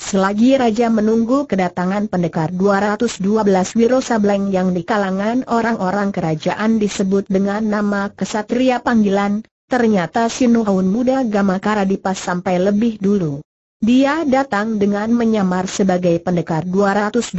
Selagi Raja menunggu kedatangan pendekar 212 Wiro Sableng yang di kalangan orang-orang kerajaan disebut dengan nama kesatria panggilan, ternyata Sinuhun muda Gamakara dipas sampai lebih dulu. Dia datang dengan menyamar sebagai pendekar 212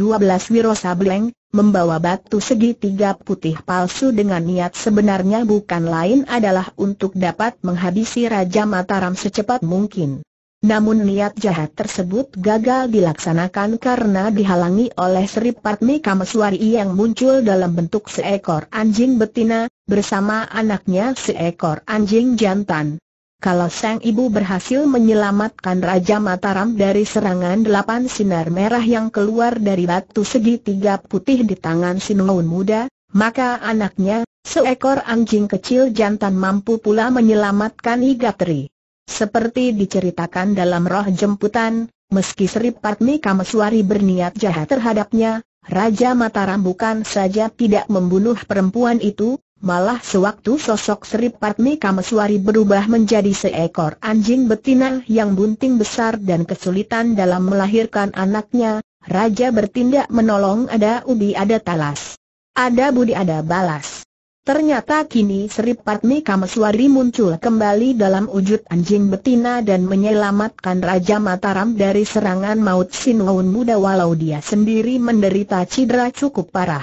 Wiro Sableng, membawa batu segitiga putih palsu dengan niat sebenarnya bukan lain adalah untuk dapat menghabisi Raja Mataram secepat mungkin. Namun niat jahat tersebut gagal dilaksanakan karena dihalangi oleh Sri Patmi Kameswari yang muncul dalam bentuk seekor anjing betina, bersama anaknya seekor anjing jantan. Kalau sang ibu berhasil menyelamatkan Raja Mataram dari serangan delapan sinar merah yang keluar dari batu segitiga putih di tangan Sinuun muda, maka anaknya, seekor anjing kecil jantan mampu pula menyelamatkan Igatri. Seperti diceritakan dalam roh jemputan, meski Sri Patni Kameswari berniat jahat terhadapnya, Raja Mataram bukan saja tidak membunuh perempuan itu, Malah sewaktu sosok Sri Patni Kameswari berubah menjadi seekor anjing betina yang bunting besar dan kesulitan dalam melahirkan anaknya, Raja bertindak menolong ada ubi ada talas. Ada budi ada balas. Ternyata kini Sri Patmi Kameswari muncul kembali dalam wujud anjing betina dan menyelamatkan Raja Mataram dari serangan maut Sinwaun muda walau dia sendiri menderita cedera cukup parah.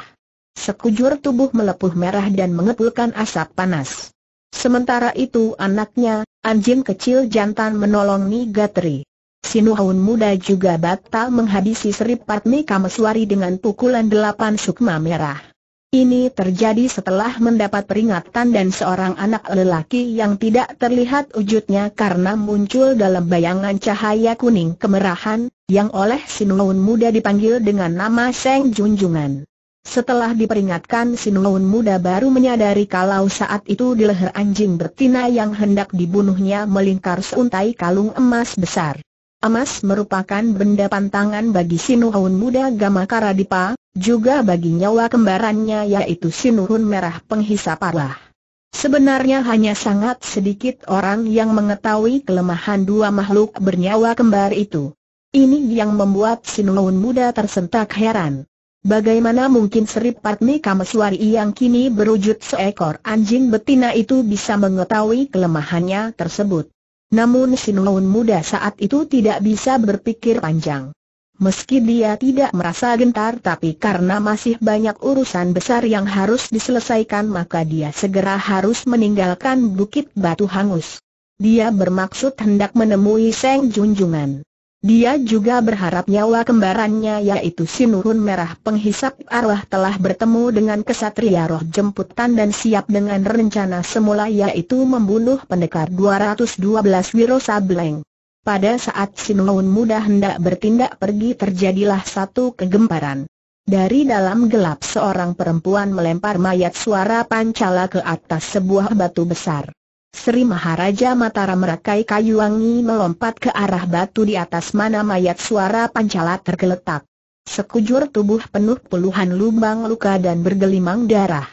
Sekujur tubuh melepuh merah dan mengepulkan asap panas. Sementara itu anaknya, anjing kecil jantan menolong Nigatri. Sinuhaun muda juga batal menghabisi Sri Patmi Kameswari dengan pukulan delapan sukma merah. Ini terjadi setelah mendapat peringatan dan seorang anak lelaki yang tidak terlihat wujudnya karena muncul dalam bayangan cahaya kuning kemerahan, yang oleh Sinuun muda dipanggil dengan nama Seng Junjungan. Setelah diperingatkan Sinuun muda baru menyadari kalau saat itu di leher anjing betina yang hendak dibunuhnya melingkar seuntai kalung emas besar. Emas merupakan benda pantangan bagi Sinuun muda Gamakara Dipa, juga bagi nyawa kembarannya yaitu Sinurun Merah Penghisap Allah. Sebenarnya hanya sangat sedikit orang yang mengetahui kelemahan dua makhluk bernyawa kembar itu. Ini yang membuat Sinurun muda tersentak heran. Bagaimana mungkin Sri Patni Kameswari yang kini berwujud seekor anjing betina itu bisa mengetahui kelemahannya tersebut? Namun Sinulun muda saat itu tidak bisa berpikir panjang. Meski dia tidak merasa gentar tapi karena masih banyak urusan besar yang harus diselesaikan maka dia segera harus meninggalkan Bukit Batu Hangus. Dia bermaksud hendak menemui Seng Junjungan. Dia juga berharap nyawa kembarannya yaitu Sinurun Merah Penghisap Arwah telah bertemu dengan kesatria roh jemputan dan siap dengan rencana semula yaitu membunuh pendekar 212 Wiro Sableng. Pada saat Sinloun muda hendak bertindak pergi terjadilah satu kegemparan. Dari dalam gelap seorang perempuan melempar mayat suara pancala ke atas sebuah batu besar. Sri Maharaja Mataram merakai Kayuwangi melompat ke arah batu di atas mana mayat suara pancala tergeletak. Sekujur tubuh penuh puluhan lubang luka dan bergelimang darah.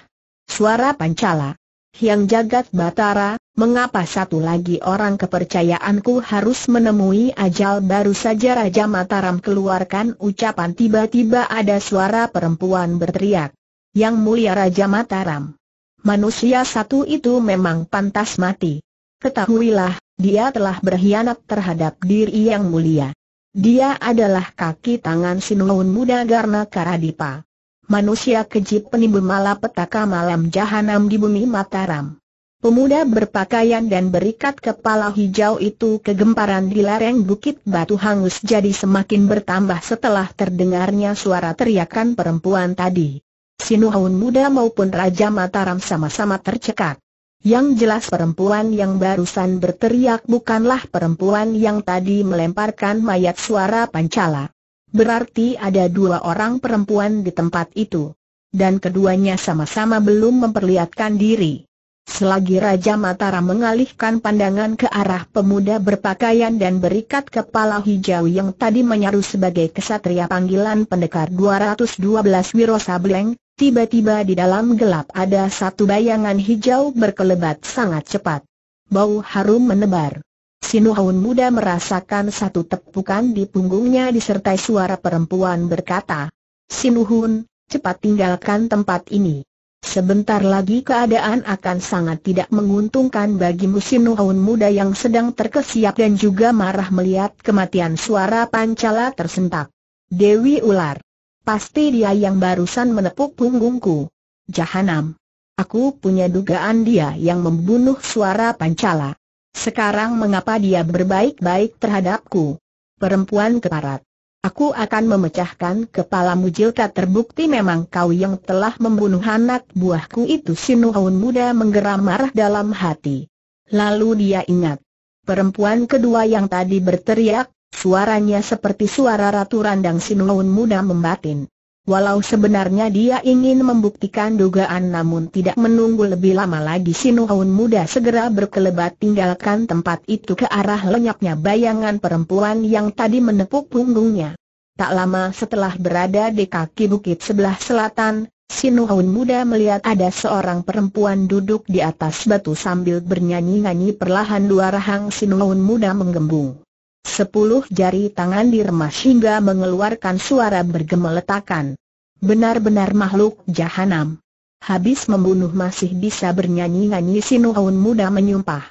Suara pancala, Hyang Jagat Batara, mengapa satu lagi orang kepercayaanku harus menemui ajal baru saja Raja Mataram keluarkan ucapan tiba-tiba ada suara perempuan berteriak. Yang mulia Raja Mataram. Manusia satu itu memang pantas mati. Ketahuilah, dia telah berkhianat terhadap diri yang mulia. Dia adalah kaki tangan Sinuun Muda Garna Karadipa manusia keji penimbu malapetaka malam jahanam di bumi Mataram. Pemuda berpakaian dan berikat kepala hijau itu kegemparan di lereng bukit batu hangus jadi semakin bertambah setelah terdengarnya suara teriakan perempuan tadi. Sinuhaun muda maupun Raja Mataram sama-sama tercekat. Yang jelas perempuan yang barusan berteriak bukanlah perempuan yang tadi melemparkan mayat suara pancala. Berarti ada dua orang perempuan di tempat itu. Dan keduanya sama-sama belum memperlihatkan diri. Selagi Raja Matara mengalihkan pandangan ke arah pemuda berpakaian dan berikat kepala hijau yang tadi menyaru sebagai kesatria panggilan pendekar 212 Wiro Sableng, tiba-tiba di dalam gelap ada satu bayangan hijau berkelebat sangat cepat. Bau harum menebar. Sinuhun muda merasakan satu tepukan di punggungnya disertai suara perempuan berkata, Sinuhun, cepat tinggalkan tempat ini. Sebentar lagi keadaan akan sangat tidak menguntungkan bagimu Sinuhun muda yang sedang terkesiap dan juga marah melihat kematian suara pancala tersentak. Dewi ular. Pasti dia yang barusan menepuk punggungku. Jahanam. Aku punya dugaan dia yang membunuh suara pancala. Sekarang mengapa dia berbaik-baik terhadapku? Perempuan keparat. Aku akan memecahkan kepalamu jika terbukti memang kau yang telah membunuh anak buahku itu Sinuhun muda menggeram marah dalam hati. Lalu dia ingat. Perempuan kedua yang tadi berteriak, suaranya seperti suara Ratu Randang Sinuhun muda membatin. Walau sebenarnya dia ingin membuktikan dugaan namun tidak menunggu lebih lama lagi Sinuhun muda segera berkelebat tinggalkan tempat itu ke arah lenyapnya bayangan perempuan yang tadi menepuk punggungnya. Tak lama setelah berada di kaki bukit sebelah selatan, Sinuhun muda melihat ada seorang perempuan duduk di atas batu sambil bernyanyi-nyanyi perlahan dua rahang Sinuhun muda menggembung. Sepuluh jari tangan diremas hingga mengeluarkan suara bergemeletakan. Benar-benar makhluk jahanam. Habis membunuh masih bisa bernyanyi-nyanyi Sinuhun muda menyumpah.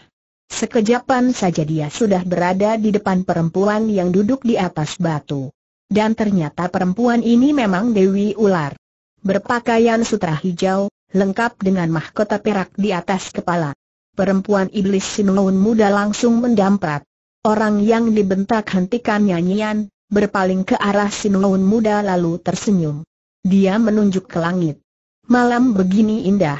Sekejapan saja dia sudah berada di depan perempuan yang duduk di atas batu. Dan ternyata perempuan ini memang Dewi Ular. Berpakaian sutra hijau, lengkap dengan mahkota perak di atas kepala. Perempuan iblis Sinuhun muda langsung mendamprat. Orang yang dibentak hentikan nyanyian, berpaling ke arah Sinuun muda lalu tersenyum. Dia menunjuk ke langit. Malam begini indah.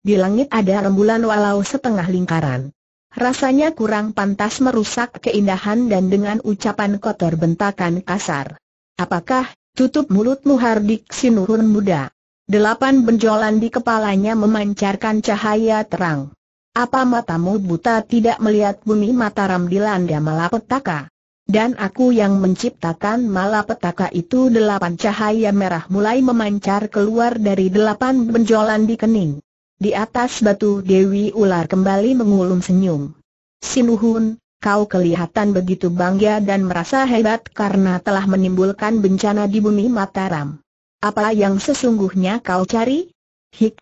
Di langit ada rembulan walau setengah lingkaran. Rasanya kurang pantas merusak keindahan dan dengan ucapan kotor bentakan kasar. Apakah, tutup mulutmu Hardik Sinurun muda. Delapan benjolan di kepalanya memancarkan cahaya terang. Apa matamu buta tidak melihat bumi Mataram dilanda malapetaka? Dan aku yang menciptakan malapetaka itu delapan cahaya merah mulai memancar keluar dari delapan benjolan di kening. Di atas batu Dewi Ular kembali mengulum senyum. Sinuhun, kau kelihatan begitu bangga dan merasa hebat karena telah menimbulkan bencana di bumi Mataram. Apa yang sesungguhnya kau cari? Hik,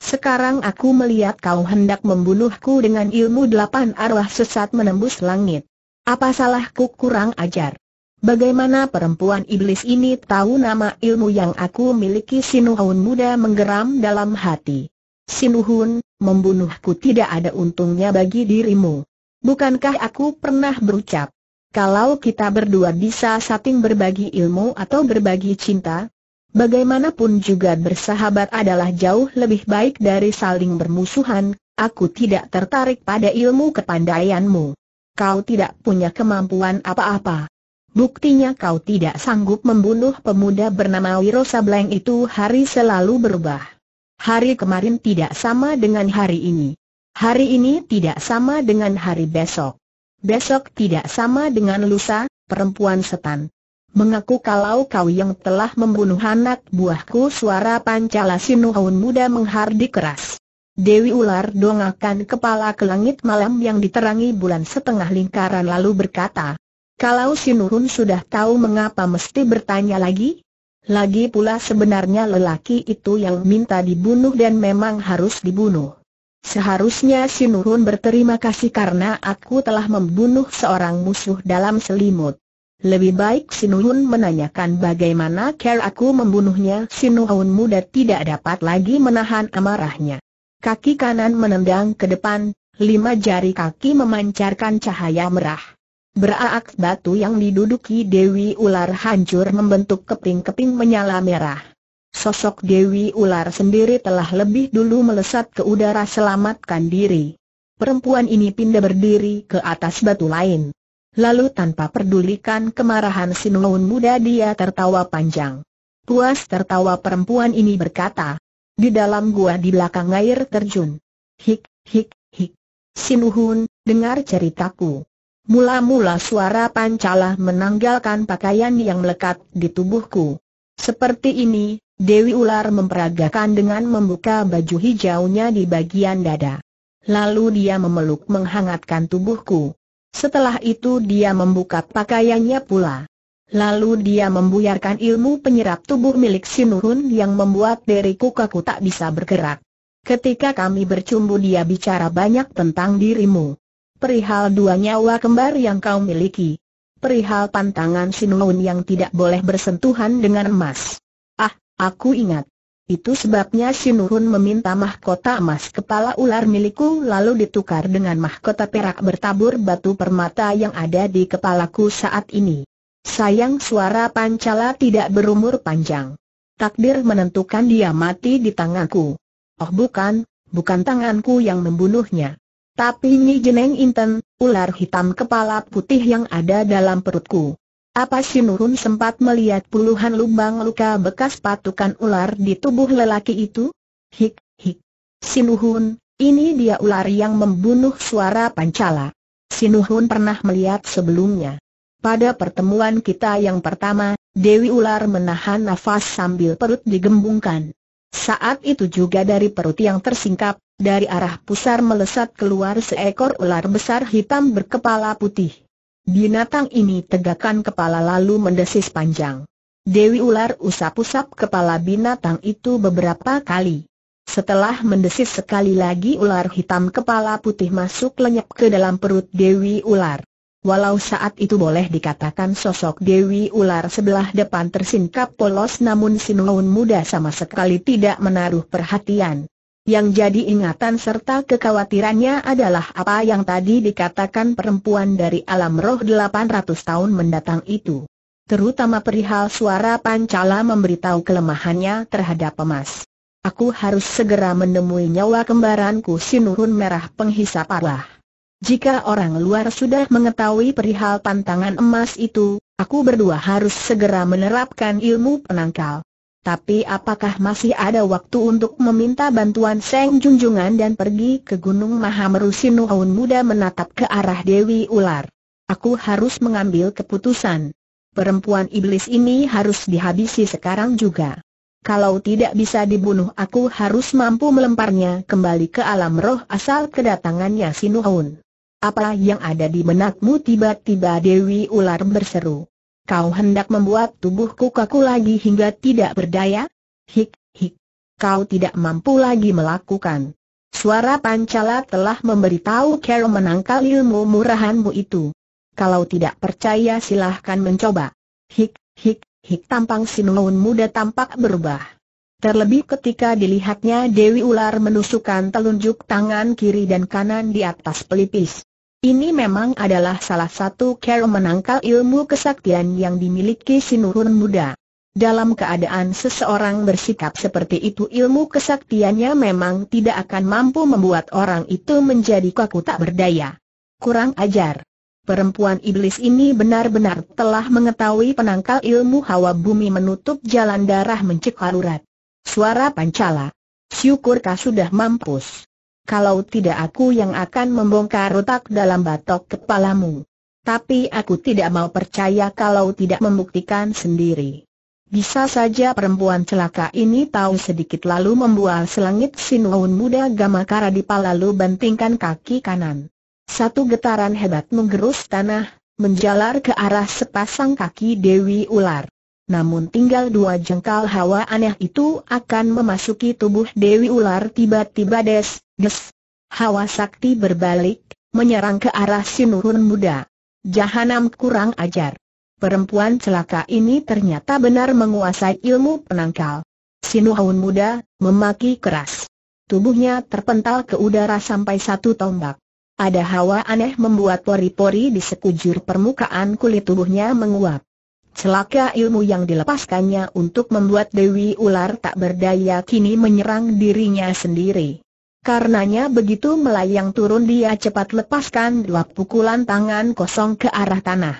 sekarang aku melihat kau hendak membunuhku dengan ilmu delapan arwah sesat menembus langit. Apa salahku kurang ajar? Bagaimana perempuan iblis ini tahu nama ilmu yang aku miliki Sinuhun muda menggeram dalam hati. Sinuhun, membunuhku tidak ada untungnya bagi dirimu. Bukankah aku pernah berucap, kalau kita berdua bisa saling berbagi ilmu atau berbagi cinta, Bagaimanapun juga bersahabat adalah jauh lebih baik dari saling bermusuhan, aku tidak tertarik pada ilmu kepandaianmu. Kau tidak punya kemampuan apa-apa. Buktinya kau tidak sanggup membunuh pemuda bernama Wirosa Sableng itu hari selalu berubah. Hari kemarin tidak sama dengan hari ini. Hari ini tidak sama dengan hari besok. Besok tidak sama dengan lusa, perempuan setan. Mengaku kalau kau yang telah membunuh anak buahku suara pancala sinuhun muda menghardik keras. Dewi ular dongakan kepala ke langit malam yang diterangi bulan setengah lingkaran lalu berkata, kalau Sinuhun sudah tahu mengapa mesti bertanya lagi? Lagi pula sebenarnya lelaki itu yang minta dibunuh dan memang harus dibunuh. Seharusnya Sinuhun berterima kasih karena aku telah membunuh seorang musuh dalam selimut. Lebih baik Sinuhun menanyakan bagaimana care aku membunuhnya Sinuhun muda tidak dapat lagi menahan amarahnya Kaki kanan menendang ke depan, lima jari kaki memancarkan cahaya merah Beraak batu yang diduduki Dewi Ular hancur membentuk keping-keping menyala merah Sosok Dewi Ular sendiri telah lebih dulu melesat ke udara selamatkan diri. Perempuan ini pindah berdiri ke atas batu lain. Lalu tanpa pedulikan kemarahan Sinuhun muda dia tertawa panjang. Puas tertawa perempuan ini berkata, di dalam gua di belakang air terjun. Hik, hik, hik. Sinuhun, dengar ceritaku. Mula-mula suara pancala menanggalkan pakaian yang melekat di tubuhku. Seperti ini, Dewi Ular memperagakan dengan membuka baju hijaunya di bagian dada. Lalu dia memeluk menghangatkan tubuhku. Setelah itu dia membuka pakaiannya pula. Lalu dia membuyarkan ilmu penyerap tubuh milik Sinurun yang membuat diriku kaku tak bisa bergerak. Ketika kami bercumbu dia bicara banyak tentang dirimu. Perihal dua nyawa kembar yang kau miliki. Perihal pantangan Sinurun yang tidak boleh bersentuhan dengan emas. Ah, aku ingat. Itu sebabnya Sinuhun meminta mahkota emas kepala ular milikku lalu ditukar dengan mahkota perak bertabur batu permata yang ada di kepalaku saat ini. Sayang suara Pancala tidak berumur panjang. Takdir menentukan dia mati di tanganku. Oh bukan, bukan tanganku yang membunuhnya. Tapi Nyi Jeneng Inten, ular hitam kepala putih yang ada dalam perutku. Apa si Nurun sempat melihat puluhan lubang luka bekas patukan ular di tubuh lelaki itu? Hik, hik. Sinuhun, ini dia ular yang membunuh suara pancala. Si Sinuhun pernah melihat sebelumnya. Pada pertemuan kita yang pertama, Dewi Ular menahan nafas sambil perut digembungkan. Saat itu juga dari perut yang tersingkap, dari arah pusar melesat keluar seekor ular besar hitam berkepala putih. Binatang ini tegakkan kepala lalu mendesis panjang. Dewi ular usap-usap kepala binatang itu beberapa kali. Setelah mendesis sekali lagi ular hitam kepala putih masuk lenyap ke dalam perut Dewi ular. Walau saat itu boleh dikatakan sosok Dewi Ular sebelah depan tersingkap polos namun Sinuun muda sama sekali tidak menaruh perhatian. Yang jadi ingatan serta kekhawatirannya adalah apa yang tadi dikatakan perempuan dari alam roh 800 tahun mendatang itu. Terutama perihal suara pancala memberitahu kelemahannya terhadap emas. Aku harus segera menemui nyawa kembaranku Sinurun Merah penghisap arwah. Jika orang luar sudah mengetahui perihal pantangan emas itu, aku berdua harus segera menerapkan ilmu penangkal. Tapi apakah masih ada waktu untuk meminta bantuan Seng Junjungan dan pergi ke Gunung Mahameru Sinuhaun muda menatap ke arah Dewi Ular. Aku harus mengambil keputusan. Perempuan iblis ini harus dihabisi sekarang juga. Kalau tidak bisa dibunuh aku harus mampu melemparnya kembali ke alam roh asal kedatangannya Sinuhaun. Apa yang ada di benakmu tiba-tiba Dewi Ular berseru. Kau hendak membuat tubuhku kaku lagi hingga tidak berdaya? Hik, hik. Kau tidak mampu lagi melakukan. Suara pancala telah memberitahu Carol menangkal ilmu murahanmu itu. Kalau tidak percaya silahkan mencoba. Hik, hik, hik tampang Simeon muda tampak berubah. Terlebih ketika dilihatnya Dewi Ular menusukkan telunjuk tangan kiri dan kanan di atas pelipis. Ini memang adalah salah satu cara menangkal ilmu kesaktian yang dimiliki Sinurun Muda. Dalam keadaan seseorang bersikap seperti itu ilmu kesaktiannya memang tidak akan mampu membuat orang itu menjadi kaku tak berdaya. Kurang ajar. Perempuan iblis ini benar-benar telah mengetahui penangkal ilmu hawa bumi menutup jalan darah mencekal urat. Suara pancala. Syukurkah sudah mampus kalau tidak aku yang akan membongkar otak dalam batok kepalamu. Tapi aku tidak mau percaya kalau tidak membuktikan sendiri. Bisa saja perempuan celaka ini tahu sedikit lalu membual selangit sinuun muda Gamakara di lalu bantingkan kaki kanan. Satu getaran hebat menggerus tanah, menjalar ke arah sepasang kaki Dewi Ular. Namun tinggal dua jengkal hawa aneh itu akan memasuki tubuh Dewi Ular tiba-tiba des, des. Hawa sakti berbalik, menyerang ke arah Sinurun muda. Jahanam kurang ajar. Perempuan celaka ini ternyata benar menguasai ilmu penangkal. Sinuhun muda, memaki keras. Tubuhnya terpental ke udara sampai satu tombak. Ada hawa aneh membuat pori-pori di sekujur permukaan kulit tubuhnya menguap. Celaka ilmu yang dilepaskannya untuk membuat Dewi Ular tak berdaya kini menyerang dirinya sendiri. Karenanya begitu melayang turun dia cepat lepaskan dua pukulan tangan kosong ke arah tanah.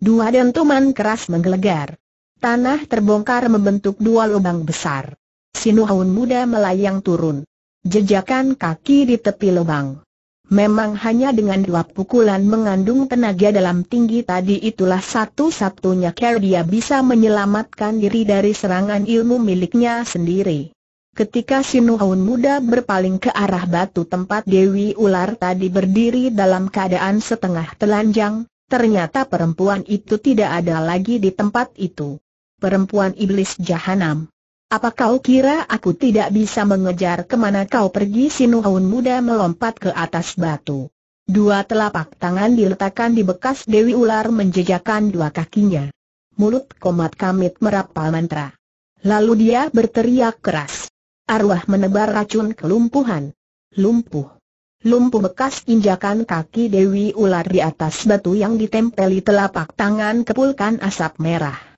Dua dentuman keras menggelegar. Tanah terbongkar membentuk dua lubang besar. Sinuhun muda melayang turun. Jejakan kaki di tepi lubang. Memang hanya dengan dua pukulan mengandung tenaga dalam tinggi tadi itulah satu-satunya care dia bisa menyelamatkan diri dari serangan ilmu miliknya sendiri. Ketika Sinuhaun muda berpaling ke arah batu tempat Dewi Ular tadi berdiri dalam keadaan setengah telanjang, ternyata perempuan itu tidak ada lagi di tempat itu. Perempuan iblis jahanam. Apa kau kira aku tidak bisa mengejar kemana kau pergi? Sinuhun muda melompat ke atas batu. Dua telapak tangan diletakkan di bekas Dewi Ular menjejakan dua kakinya. Mulut komat kamit merapal mantra. Lalu dia berteriak keras. Arwah menebar racun kelumpuhan. Lumpuh. Lumpuh bekas injakan kaki Dewi Ular di atas batu yang ditempeli telapak tangan kepulkan asap merah.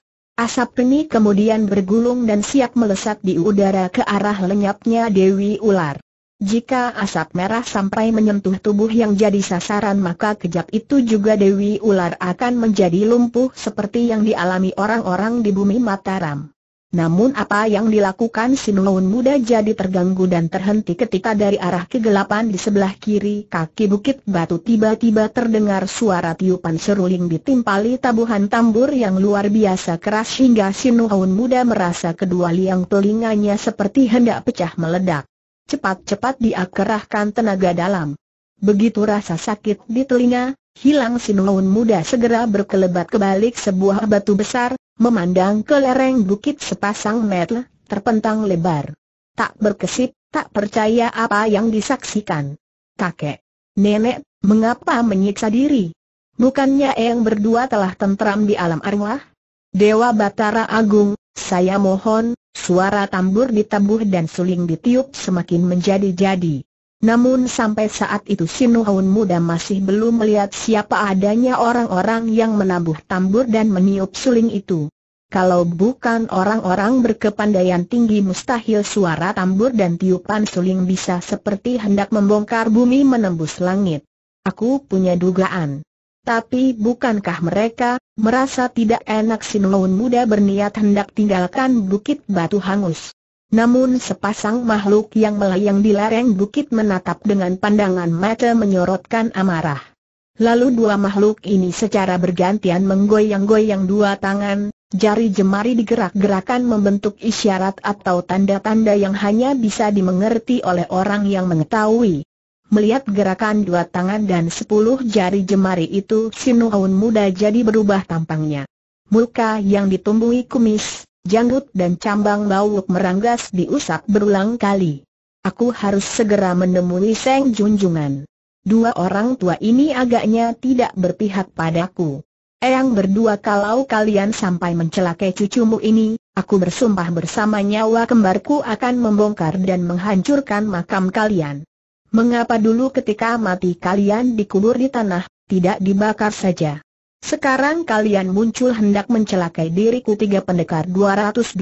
Asap ini kemudian bergulung dan siap melesat di udara ke arah lenyapnya Dewi Ular. Jika asap merah sampai menyentuh tubuh yang jadi sasaran maka kejap itu juga Dewi Ular akan menjadi lumpuh seperti yang dialami orang-orang di bumi Mataram. Namun apa yang dilakukan Simeon muda jadi terganggu dan terhenti ketika dari arah kegelapan di sebelah kiri kaki bukit batu tiba-tiba terdengar suara tiupan seruling ditimpali tabuhan tambur yang luar biasa keras hingga Simeon muda merasa kedua liang telinganya seperti hendak pecah meledak. Cepat-cepat dia kerahkan tenaga dalam. Begitu rasa sakit di telinga, hilang Simeon muda segera berkelebat kebalik sebuah batu besar, Memandang ke lereng bukit sepasang metel, terpentang lebar. Tak berkesip, tak percaya apa yang disaksikan. Kakek, nenek, mengapa menyiksa diri? Bukannya yang berdua telah tentram di alam arwah? Dewa Batara Agung, saya mohon, suara tambur ditabuh dan suling ditiup semakin menjadi-jadi. Namun sampai saat itu Sinuhun muda masih belum melihat siapa adanya orang-orang yang menabuh tambur dan meniup suling itu. Kalau bukan orang-orang berkepandaian tinggi mustahil suara tambur dan tiupan suling bisa seperti hendak membongkar bumi menembus langit. Aku punya dugaan. Tapi bukankah mereka, merasa tidak enak Sinuhun muda berniat hendak tinggalkan bukit batu hangus. Namun sepasang makhluk yang melayang di lereng bukit menatap dengan pandangan mata menyorotkan amarah. Lalu dua makhluk ini secara bergantian menggoyang-goyang dua tangan, jari jemari digerak-gerakan membentuk isyarat atau tanda-tanda yang hanya bisa dimengerti oleh orang yang mengetahui. Melihat gerakan dua tangan dan sepuluh jari jemari itu, Sinuhaun muda jadi berubah tampangnya. Muka yang ditumbuhi kumis, janggut dan cambang bawuk meranggas diusap berulang kali. Aku harus segera menemui Seng Junjungan. Dua orang tua ini agaknya tidak berpihak padaku. Eyang berdua kalau kalian sampai mencelakai cucumu ini, aku bersumpah bersama nyawa kembarku akan membongkar dan menghancurkan makam kalian. Mengapa dulu ketika mati kalian dikubur di tanah, tidak dibakar saja? Sekarang kalian muncul hendak mencelakai diriku tiga pendekar 212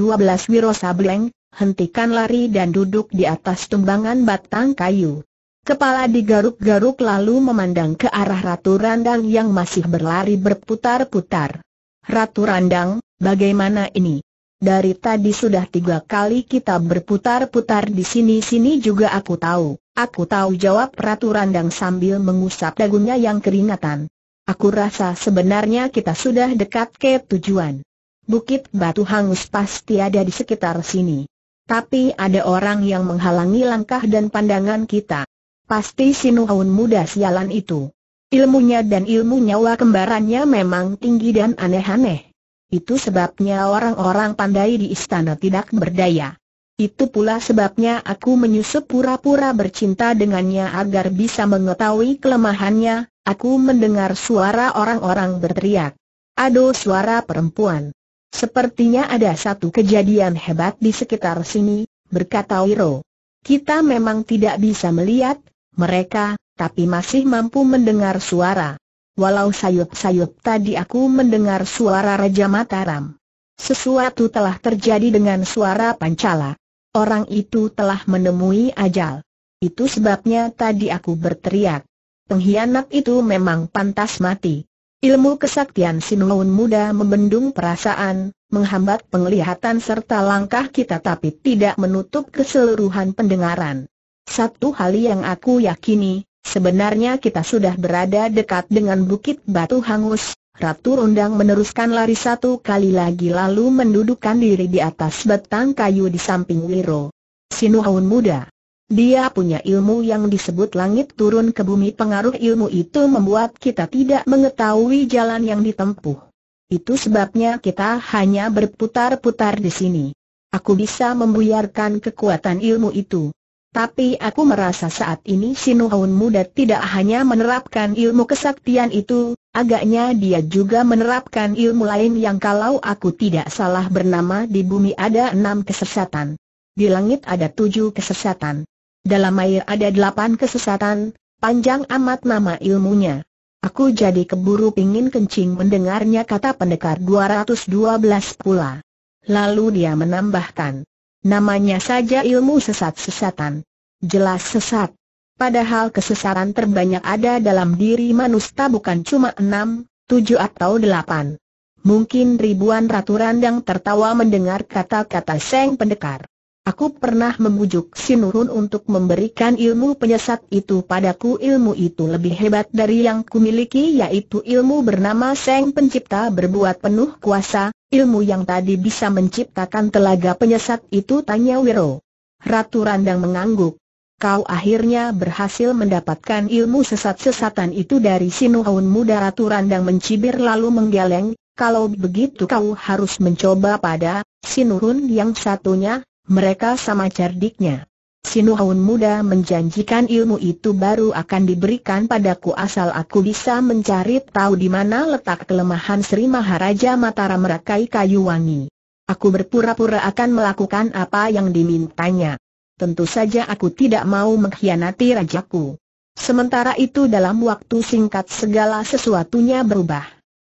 Wiro Sableng, hentikan lari dan duduk di atas tumbangan batang kayu. Kepala digaruk-garuk lalu memandang ke arah Ratu Randang yang masih berlari berputar-putar. Ratu Randang, bagaimana ini? Dari tadi sudah tiga kali kita berputar-putar di sini-sini juga aku tahu, aku tahu jawab Ratu Randang sambil mengusap dagunya yang keringatan. Aku rasa sebenarnya kita sudah dekat ke tujuan. Bukit batu hangus pasti ada di sekitar sini. Tapi ada orang yang menghalangi langkah dan pandangan kita. Pasti Sinuhun muda sialan itu. Ilmunya dan ilmu nyawa kembarannya memang tinggi dan aneh-aneh. Itu sebabnya orang-orang pandai di istana tidak berdaya. Itu pula sebabnya aku menyusup pura-pura bercinta dengannya agar bisa mengetahui kelemahannya, Aku mendengar suara orang-orang berteriak. Aduh suara perempuan. Sepertinya ada satu kejadian hebat di sekitar sini, berkata Wiro. Kita memang tidak bisa melihat mereka, tapi masih mampu mendengar suara. Walau sayup-sayup tadi aku mendengar suara Raja Mataram. Sesuatu telah terjadi dengan suara pancala. Orang itu telah menemui ajal. Itu sebabnya tadi aku berteriak pengkhianat itu memang pantas mati. Ilmu kesaktian Sinuun muda membendung perasaan, menghambat penglihatan serta langkah kita tapi tidak menutup keseluruhan pendengaran. Satu hal yang aku yakini, sebenarnya kita sudah berada dekat dengan Bukit Batu Hangus, Ratu Rundang meneruskan lari satu kali lagi lalu mendudukkan diri di atas batang kayu di samping Wiro. Sinuhaun muda. Dia punya ilmu yang disebut langit turun ke bumi pengaruh ilmu itu membuat kita tidak mengetahui jalan yang ditempuh. Itu sebabnya kita hanya berputar-putar di sini. Aku bisa membuyarkan kekuatan ilmu itu. Tapi aku merasa saat ini Sinuhaun muda tidak hanya menerapkan ilmu kesaktian itu, agaknya dia juga menerapkan ilmu lain yang kalau aku tidak salah bernama di bumi ada enam kesesatan. Di langit ada tujuh kesesatan. Dalam air ada delapan kesesatan, panjang amat nama ilmunya. Aku jadi keburu pingin kencing mendengarnya kata pendekar 212 pula. Lalu dia menambahkan. Namanya saja ilmu sesat-sesatan. Jelas sesat. Padahal kesesatan terbanyak ada dalam diri manusia bukan cuma enam, tujuh atau delapan. Mungkin ribuan ratu yang tertawa mendengar kata-kata Seng Pendekar. Aku pernah membujuk Sinurun untuk memberikan ilmu penyesat itu padaku Ilmu itu lebih hebat dari yang kumiliki yaitu ilmu bernama Seng Pencipta berbuat penuh kuasa Ilmu yang tadi bisa menciptakan telaga penyesat itu tanya Wiro Ratu Randang mengangguk Kau akhirnya berhasil mendapatkan ilmu sesat-sesatan itu dari Sinurun muda Ratu Randang mencibir lalu menggeleng kalau begitu kau harus mencoba pada Sinurun yang satunya, mereka sama cerdiknya. Sinuhaun muda menjanjikan ilmu itu baru akan diberikan padaku asal aku bisa mencari tahu di mana letak kelemahan Sri Maharaja Matara merakai kayu wangi. Aku berpura-pura akan melakukan apa yang dimintanya. Tentu saja aku tidak mau mengkhianati rajaku. Sementara itu dalam waktu singkat segala sesuatunya berubah.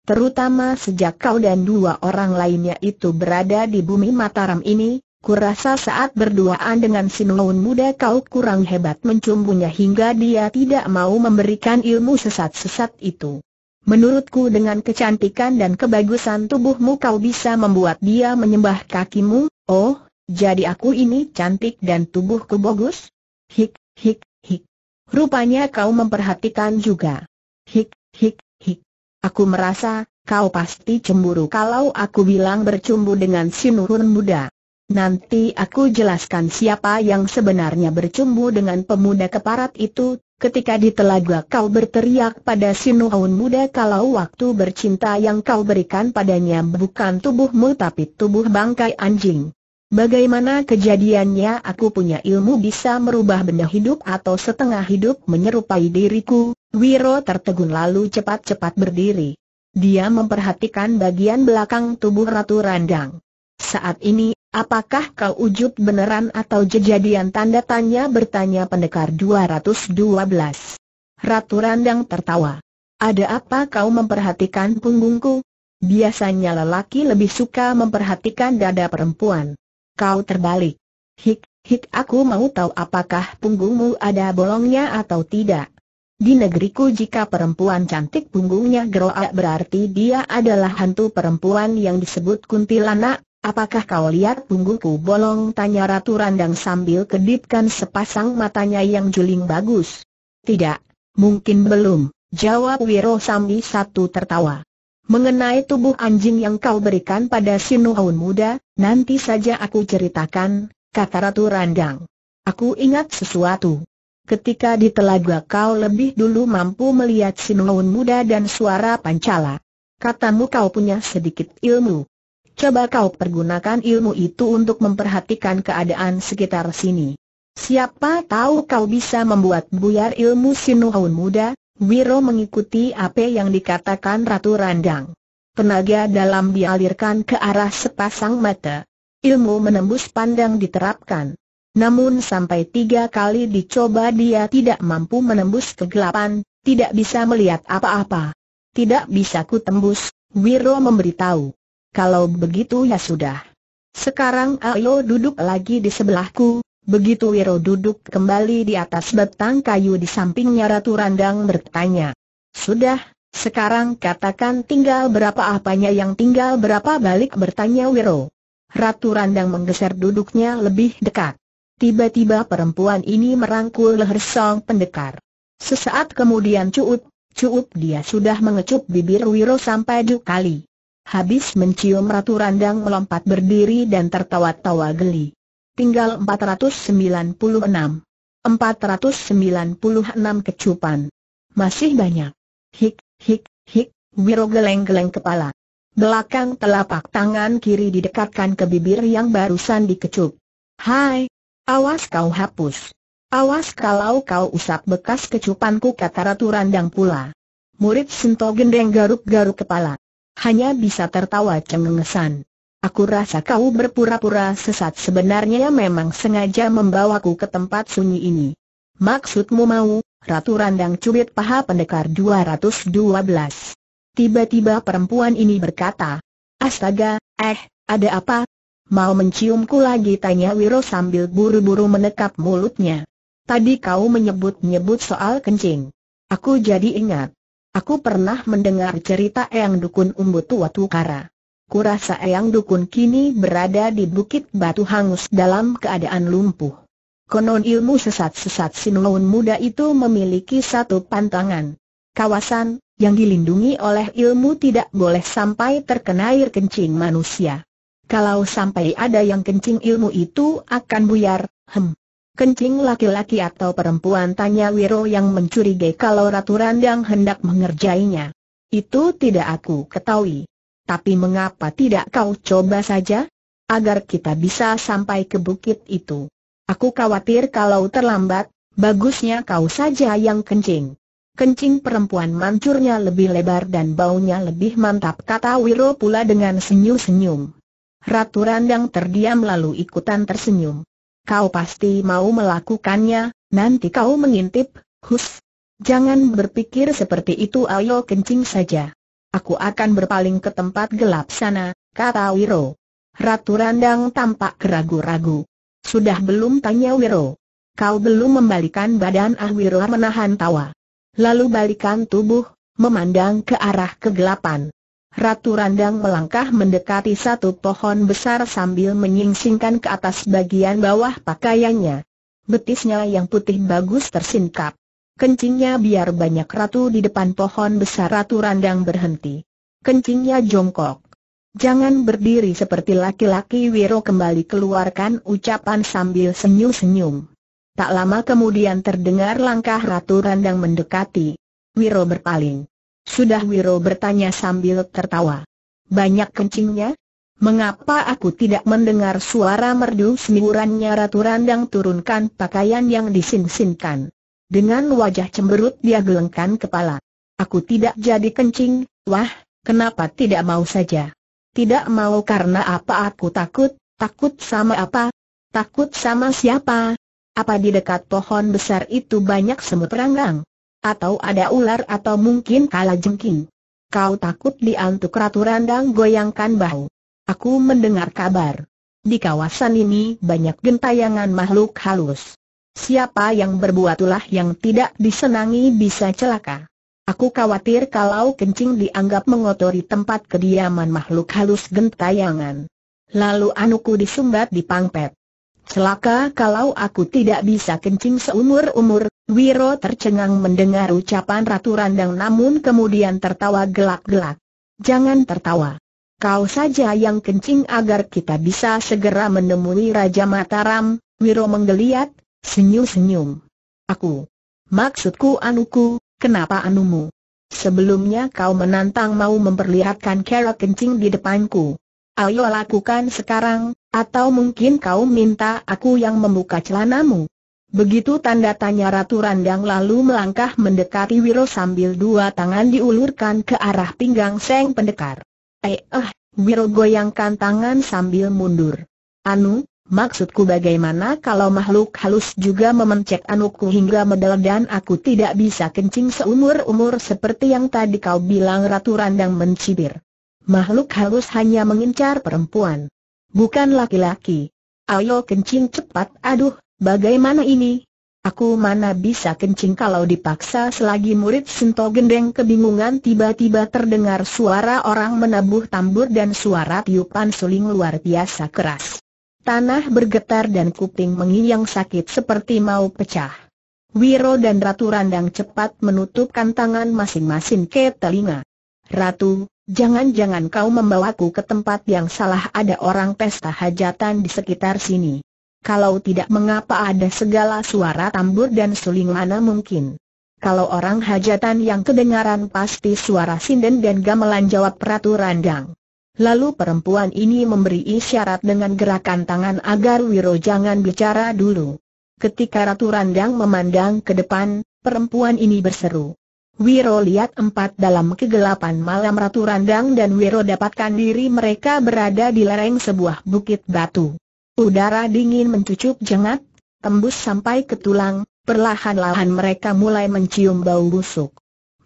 Terutama sejak kau dan dua orang lainnya itu berada di bumi Mataram ini, Kurasa saat berduaan dengan sinurun muda kau kurang hebat mencumbunya hingga dia tidak mau memberikan ilmu sesat-sesat itu. Menurutku dengan kecantikan dan kebagusan tubuhmu kau bisa membuat dia menyembah kakimu, oh, jadi aku ini cantik dan tubuhku bagus? Hik, hik, hik. Rupanya kau memperhatikan juga. Hik, hik, hik. Aku merasa, kau pasti cemburu kalau aku bilang bercumbu dengan si muda. Nanti aku jelaskan siapa yang sebenarnya bercumbu dengan pemuda keparat itu, ketika di telaga kau berteriak pada Sinuhun muda kalau waktu bercinta yang kau berikan padanya bukan tubuhmu tapi tubuh bangkai anjing. Bagaimana kejadiannya aku punya ilmu bisa merubah benda hidup atau setengah hidup menyerupai diriku, Wiro tertegun lalu cepat-cepat berdiri. Dia memperhatikan bagian belakang tubuh Ratu Randang. Saat ini Apakah kau ujub beneran atau jejadian tanda tanya bertanya pendekar 212. Ratu Randang tertawa. Ada apa kau memperhatikan punggungku? Biasanya lelaki lebih suka memperhatikan dada perempuan. Kau terbalik. Hik, hik aku mau tahu apakah punggungmu ada bolongnya atau tidak. Di negeriku jika perempuan cantik punggungnya geroak berarti dia adalah hantu perempuan yang disebut kuntilanak, Apakah kau lihat punggungku bolong? Tanya Ratu Randang sambil kedipkan sepasang matanya yang juling bagus. Tidak, mungkin belum, jawab Wiro Sambi satu tertawa. Mengenai tubuh anjing yang kau berikan pada Sinuhun muda, nanti saja aku ceritakan, kata Ratu Randang. Aku ingat sesuatu. Ketika di telaga kau lebih dulu mampu melihat Sinuhun muda dan suara pancala. Katamu kau punya sedikit ilmu coba kau pergunakan ilmu itu untuk memperhatikan keadaan sekitar sini. Siapa tahu kau bisa membuat buyar ilmu sinuhun muda, Wiro mengikuti apa yang dikatakan Ratu Randang. Tenaga dalam dialirkan ke arah sepasang mata. Ilmu menembus pandang diterapkan. Namun sampai tiga kali dicoba dia tidak mampu menembus kegelapan, tidak bisa melihat apa-apa. Tidak bisa ku tembus, Wiro memberitahu. Kalau begitu ya sudah. Sekarang ayo duduk lagi di sebelahku. Begitu Wiro duduk kembali di atas batang kayu di sampingnya Ratu Randang bertanya. Sudah, sekarang katakan tinggal berapa apanya yang tinggal berapa balik bertanya Wiro. Ratu Randang menggeser duduknya lebih dekat. Tiba-tiba perempuan ini merangkul leher Song Pendekar. Sesaat kemudian cuup, cuup dia sudah mengecup bibir Wiro sampai dua kali. Habis mencium Ratu Randang melompat berdiri dan tertawa-tawa geli. Tinggal 496. 496 kecupan. Masih banyak. Hik, hik, hik, Wiro geleng-geleng kepala. Belakang telapak tangan kiri didekatkan ke bibir yang barusan dikecup. Hai, awas kau hapus. Awas kalau kau usap bekas kecupanku kata Ratu Randang pula. Murid Sinto Gendeng garuk-garuk kepala hanya bisa tertawa cengengesan. Aku rasa kau berpura-pura sesat sebenarnya ya memang sengaja membawaku ke tempat sunyi ini. Maksudmu mau, Ratu Randang Cubit Paha Pendekar 212. Tiba-tiba perempuan ini berkata, Astaga, eh, ada apa? Mau menciumku lagi tanya Wiro sambil buru-buru menekap mulutnya. Tadi kau menyebut-nyebut soal kencing. Aku jadi ingat. Aku pernah mendengar cerita Eyang Dukun Umbu Tua Tukara. Kurasa Eyang Dukun kini berada di Bukit Batu Hangus dalam keadaan lumpuh. Konon ilmu sesat-sesat Sinuun muda itu memiliki satu pantangan. Kawasan, yang dilindungi oleh ilmu tidak boleh sampai terkena air kencing manusia. Kalau sampai ada yang kencing ilmu itu akan buyar, hem. Kencing laki-laki atau perempuan tanya Wiro yang mencurigai kalau Ratu Randang hendak mengerjainya. Itu tidak aku ketahui. Tapi mengapa tidak kau coba saja? Agar kita bisa sampai ke bukit itu. Aku khawatir kalau terlambat, bagusnya kau saja yang kencing. Kencing perempuan mancurnya lebih lebar dan baunya lebih mantap kata Wiro pula dengan senyum-senyum. Ratu Randang terdiam lalu ikutan tersenyum kau pasti mau melakukannya, nanti kau mengintip, hus. Jangan berpikir seperti itu ayo kencing saja. Aku akan berpaling ke tempat gelap sana, kata Wiro. Ratu Randang tampak keragu-ragu. Sudah belum tanya Wiro. Kau belum membalikan badan ah Wiro menahan tawa. Lalu balikan tubuh, memandang ke arah kegelapan. Ratu Randang melangkah mendekati satu pohon besar sambil menyingsingkan ke atas bagian bawah pakaiannya. Betisnya yang putih bagus tersingkap. Kencingnya biar banyak ratu di depan pohon besar Ratu Randang berhenti. Kencingnya jongkok. Jangan berdiri seperti laki-laki Wiro kembali keluarkan ucapan sambil senyum-senyum. Tak lama kemudian terdengar langkah Ratu Randang mendekati. Wiro berpaling. Sudah Wiro bertanya sambil tertawa. Banyak kencingnya? Mengapa aku tidak mendengar suara merdu semburannya Ratu Randang turunkan pakaian yang disinsinkan? Dengan wajah cemberut dia gelengkan kepala. Aku tidak jadi kencing, wah, kenapa tidak mau saja? Tidak mau karena apa aku takut, takut sama apa? Takut sama siapa? Apa di dekat pohon besar itu banyak semut ranggang? Atau ada ular atau mungkin kala jengking. Kau takut diantuk Ratu Randang goyangkan bahu. Aku mendengar kabar. Di kawasan ini banyak gentayangan makhluk halus. Siapa yang berbuat ulah yang tidak disenangi bisa celaka. Aku khawatir kalau kencing dianggap mengotori tempat kediaman makhluk halus gentayangan. Lalu anuku disumbat di pangpet. Celaka kalau aku tidak bisa kencing seumur-umur, Wiro tercengang mendengar ucapan Ratu Randang namun kemudian tertawa gelak-gelak. Jangan tertawa. Kau saja yang kencing agar kita bisa segera menemui Raja Mataram, Wiro menggeliat, senyum-senyum. Aku. Maksudku anuku, kenapa anumu? Sebelumnya kau menantang mau memperlihatkan kera kencing di depanku. Ayo lakukan sekarang, atau mungkin kau minta aku yang membuka celanamu? Begitu tanda tanya Ratu Randang lalu melangkah mendekati Wiro sambil dua tangan diulurkan ke arah pinggang Seng Pendekar. Eh, eh, Wiro goyangkan tangan sambil mundur. Anu, maksudku bagaimana kalau makhluk halus juga memencet anuku hingga medel dan aku tidak bisa kencing seumur-umur seperti yang tadi kau bilang Ratu Randang mencibir. Makhluk halus hanya mengincar perempuan. Bukan laki-laki. Ayo kencing cepat, aduh, bagaimana ini? Aku mana bisa kencing kalau dipaksa selagi murid sento Gendeng kebingungan tiba-tiba terdengar suara orang menabuh tambur dan suara tiupan suling luar biasa keras. Tanah bergetar dan kuping menginyang sakit seperti mau pecah. Wiro dan Ratu Randang cepat menutupkan tangan masing-masing ke telinga. Ratu, Jangan-jangan kau membawaku ke tempat yang salah ada orang pesta hajatan di sekitar sini. Kalau tidak mengapa ada segala suara tambur dan suling mana mungkin. Kalau orang hajatan yang kedengaran pasti suara sinden dan gamelan jawab Ratu Randang. Lalu perempuan ini memberi isyarat dengan gerakan tangan agar Wiro jangan bicara dulu. Ketika Ratu Randang memandang ke depan, perempuan ini berseru. Wiro lihat empat dalam kegelapan malam Ratu Randang dan Wiro dapatkan diri mereka berada di lereng sebuah bukit batu. Udara dingin mencucuk jengat, tembus sampai ke tulang, perlahan-lahan mereka mulai mencium bau busuk.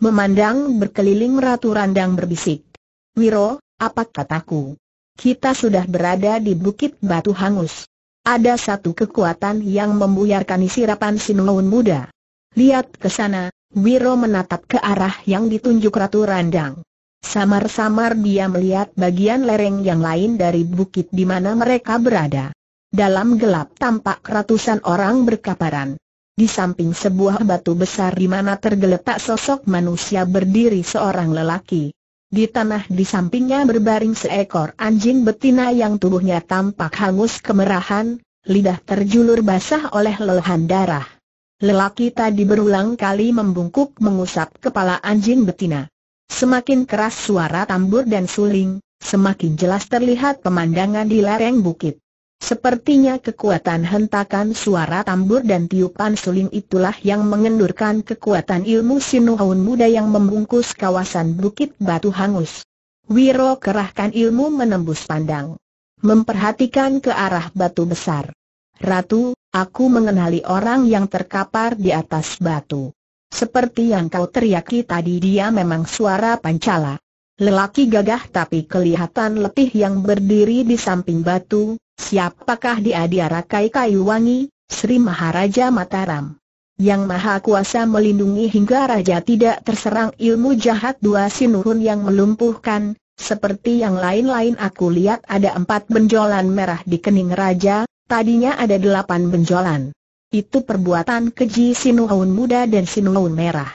Memandang berkeliling Ratu Randang berbisik. Wiro, apa kataku? Kita sudah berada di bukit batu hangus. Ada satu kekuatan yang membuyarkan rapan Sinuun muda. Lihat ke sana, Wiro menatap ke arah yang ditunjuk Ratu Randang. Samar-samar dia melihat bagian lereng yang lain dari bukit di mana mereka berada. Dalam gelap tampak ratusan orang berkaparan. Di samping sebuah batu besar di mana tergeletak sosok manusia berdiri seorang lelaki. Di tanah di sampingnya berbaring seekor anjing betina yang tubuhnya tampak hangus kemerahan, lidah terjulur basah oleh lelahan darah. Lelaki tadi berulang kali membungkuk mengusap kepala anjing betina. Semakin keras suara tambur dan suling, semakin jelas terlihat pemandangan di lereng bukit. Sepertinya kekuatan hentakan suara tambur dan tiupan suling itulah yang mengendurkan kekuatan ilmu sinuhun muda yang membungkus kawasan bukit batu hangus. Wiro kerahkan ilmu menembus pandang. Memperhatikan ke arah batu besar. Ratu, Aku mengenali orang yang terkapar di atas batu. Seperti yang kau teriaki tadi dia memang suara pancala. Lelaki gagah tapi kelihatan letih yang berdiri di samping batu, siapakah dia dia rakai kayu wangi, Sri Maharaja Mataram. Yang maha kuasa melindungi hingga raja tidak terserang ilmu jahat dua sinurun yang melumpuhkan, seperti yang lain-lain aku lihat ada empat benjolan merah di kening raja, Tadinya ada delapan benjolan. Itu perbuatan keji Sinuhun muda dan Sinuhun merah.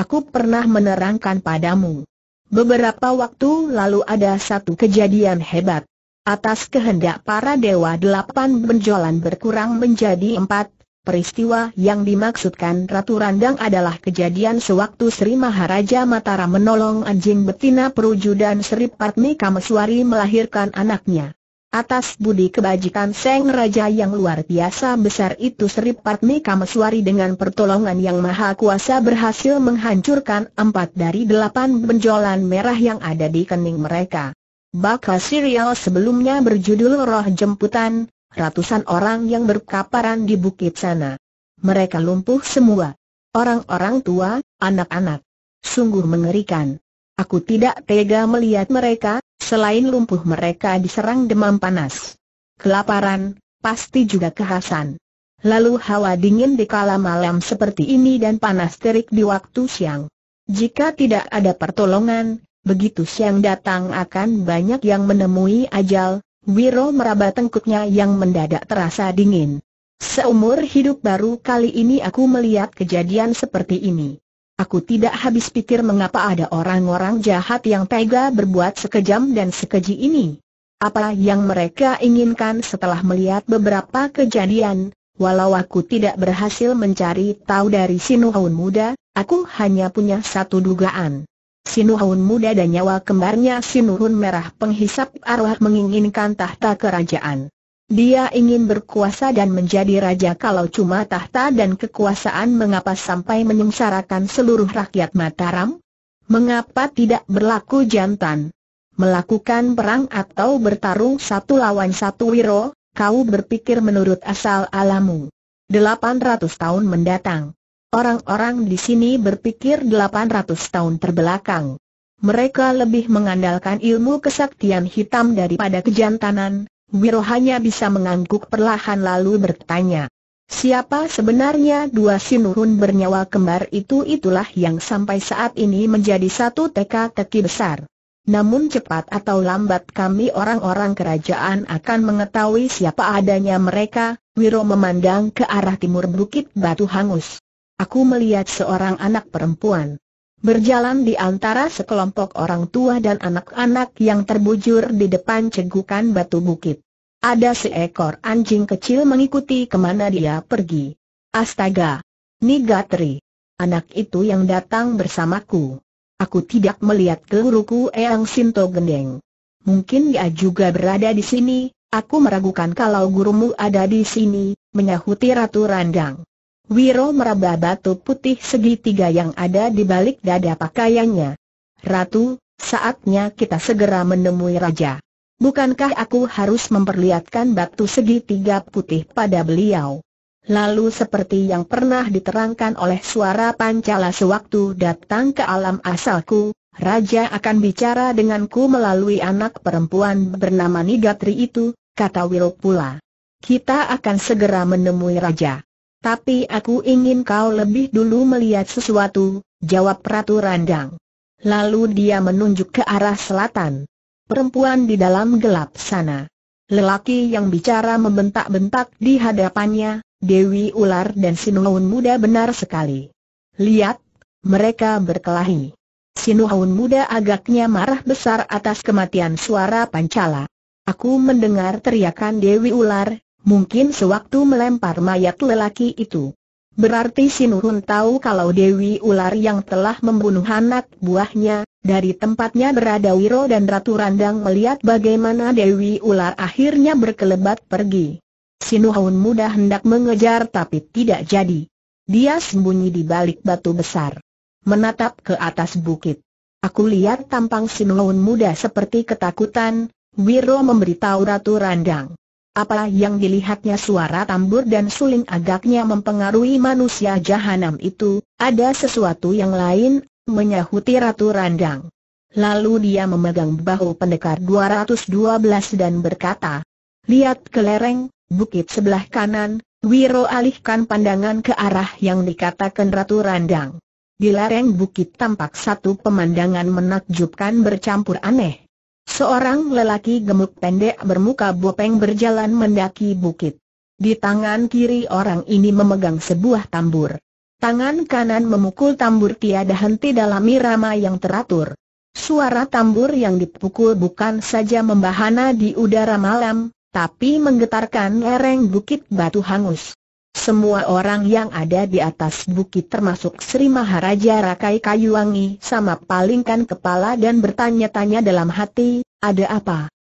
Aku pernah menerangkan padamu. Beberapa waktu lalu ada satu kejadian hebat. Atas kehendak para dewa delapan benjolan berkurang menjadi empat, peristiwa yang dimaksudkan Ratu Randang adalah kejadian sewaktu Sri Maharaja Mataram menolong anjing betina Peruju dan Sri Patmi Kameswari melahirkan anaknya. Atas budi kebajikan Seng Raja yang luar biasa besar itu Sri Padmi Kameswari dengan pertolongan yang maha kuasa berhasil menghancurkan empat dari delapan benjolan merah yang ada di kening mereka. Bakal serial sebelumnya berjudul Roh Jemputan, ratusan orang yang berkaparan di bukit sana. Mereka lumpuh semua. Orang-orang tua, anak-anak. Sungguh mengerikan. Aku tidak tega melihat mereka, Selain lumpuh mereka diserang demam panas, kelaparan, pasti juga kehasan Lalu hawa dingin di kala malam seperti ini dan panas terik di waktu siang. Jika tidak ada pertolongan, begitu siang datang akan banyak yang menemui ajal, Wiro meraba tengkuknya yang mendadak terasa dingin. Seumur hidup baru kali ini aku melihat kejadian seperti ini. Aku tidak habis pikir mengapa ada orang-orang jahat yang tega berbuat sekejam dan sekeji ini. Apa yang mereka inginkan setelah melihat beberapa kejadian, walau aku tidak berhasil mencari tahu dari Sinuhaun muda, aku hanya punya satu dugaan. Sinuhun muda dan nyawa kembarnya Sinuhun merah penghisap arwah menginginkan tahta kerajaan. Dia ingin berkuasa dan menjadi raja kalau cuma tahta dan kekuasaan mengapa sampai menyengsarakan seluruh rakyat Mataram? Mengapa tidak berlaku jantan? Melakukan perang atau bertarung satu lawan satu wiro, kau berpikir menurut asal alamu. 800 tahun mendatang. Orang-orang di sini berpikir 800 tahun terbelakang. Mereka lebih mengandalkan ilmu kesaktian hitam daripada kejantanan, Wiro hanya bisa mengangguk perlahan lalu bertanya. Siapa sebenarnya dua sinuhun bernyawa kembar itu itulah yang sampai saat ini menjadi satu teka-teki besar. Namun cepat atau lambat kami orang-orang kerajaan akan mengetahui siapa adanya mereka, Wiro memandang ke arah timur Bukit Batu Hangus. Aku melihat seorang anak perempuan berjalan di antara sekelompok orang tua dan anak-anak yang terbujur di depan cegukan batu bukit. Ada seekor anjing kecil mengikuti kemana dia pergi. Astaga! Nigatri! Anak itu yang datang bersamaku. Aku tidak melihat guruku Eyang Sinto Gendeng. Mungkin dia juga berada di sini, aku meragukan kalau gurumu ada di sini, menyahuti Ratu Randang. Wiro meraba batu putih segitiga yang ada di balik dada pakaiannya. Ratu, saatnya kita segera menemui Raja. Bukankah aku harus memperlihatkan batu segitiga putih pada beliau? Lalu seperti yang pernah diterangkan oleh suara Pancala sewaktu datang ke alam asalku, Raja akan bicara denganku melalui anak perempuan bernama Nigatri itu, kata Wiro pula. Kita akan segera menemui Raja. Tapi aku ingin kau lebih dulu melihat sesuatu, jawab Ratu Randang. Lalu dia menunjuk ke arah selatan. Perempuan di dalam gelap sana. Lelaki yang bicara membentak-bentak di hadapannya, Dewi Ular dan Sinuhun Muda benar sekali. Lihat, mereka berkelahi. Sinuhun Muda agaknya marah besar atas kematian suara Pancala. Aku mendengar teriakan Dewi Ular, mungkin sewaktu melempar mayat lelaki itu. Berarti Sinuhun tahu kalau Dewi Ular yang telah membunuh anak buahnya, dari tempatnya berada Wiro dan Ratu Randang melihat bagaimana Dewi Ular akhirnya berkelebat pergi. Sinuhun muda hendak mengejar tapi tidak jadi. Dia sembunyi di balik batu besar. Menatap ke atas bukit. Aku lihat tampang Sinuhun muda seperti ketakutan, Wiro memberitahu Ratu Randang. Apa yang dilihatnya suara tambur dan suling agaknya mempengaruhi manusia jahanam itu, ada sesuatu yang lain, menyahuti Ratu Randang. Lalu dia memegang bahu pendekar 212 dan berkata, Lihat ke lereng, bukit sebelah kanan, Wiro alihkan pandangan ke arah yang dikatakan Ratu Randang. Di lereng bukit tampak satu pemandangan menakjubkan bercampur aneh. Seorang lelaki gemuk pendek bermuka bopeng berjalan mendaki bukit. Di tangan kiri orang ini memegang sebuah tambur. Tangan kanan memukul tambur tiada henti dalam irama yang teratur. Suara tambur yang dipukul bukan saja membahana di udara malam, tapi menggetarkan lereng bukit batu hangus. Semua orang yang ada di atas bukit termasuk Sri Maharaja Rakai Kayuwangi sama palingkan kepala dan bertanya-tanya dalam hati, ada apa?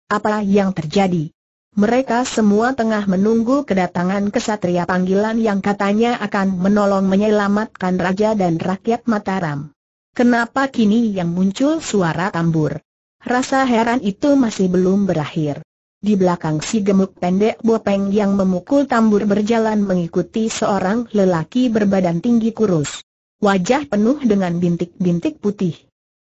Apa yang terjadi? Mereka semua tengah menunggu kedatangan kesatria panggilan yang katanya akan menolong menyelamatkan raja dan rakyat Mataram. Kenapa kini yang muncul suara tambur? Rasa heran itu masih belum berakhir. Di belakang si gemuk pendek Bopeng yang memukul tambur berjalan mengikuti seorang lelaki berbadan tinggi kurus. Wajah penuh dengan bintik-bintik putih.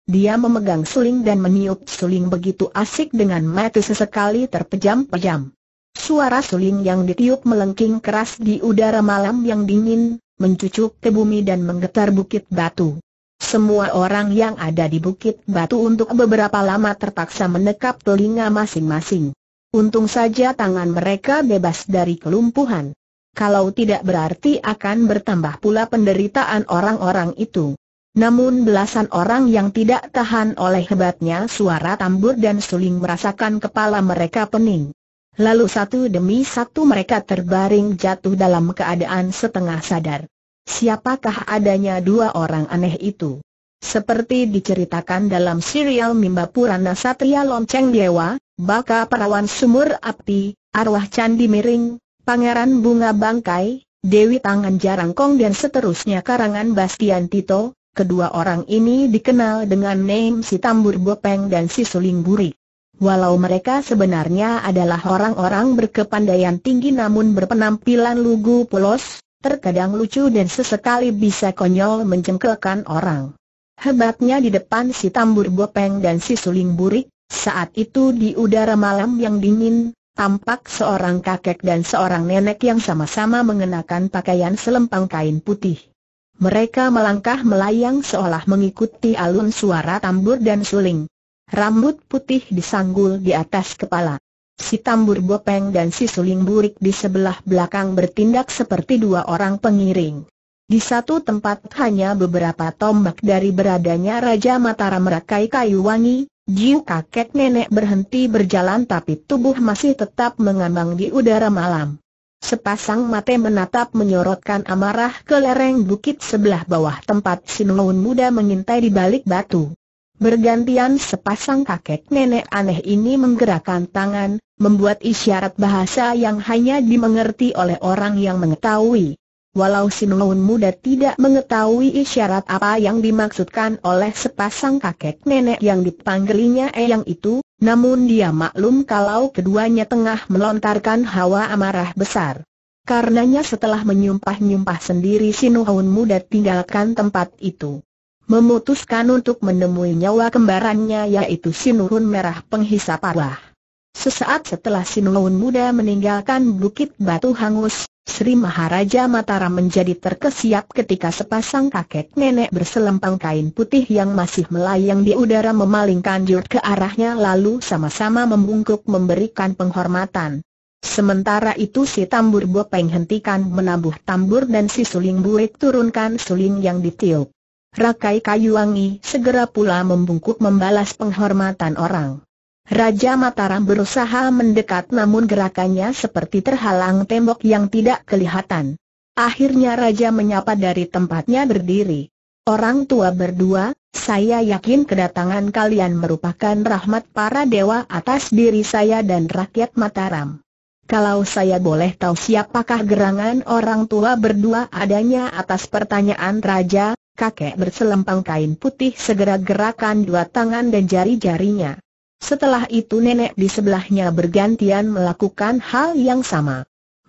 Dia memegang suling dan meniup suling begitu asik dengan mata sesekali terpejam-pejam. Suara suling yang ditiup melengking keras di udara malam yang dingin, mencucuk ke bumi dan menggetar bukit batu. Semua orang yang ada di bukit batu untuk beberapa lama terpaksa menekap telinga masing-masing. Untung saja tangan mereka bebas dari kelumpuhan. Kalau tidak berarti akan bertambah pula penderitaan orang-orang itu. Namun belasan orang yang tidak tahan oleh hebatnya suara tambur dan suling merasakan kepala mereka pening. Lalu satu demi satu mereka terbaring jatuh dalam keadaan setengah sadar. Siapakah adanya dua orang aneh itu? Seperti diceritakan dalam serial Mimba Purana Satria Lonceng Dewa, Baka perawan sumur api, arwah candi miring, pangeran bunga bangkai, Dewi Tangan Jarangkong dan seterusnya karangan Bastian Tito, kedua orang ini dikenal dengan name si Tambur Bopeng dan si Suling Buri. Walau mereka sebenarnya adalah orang-orang berkepandaian tinggi namun berpenampilan lugu polos, terkadang lucu dan sesekali bisa konyol mencengkelkan orang. Hebatnya di depan si Tambur Bopeng dan si Suling Burik, saat itu di udara malam yang dingin, tampak seorang kakek dan seorang nenek yang sama-sama mengenakan pakaian selempang kain putih. Mereka melangkah melayang seolah mengikuti alun suara tambur dan suling. Rambut putih disanggul di atas kepala. Si tambur bopeng dan si suling burik di sebelah belakang bertindak seperti dua orang pengiring. Di satu tempat hanya beberapa tombak dari beradanya Raja Mataram merakai kayu wangi, Jiu kakek nenek berhenti berjalan tapi tubuh masih tetap mengambang di udara malam. Sepasang mata menatap menyorotkan amarah ke lereng bukit sebelah bawah tempat sinuun muda mengintai di balik batu. Bergantian sepasang kakek nenek aneh ini menggerakkan tangan, membuat isyarat bahasa yang hanya dimengerti oleh orang yang mengetahui. Walau si muda tidak mengetahui isyarat apa yang dimaksudkan oleh sepasang kakek nenek yang dipanggilnya Eyang itu, namun dia maklum kalau keduanya tengah melontarkan hawa amarah besar. Karenanya setelah menyumpah-nyumpah sendiri si muda tinggalkan tempat itu. Memutuskan untuk menemui nyawa kembarannya yaitu si Merah Penghisap Arwah. Sesaat setelah si muda meninggalkan bukit batu hangus, Sri Maharaja Mataram menjadi terkesiap ketika sepasang kakek nenek berselempang kain putih yang masih melayang di udara memalingkan jurd ke arahnya lalu sama-sama membungkuk memberikan penghormatan. Sementara itu si tambur bopeng hentikan menabuh tambur dan si suling buik turunkan suling yang ditiup. Rakai kayu wangi segera pula membungkuk membalas penghormatan orang. Raja Mataram berusaha mendekat namun gerakannya seperti terhalang tembok yang tidak kelihatan. Akhirnya Raja menyapa dari tempatnya berdiri. Orang tua berdua, saya yakin kedatangan kalian merupakan rahmat para dewa atas diri saya dan rakyat Mataram. Kalau saya boleh tahu siapakah gerangan orang tua berdua adanya atas pertanyaan Raja, kakek berselempang kain putih segera gerakan dua tangan dan jari-jarinya. Setelah itu nenek di sebelahnya bergantian melakukan hal yang sama.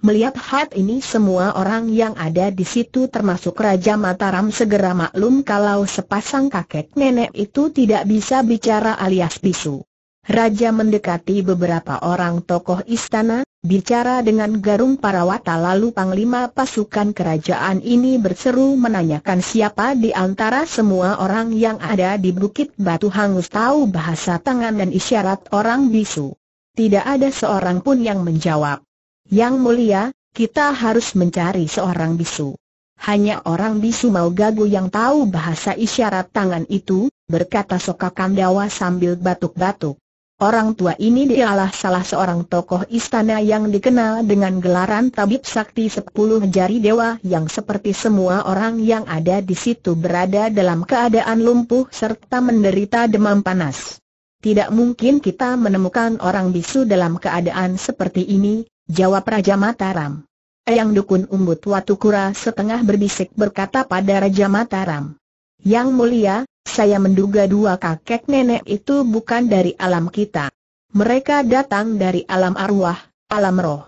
Melihat hal ini semua orang yang ada di situ termasuk Raja Mataram segera maklum kalau sepasang kakek nenek itu tidak bisa bicara alias bisu. Raja mendekati beberapa orang tokoh istana, Bicara dengan Garung Parawata lalu Panglima pasukan kerajaan ini berseru menanyakan siapa di antara semua orang yang ada di Bukit Batu Hangus tahu bahasa tangan dan isyarat orang bisu. Tidak ada seorang pun yang menjawab. Yang mulia, kita harus mencari seorang bisu. Hanya orang bisu mau gagu yang tahu bahasa isyarat tangan itu, berkata Soka Kandawa sambil batuk-batuk. Orang tua ini dialah salah seorang tokoh istana yang dikenal dengan gelaran Tabib Sakti Sepuluh Jari Dewa yang seperti semua orang yang ada di situ berada dalam keadaan lumpuh serta menderita demam panas. Tidak mungkin kita menemukan orang bisu dalam keadaan seperti ini, jawab Raja Mataram. Yang Dukun Umbut Watukura setengah berbisik berkata pada Raja Mataram. Yang mulia, saya menduga dua kakek nenek itu bukan dari alam kita. Mereka datang dari alam arwah, alam roh.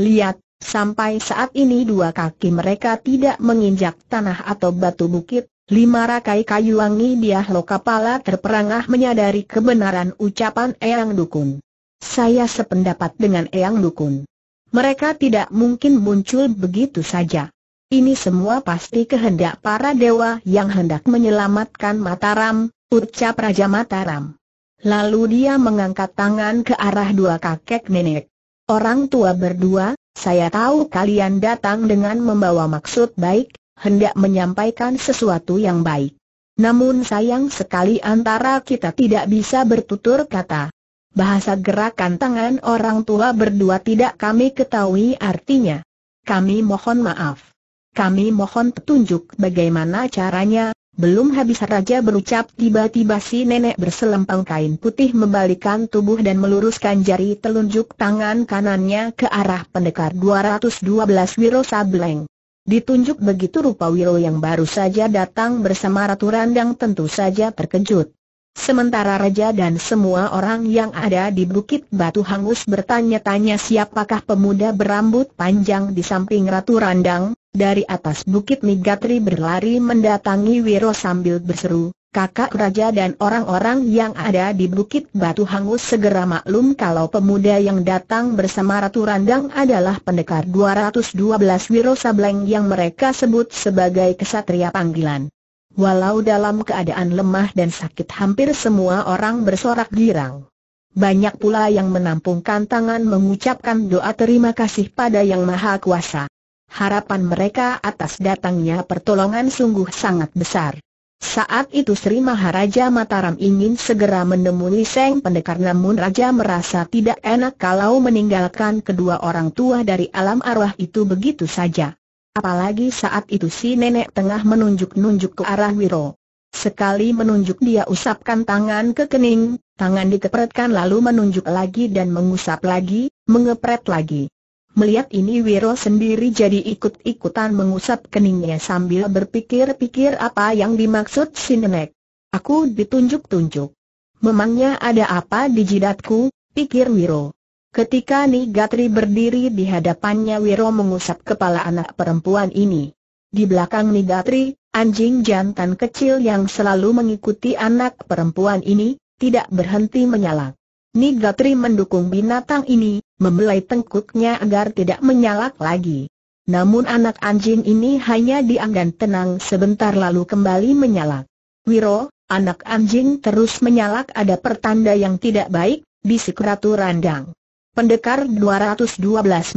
Lihat, sampai saat ini dua kaki mereka tidak menginjak tanah atau batu bukit, lima rakai kayu wangi diahlo kepala terperangah menyadari kebenaran ucapan Eyang Dukun. Saya sependapat dengan Eyang Dukun. Mereka tidak mungkin muncul begitu saja. Ini semua pasti kehendak para dewa yang hendak menyelamatkan Mataram, ucap Raja Mataram. Lalu dia mengangkat tangan ke arah dua kakek nenek. Orang tua berdua, saya tahu kalian datang dengan membawa maksud baik, hendak menyampaikan sesuatu yang baik. Namun sayang sekali antara kita tidak bisa bertutur kata. Bahasa gerakan tangan orang tua berdua tidak kami ketahui artinya. Kami mohon maaf kami mohon petunjuk bagaimana caranya, belum habis raja berucap tiba-tiba si nenek berselempang kain putih membalikan tubuh dan meluruskan jari telunjuk tangan kanannya ke arah pendekar 212 Wiro Sableng. Ditunjuk begitu rupa Wiro yang baru saja datang bersama Ratu Randang tentu saja terkejut. Sementara raja dan semua orang yang ada di Bukit Batu Hangus bertanya-tanya siapakah pemuda berambut panjang di samping Ratu Randang, dari atas bukit Migatri berlari mendatangi Wiro sambil berseru, kakak raja dan orang-orang yang ada di bukit batu hangus segera maklum kalau pemuda yang datang bersama Ratu Randang adalah pendekar 212 Wiro Sableng yang mereka sebut sebagai kesatria panggilan. Walau dalam keadaan lemah dan sakit hampir semua orang bersorak girang. Banyak pula yang menampungkan tangan mengucapkan doa terima kasih pada Yang Maha Kuasa harapan mereka atas datangnya pertolongan sungguh sangat besar. Saat itu Sri Maharaja Mataram ingin segera menemui Seng Pendekar namun Raja merasa tidak enak kalau meninggalkan kedua orang tua dari alam arwah itu begitu saja. Apalagi saat itu si nenek tengah menunjuk-nunjuk ke arah Wiro. Sekali menunjuk dia usapkan tangan ke kening, tangan dikepretkan lalu menunjuk lagi dan mengusap lagi, mengepret lagi. Melihat ini Wiro sendiri jadi ikut-ikutan mengusap keningnya sambil berpikir-pikir apa yang dimaksud si nenek. Aku ditunjuk-tunjuk. Memangnya ada apa di jidatku, pikir Wiro. Ketika Nigatri berdiri di hadapannya Wiro mengusap kepala anak perempuan ini. Di belakang Nigatri, anjing jantan kecil yang selalu mengikuti anak perempuan ini, tidak berhenti menyalak. Nigatri mendukung binatang ini, membelai tengkuknya agar tidak menyalak lagi. Namun anak anjing ini hanya dianggan tenang sebentar lalu kembali menyalak. Wiro, anak anjing terus menyalak ada pertanda yang tidak baik, bisik Ratu Randang. Pendekar 212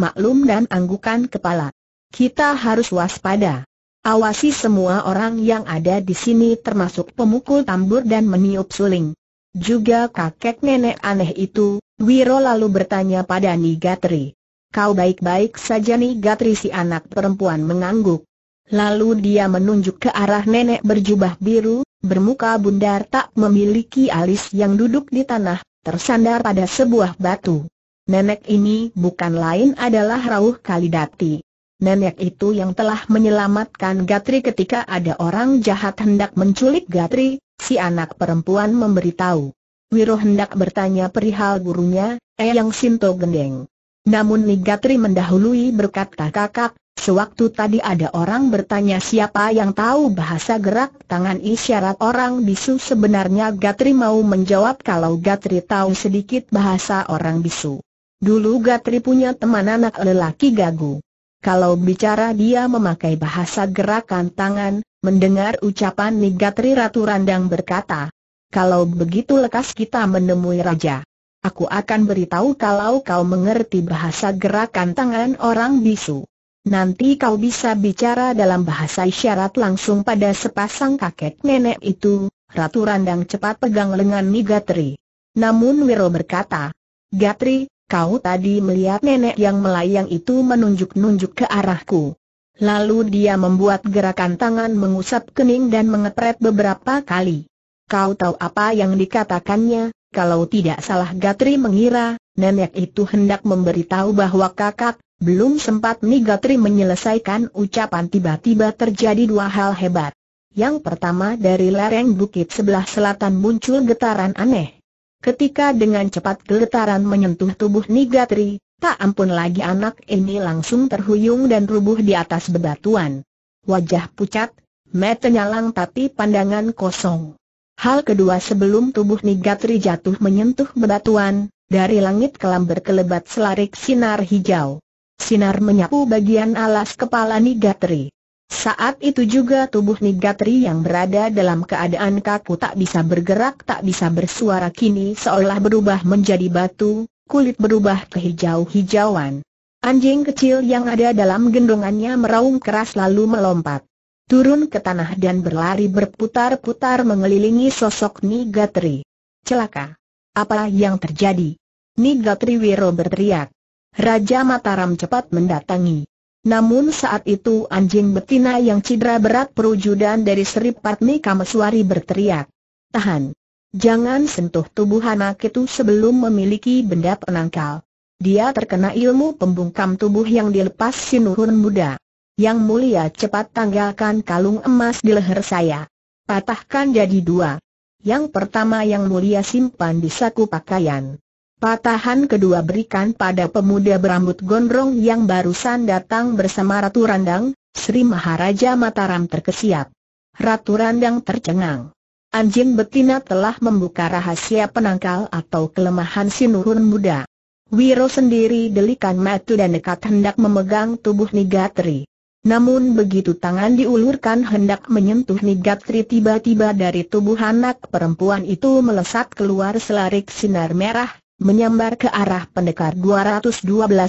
maklum dan anggukan kepala. Kita harus waspada. Awasi semua orang yang ada di sini termasuk pemukul tambur dan meniup suling. Juga kakek nenek aneh itu, Wiro lalu bertanya pada Nigatri. Kau baik-baik saja Nigatri si anak perempuan mengangguk. Lalu dia menunjuk ke arah nenek berjubah biru, bermuka bundar tak memiliki alis yang duduk di tanah, tersandar pada sebuah batu. Nenek ini bukan lain adalah Rauh Kalidati. Nenek itu yang telah menyelamatkan Gatri ketika ada orang jahat hendak menculik Gatri, si anak perempuan memberitahu. Wiro hendak bertanya perihal gurunya, Eyang Sinto Gendeng. Namun Nigatri mendahului berkata kakak, sewaktu tadi ada orang bertanya siapa yang tahu bahasa gerak tangan isyarat orang bisu sebenarnya Gatri mau menjawab kalau Gatri tahu sedikit bahasa orang bisu. Dulu Gatri punya teman anak lelaki gagu. Kalau bicara dia memakai bahasa gerakan tangan, mendengar ucapan Nigatri Ratu Randang berkata, kalau begitu lekas kita menemui Raja. Aku akan beritahu kalau kau mengerti bahasa gerakan tangan orang bisu. Nanti kau bisa bicara dalam bahasa isyarat langsung pada sepasang kakek nenek itu, Ratu Randang cepat pegang lengan Nigatri. Namun Wiro berkata, Gatri, kau tadi melihat nenek yang melayang itu menunjuk-nunjuk ke arahku. Lalu dia membuat gerakan tangan mengusap kening dan mengepret beberapa kali. Kau tahu apa yang dikatakannya, kalau tidak salah Gatri mengira, nenek itu hendak memberitahu bahwa kakak, belum sempat nih Gatri menyelesaikan ucapan tiba-tiba terjadi dua hal hebat. Yang pertama dari lereng bukit sebelah selatan muncul getaran aneh. Ketika dengan cepat geletaran menyentuh tubuh Nigatri, tak ampun lagi anak ini langsung terhuyung dan rubuh di atas bebatuan. Wajah pucat, mata nyalang tapi pandangan kosong. Hal kedua sebelum tubuh Nigatri jatuh menyentuh bebatuan, dari langit kelam berkelebat selarik sinar hijau. Sinar menyapu bagian alas kepala Nigatri. Saat itu juga tubuh Nigatri yang berada dalam keadaan kaku tak bisa bergerak tak bisa bersuara kini seolah berubah menjadi batu, kulit berubah ke hijau-hijauan. Anjing kecil yang ada dalam gendongannya meraung keras lalu melompat. Turun ke tanah dan berlari berputar-putar mengelilingi sosok Nigatri. Celaka! Apa yang terjadi? Nigatri Wiro berteriak. Raja Mataram cepat mendatangi. Namun saat itu anjing betina yang cedera berat perujudan dari Sri Patni Kameswari berteriak. Tahan! Jangan sentuh tubuh anak itu sebelum memiliki benda penangkal. Dia terkena ilmu pembungkam tubuh yang dilepas sinuhun muda. Yang mulia cepat tanggalkan kalung emas di leher saya. Patahkan jadi dua. Yang pertama yang mulia simpan di saku pakaian. Patahan kedua berikan pada pemuda berambut gondrong yang barusan datang bersama Ratu Randang, Sri Maharaja Mataram terkesiap. Ratu Randang tercengang. Anjing betina telah membuka rahasia penangkal atau kelemahan si Nurun muda. Wiro sendiri delikan matu dan dekat hendak memegang tubuh Nigatri. Namun begitu tangan diulurkan hendak menyentuh Nigatri tiba-tiba dari tubuh anak perempuan itu melesat keluar selarik sinar merah menyambar ke arah pendekar 212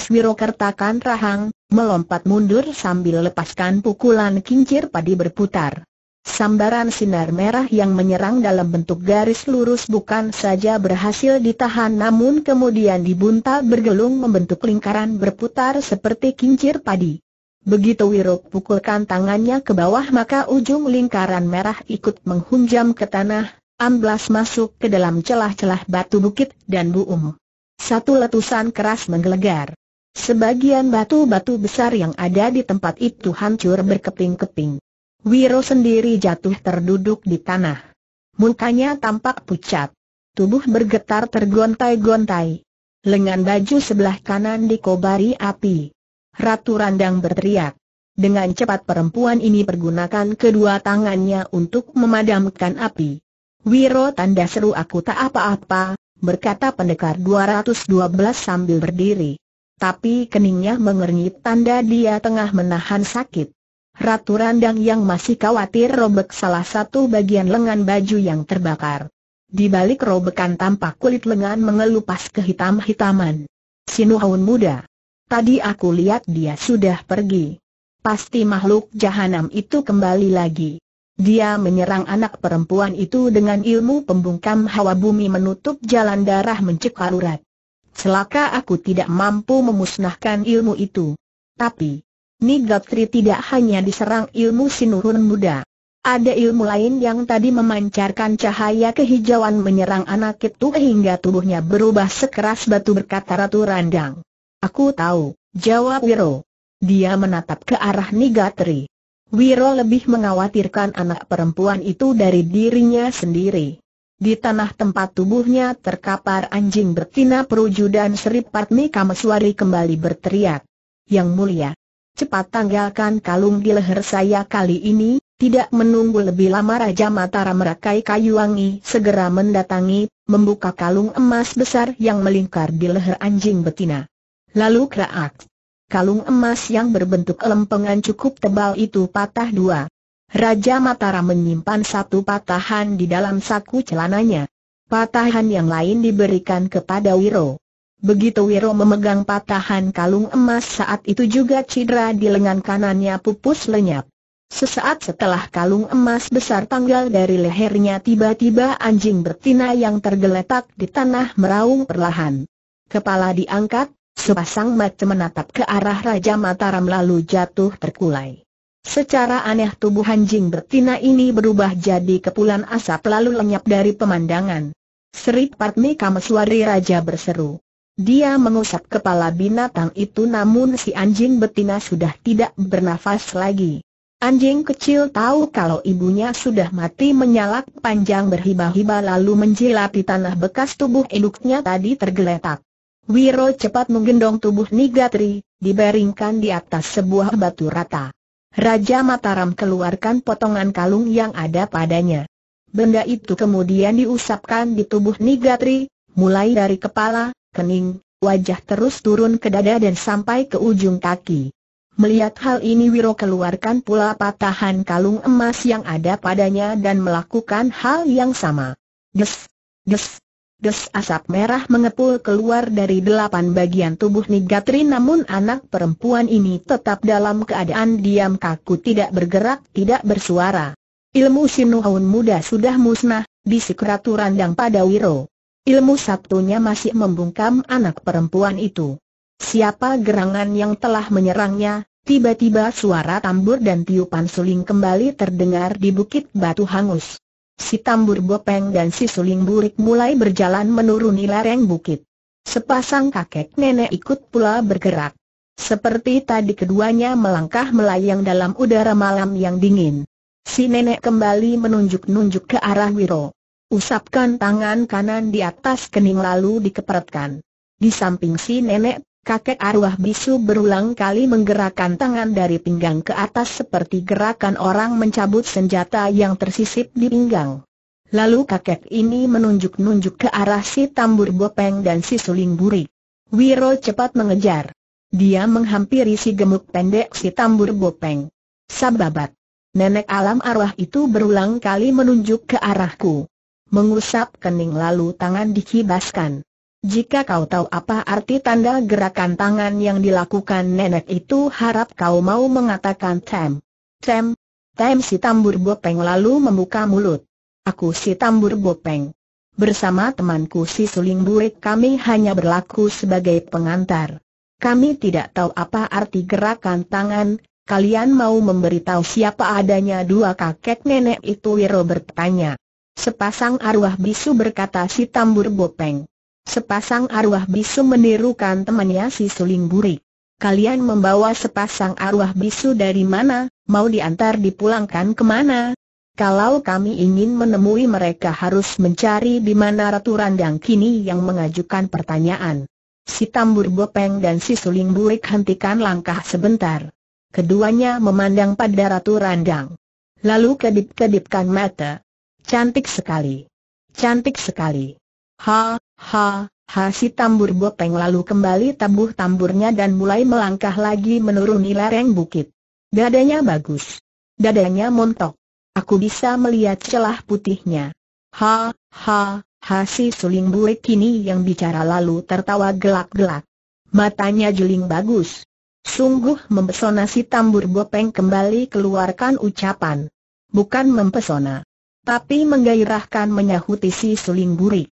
Wirokertakan Rahang, melompat mundur sambil lepaskan pukulan kincir padi berputar. Sambaran sinar merah yang menyerang dalam bentuk garis lurus bukan saja berhasil ditahan namun kemudian dibuntal bergelung membentuk lingkaran berputar seperti kincir padi. Begitu Wirok pukulkan tangannya ke bawah maka ujung lingkaran merah ikut menghunjam ke tanah, amblas masuk ke dalam celah-celah batu bukit dan buum. Satu letusan keras menggelegar. Sebagian batu-batu besar yang ada di tempat itu hancur berkeping-keping. Wiro sendiri jatuh terduduk di tanah. Mukanya tampak pucat. Tubuh bergetar tergontai-gontai. Lengan baju sebelah kanan dikobari api. Ratu Randang berteriak. Dengan cepat perempuan ini pergunakan kedua tangannya untuk memadamkan api. Wiro tanda seru aku tak apa-apa, berkata pendekar 212 sambil berdiri. Tapi keningnya mengernyit tanda dia tengah menahan sakit. Ratu Randang yang masih khawatir robek salah satu bagian lengan baju yang terbakar. Di balik robekan tampak kulit lengan mengelupas kehitam-hitaman. Sinuhaun muda. Tadi aku lihat dia sudah pergi. Pasti makhluk jahanam itu kembali lagi. Dia menyerang anak perempuan itu dengan ilmu pembungkam hawa bumi menutup jalan darah mencekar urat. Celaka aku tidak mampu memusnahkan ilmu itu. Tapi, Nigatri tidak hanya diserang ilmu sinurun muda. Ada ilmu lain yang tadi memancarkan cahaya kehijauan menyerang anak itu hingga tubuhnya berubah sekeras batu berkata Ratu Randang. Aku tahu, jawab Wiro. Dia menatap ke arah Nigatri. Wiro lebih mengkhawatirkan anak perempuan itu dari dirinya sendiri. Di tanah tempat tubuhnya terkapar anjing betina peruju dan Sri Patmi Kameswari kembali berteriak. Yang mulia, cepat tanggalkan kalung di leher saya kali ini, tidak menunggu lebih lama Raja Matara merakai kayu segera mendatangi, membuka kalung emas besar yang melingkar di leher anjing betina. Lalu kraak, kalung emas yang berbentuk lempengan cukup tebal itu patah dua. Raja Mataram menyimpan satu patahan di dalam saku celananya. Patahan yang lain diberikan kepada Wiro. Begitu Wiro memegang patahan kalung emas saat itu juga cedera di lengan kanannya pupus lenyap. Sesaat setelah kalung emas besar tanggal dari lehernya tiba-tiba anjing bertina yang tergeletak di tanah meraung perlahan. Kepala diangkat, Sepasang mata menatap ke arah Raja Mataram lalu jatuh terkulai. Secara aneh tubuh anjing betina ini berubah jadi kepulan asap lalu lenyap dari pemandangan. Sri Patmi Kameswari Raja berseru. Dia mengusap kepala binatang itu namun si anjing betina sudah tidak bernafas lagi. Anjing kecil tahu kalau ibunya sudah mati menyalak panjang berhibah-hibah lalu menjilati tanah bekas tubuh induknya tadi tergeletak. Wiro cepat menggendong tubuh Nigatri, dibaringkan di atas sebuah batu rata. Raja Mataram keluarkan potongan kalung yang ada padanya. Benda itu kemudian diusapkan di tubuh Nigatri, mulai dari kepala, kening, wajah terus turun ke dada dan sampai ke ujung kaki. Melihat hal ini Wiro keluarkan pula patahan kalung emas yang ada padanya dan melakukan hal yang sama. Des, des, Des asap merah mengepul keluar dari delapan bagian tubuh Nigatri namun anak perempuan ini tetap dalam keadaan diam kaku tidak bergerak tidak bersuara. Ilmu Sinuhaun muda sudah musnah, bisik Ratu Randang pada Wiro. Ilmu Sabtunya masih membungkam anak perempuan itu. Siapa gerangan yang telah menyerangnya, tiba-tiba suara tambur dan tiupan suling kembali terdengar di bukit batu hangus si tambur bopeng dan si suling burik mulai berjalan menuruni lereng bukit. Sepasang kakek nenek ikut pula bergerak. Seperti tadi keduanya melangkah melayang dalam udara malam yang dingin. Si nenek kembali menunjuk-nunjuk ke arah Wiro. Usapkan tangan kanan di atas kening lalu dikeperetkan. Di samping si nenek kakek arwah bisu berulang kali menggerakkan tangan dari pinggang ke atas seperti gerakan orang mencabut senjata yang tersisip di pinggang. Lalu kakek ini menunjuk-nunjuk ke arah si tambur bopeng dan si suling buri. Wiro cepat mengejar. Dia menghampiri si gemuk pendek si tambur bopeng. Sababat. Nenek alam arwah itu berulang kali menunjuk ke arahku. Mengusap kening lalu tangan dikibaskan. Jika kau tahu apa arti tanda gerakan tangan yang dilakukan nenek itu harap kau mau mengatakan tem. Tem. Tem si tambur bopeng lalu membuka mulut. Aku si tambur bopeng. Bersama temanku si suling buik kami hanya berlaku sebagai pengantar. Kami tidak tahu apa arti gerakan tangan, kalian mau memberitahu siapa adanya dua kakek nenek itu Wiro bertanya. Sepasang arwah bisu berkata si tambur bopeng. Sepasang arwah bisu menirukan temannya si suling burik. Kalian membawa sepasang arwah bisu dari mana, mau diantar dipulangkan kemana? Kalau kami ingin menemui mereka harus mencari di mana Ratu Randang kini yang mengajukan pertanyaan. Si Tambur Bopeng dan si Suling Burik hentikan langkah sebentar. Keduanya memandang pada Ratu Randang. Lalu kedip-kedipkan mata. Cantik sekali. Cantik sekali. Ha, Ha, ha si tambur bopeng lalu kembali tabuh tamburnya dan mulai melangkah lagi menuruni lereng bukit. Dadanya bagus. Dadanya montok. Aku bisa melihat celah putihnya. Ha, ha, ha si suling bule kini yang bicara lalu tertawa gelak-gelak. Matanya juling bagus. Sungguh mempesona si tambur bopeng kembali keluarkan ucapan. Bukan mempesona. Tapi menggairahkan menyahuti si suling burik.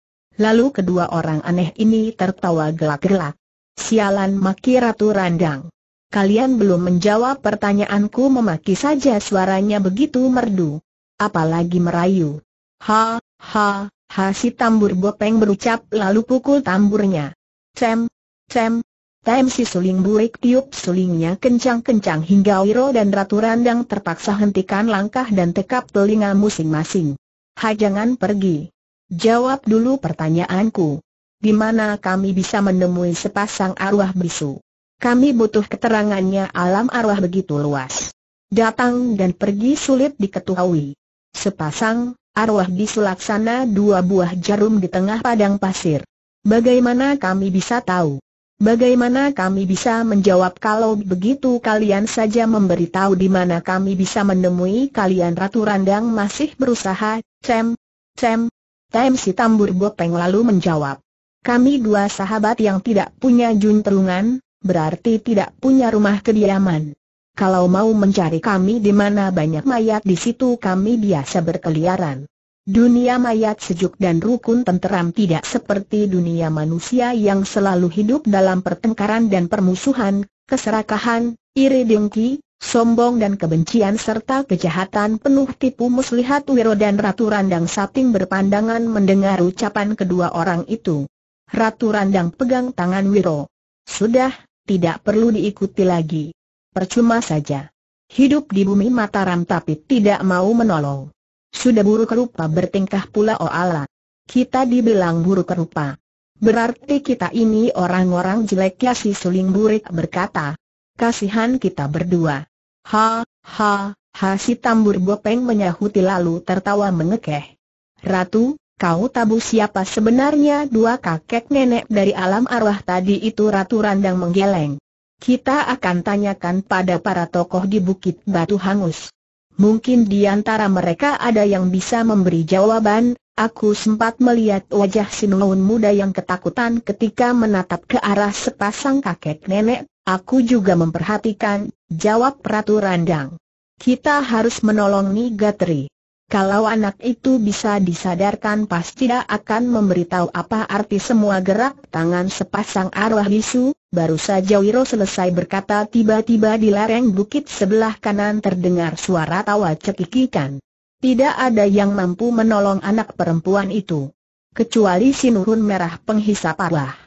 Lalu kedua orang aneh ini tertawa gelak-gelak. Sialan maki Ratu Randang. Kalian belum menjawab pertanyaanku memaki saja suaranya begitu merdu. Apalagi merayu. Ha, ha, ha si tambur bopeng berucap lalu pukul tamburnya. Cem, cem, tem si suling buik tiup sulingnya kencang-kencang hingga Wiro dan Ratu Randang terpaksa hentikan langkah dan tekap telinga masing-masing. Ha jangan pergi. Jawab dulu pertanyaanku. Di mana kami bisa menemui sepasang arwah bisu? Kami butuh keterangannya alam arwah begitu luas. Datang dan pergi sulit diketahui. Sepasang, arwah bisu laksana dua buah jarum di tengah padang pasir. Bagaimana kami bisa tahu? Bagaimana kami bisa menjawab kalau begitu kalian saja memberitahu di mana kami bisa menemui kalian Ratu Randang masih berusaha, Cem, Cem, Time si tambur bopeng lalu menjawab. Kami dua sahabat yang tidak punya jun terungan, berarti tidak punya rumah kediaman. Kalau mau mencari kami di mana banyak mayat di situ kami biasa berkeliaran. Dunia mayat sejuk dan rukun tenteram tidak seperti dunia manusia yang selalu hidup dalam pertengkaran dan permusuhan, keserakahan, iri dengki, sombong dan kebencian serta kejahatan penuh tipu muslihat Wiro dan Ratu Randang Sating berpandangan mendengar ucapan kedua orang itu. Ratu Randang pegang tangan Wiro. Sudah, tidak perlu diikuti lagi. Percuma saja. Hidup di bumi Mataram tapi tidak mau menolong. Sudah buruk rupa bertingkah pula Allah. Kita dibilang buruk rupa. Berarti kita ini orang-orang jelek ya si suling burik berkata. Kasihan kita berdua. Ha, ha, ha si tambur gopeng menyahuti lalu tertawa mengekeh. Ratu, kau tabu siapa sebenarnya dua kakek nenek dari alam arwah tadi itu Ratu Randang menggeleng. Kita akan tanyakan pada para tokoh di Bukit Batu Hangus. Mungkin di antara mereka ada yang bisa memberi jawaban, Aku sempat melihat wajah Sinuun muda yang ketakutan ketika menatap ke arah sepasang kakek nenek. Aku juga memperhatikan jawab Ratu Randang. Kita harus menolong Nigatri. Kalau anak itu bisa disadarkan pasti dia akan memberitahu apa arti semua gerak tangan sepasang arwah bisu, baru saja Wiro selesai berkata tiba-tiba di lereng bukit sebelah kanan terdengar suara tawa cekikikan. Tidak ada yang mampu menolong anak perempuan itu. Kecuali sinurun Merah penghisap arwah.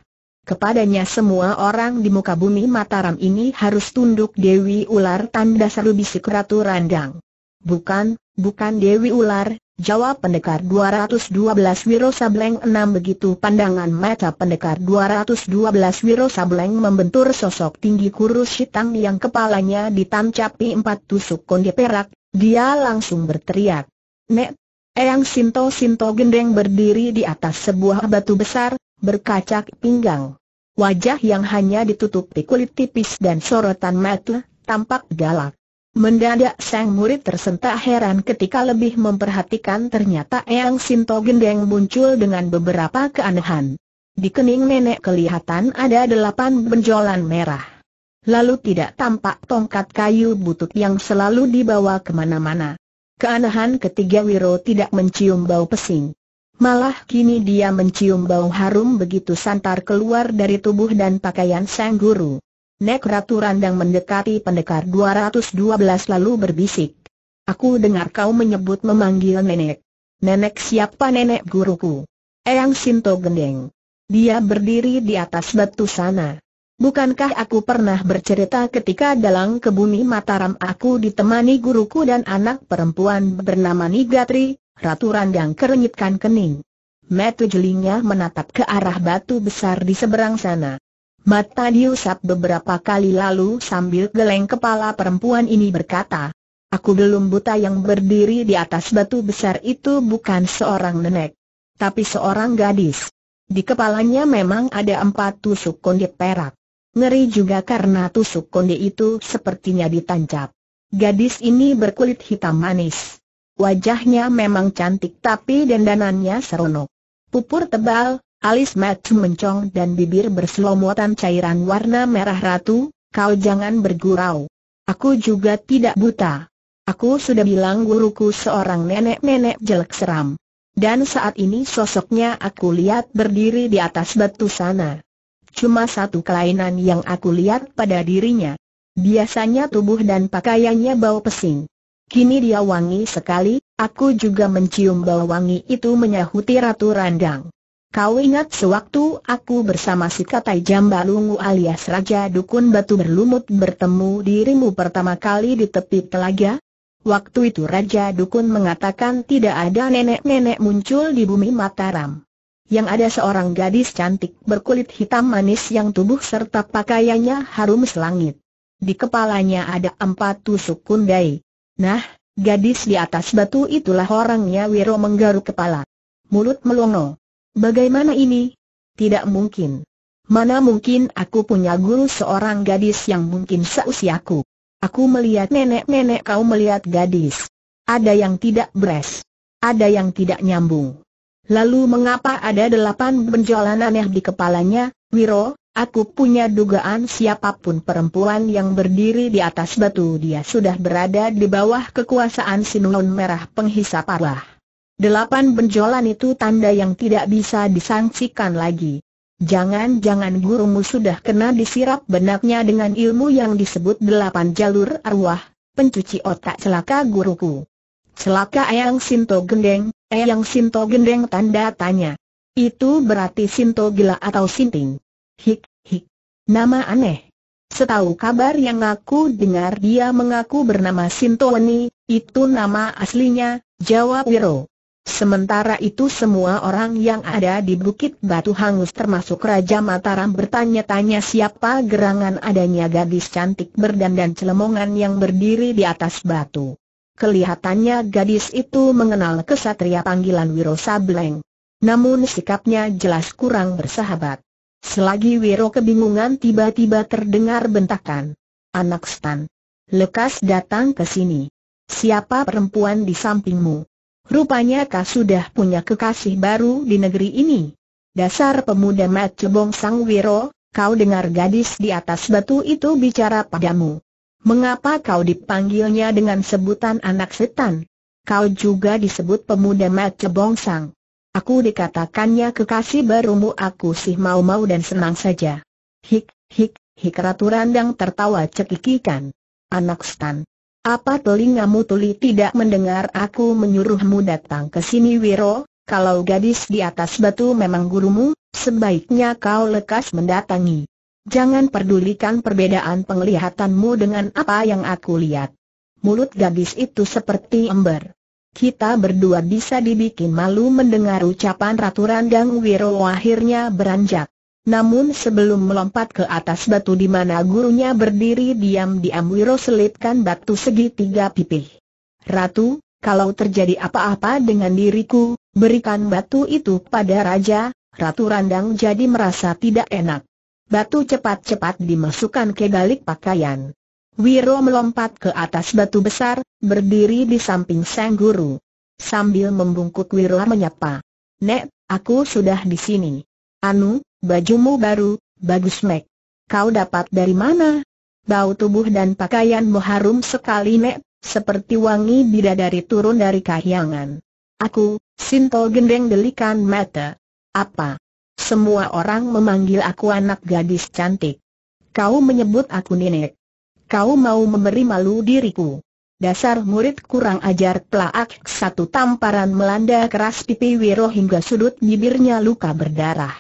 Kepadanya semua orang di muka bumi Mataram ini harus tunduk Dewi Ular tanda seru bisik Ratu Randang. Bukan, bukan Dewi Ular, jawab pendekar 212 Wiro Sableng 6 begitu pandangan mata pendekar 212 Wiro Sableng membentur sosok tinggi kurus hitam yang kepalanya ditancapi empat tusuk konde perak, dia langsung berteriak. Nek, Eyang Sinto Sinto Gendeng berdiri di atas sebuah batu besar, berkacak pinggang. Wajah yang hanya ditutupi kulit tipis dan sorotan mata, tampak galak. Mendadak sang murid tersentak heran ketika lebih memperhatikan ternyata Eyang Sinto Gendeng muncul dengan beberapa keanehan. Di kening nenek kelihatan ada delapan benjolan merah. Lalu tidak tampak tongkat kayu butut yang selalu dibawa kemana-mana. Keanehan ketiga Wiro tidak mencium bau pesing. Malah kini dia mencium bau harum begitu santar keluar dari tubuh dan pakaian sang guru. Nek Ratu Randang mendekati pendekar 212 lalu berbisik. Aku dengar kau menyebut memanggil nenek. Nenek siapa nenek guruku? Eyang Sinto Gendeng. Dia berdiri di atas batu sana. Bukankah aku pernah bercerita ketika dalam ke bumi Mataram aku ditemani guruku dan anak perempuan bernama Nigatri, Ratu Randang kerenyitkan kening. Metu jelingnya menatap ke arah batu besar di seberang sana. Mata diusap beberapa kali lalu sambil geleng kepala perempuan ini berkata, Aku belum buta yang berdiri di atas batu besar itu bukan seorang nenek, tapi seorang gadis. Di kepalanya memang ada empat tusuk konde perak. Ngeri juga karena tusuk konde itu sepertinya ditancap. Gadis ini berkulit hitam manis. Wajahnya memang cantik tapi dendanannya seronok. Pupur tebal, alis matu mencong dan bibir berselomotan cairan warna merah ratu, kau jangan bergurau. Aku juga tidak buta. Aku sudah bilang guruku seorang nenek-nenek jelek seram. Dan saat ini sosoknya aku lihat berdiri di atas batu sana. Cuma satu kelainan yang aku lihat pada dirinya. Biasanya tubuh dan pakaiannya bau pesing. Kini dia wangi sekali, aku juga mencium bau wangi itu menyahuti Ratu Randang. Kau ingat sewaktu aku bersama si Katai Jambalungu alias Raja Dukun Batu Berlumut bertemu dirimu pertama kali di tepi telaga? Waktu itu Raja Dukun mengatakan tidak ada nenek-nenek muncul di bumi Mataram. Yang ada seorang gadis cantik berkulit hitam manis yang tubuh serta pakaiannya harum selangit. Di kepalanya ada empat tusuk kundai. Nah, gadis di atas batu itulah orangnya Wiro menggaruk kepala. Mulut melongo. Bagaimana ini? Tidak mungkin. Mana mungkin aku punya guru seorang gadis yang mungkin seusiaku. Aku melihat nenek-nenek kau melihat gadis. Ada yang tidak beres. Ada yang tidak nyambung. Lalu mengapa ada delapan benjolan aneh di kepalanya, Wiro? Aku punya dugaan siapapun perempuan yang berdiri di atas batu dia sudah berada di bawah kekuasaan Sinuun Merah penghisap arwah. Delapan benjolan itu tanda yang tidak bisa disangsikan lagi. Jangan-jangan gurumu sudah kena disirap benaknya dengan ilmu yang disebut delapan jalur arwah, pencuci otak celaka guruku. Celaka Eyang Sinto Gendeng, Eyang Sinto Gendeng tanda tanya. Itu berarti Sinto gila atau sinting. Hik, hik. Nama aneh. Setahu kabar yang aku dengar dia mengaku bernama Sintoni, itu nama aslinya, jawab Wiro. Sementara itu semua orang yang ada di Bukit Batu Hangus termasuk Raja Mataram bertanya-tanya siapa gerangan adanya gadis cantik berdandan celemongan yang berdiri di atas batu. Kelihatannya gadis itu mengenal kesatria panggilan Wiro Sableng. Namun sikapnya jelas kurang bersahabat. Selagi Wiro kebingungan tiba-tiba terdengar bentakan. Anak Stan. Lekas datang ke sini. Siapa perempuan di sampingmu? Rupanya kau sudah punya kekasih baru di negeri ini. Dasar pemuda mat bongsang sang Wiro, kau dengar gadis di atas batu itu bicara padamu. Mengapa kau dipanggilnya dengan sebutan anak setan? Kau juga disebut pemuda mat bongsang. sang. Aku dikatakannya kekasih barumu aku sih mau-mau dan senang saja. Hik, hik, hik Ratu Randang tertawa cekikikan. Anak stan. Apa telingamu tuli tidak mendengar aku menyuruhmu datang ke sini Wiro? Kalau gadis di atas batu memang gurumu, sebaiknya kau lekas mendatangi. Jangan pedulikan perbedaan penglihatanmu dengan apa yang aku lihat. Mulut gadis itu seperti ember kita berdua bisa dibikin malu mendengar ucapan Ratu Randang Wiro akhirnya beranjak. Namun sebelum melompat ke atas batu di mana gurunya berdiri diam-diam Wiro selipkan batu segitiga pipih. Ratu, kalau terjadi apa-apa dengan diriku, berikan batu itu pada Raja, Ratu Randang jadi merasa tidak enak. Batu cepat-cepat dimasukkan ke balik pakaian. Wiro melompat ke atas batu besar, berdiri di samping sang guru. Sambil membungkuk Wiro menyapa. Nek, aku sudah di sini. Anu, bajumu baru, bagus Mek. Kau dapat dari mana? Bau tubuh dan pakaianmu harum sekali Nek, seperti wangi bidadari turun dari kahyangan. Aku, Sinto gendeng delikan mata. Apa? Semua orang memanggil aku anak gadis cantik. Kau menyebut aku nenek kau mau memberi malu diriku. Dasar murid kurang ajar Pelak satu tamparan melanda keras pipi Wiro hingga sudut bibirnya luka berdarah.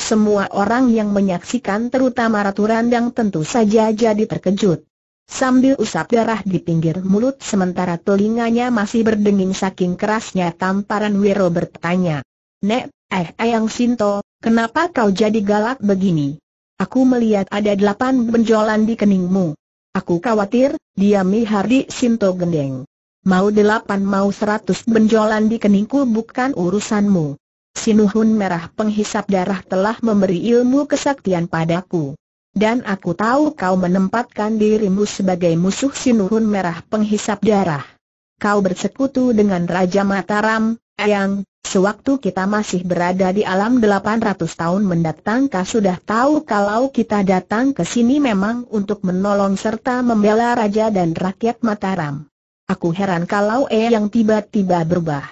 Semua orang yang menyaksikan terutama Ratu Randang tentu saja jadi terkejut. Sambil usap darah di pinggir mulut sementara telinganya masih berdenging saking kerasnya tamparan Wiro bertanya. Nek, eh Eyang Sinto, kenapa kau jadi galak begini? Aku melihat ada delapan benjolan di keningmu. Aku khawatir, dia Mihardi Sinto Gendeng. Mau delapan mau seratus benjolan di keningku bukan urusanmu. Sinuhun merah penghisap darah telah memberi ilmu kesaktian padaku. Dan aku tahu kau menempatkan dirimu sebagai musuh Sinuhun merah penghisap darah. Kau bersekutu dengan Raja Mataram, Eyang, Sewaktu kita masih berada di alam 800 tahun mendatang kau sudah tahu kalau kita datang ke sini memang untuk menolong serta membela raja dan rakyat Mataram. Aku heran kalau E yang tiba-tiba berubah.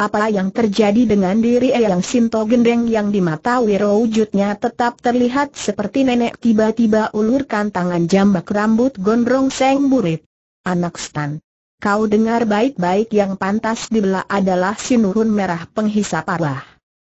Apa yang terjadi dengan diri E yang Sinto Gendeng yang di mata Wiro wujudnya tetap terlihat seperti nenek tiba-tiba ulurkan tangan jambak rambut gondrong seng burit. Anak Stan. Kau dengar baik-baik yang pantas dibelah adalah sinurun merah penghisap arwah.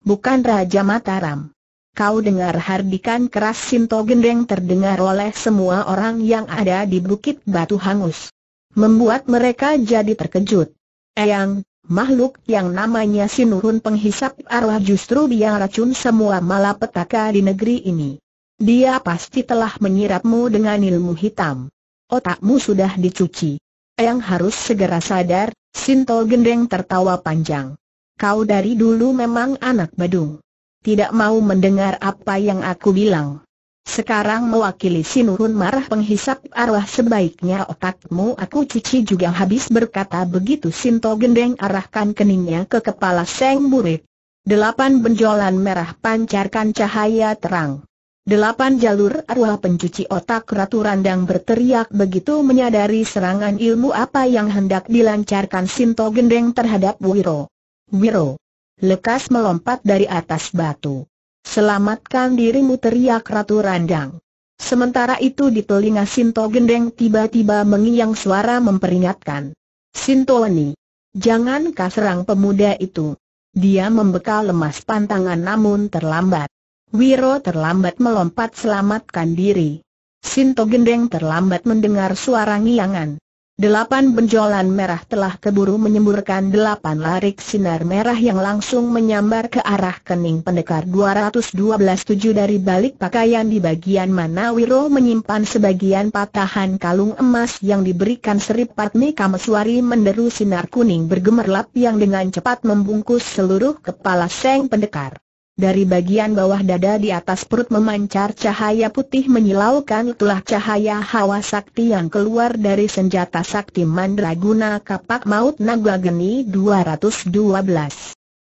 Bukan Raja Mataram. Kau dengar hardikan keras Sinto Gendeng terdengar oleh semua orang yang ada di Bukit Batu Hangus. Membuat mereka jadi terkejut. Eyang, makhluk yang namanya Sinurun penghisap arwah justru dia racun semua malapetaka di negeri ini. Dia pasti telah menyirapmu dengan ilmu hitam. Otakmu sudah dicuci. Eyang harus segera sadar, Sinto Gendeng tertawa panjang. Kau dari dulu memang anak badung. Tidak mau mendengar apa yang aku bilang. Sekarang mewakili Sinurun marah penghisap arwah sebaiknya otakmu aku cuci juga habis berkata begitu Sinto Gendeng arahkan keningnya ke kepala Seng Burit. Delapan benjolan merah pancarkan cahaya terang. Delapan jalur arwah pencuci otak Ratu Randang berteriak begitu menyadari serangan ilmu apa yang hendak dilancarkan Sinto Gendeng terhadap Wiro. Wiro! Lekas melompat dari atas batu. Selamatkan dirimu teriak Ratu Randang. Sementara itu di telinga Sinto Gendeng tiba-tiba mengiang suara memperingatkan. Sintoni, jangan kasarang pemuda itu. Dia membekal lemas pantangan namun terlambat. Wiro terlambat melompat selamatkan diri. Sinto Gendeng terlambat mendengar suara ngiangan. Delapan benjolan merah telah keburu menyemburkan delapan larik sinar merah yang langsung menyambar ke arah kening pendekar 212-7 dari balik pakaian di bagian mana Wiro menyimpan sebagian patahan kalung emas yang diberikan Sri Mika Meswari menderu sinar kuning bergemerlap yang dengan cepat membungkus seluruh kepala Seng Pendekar. Dari bagian bawah dada di atas perut memancar cahaya putih menyilaukan telah cahaya hawa sakti yang keluar dari senjata sakti mandraguna kapak maut naga geni 212.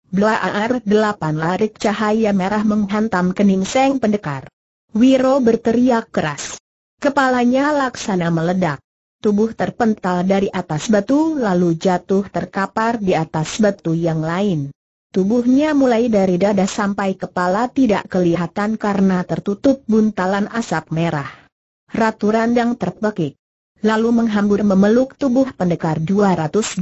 Blaar delapan larik cahaya merah menghantam kening seng pendekar. Wiro berteriak keras. Kepalanya laksana meledak. Tubuh terpental dari atas batu lalu jatuh terkapar di atas batu yang lain. Tubuhnya mulai dari dada sampai kepala tidak kelihatan karena tertutup buntalan asap merah. Ratu Randang terpekik. Lalu menghambur memeluk tubuh pendekar 212.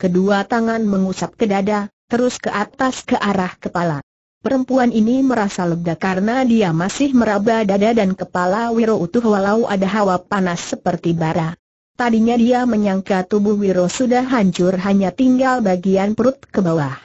Kedua tangan mengusap ke dada, terus ke atas ke arah kepala. Perempuan ini merasa lega karena dia masih meraba dada dan kepala Wiro utuh walau ada hawa panas seperti bara. Tadinya dia menyangka tubuh Wiro sudah hancur hanya tinggal bagian perut ke bawah.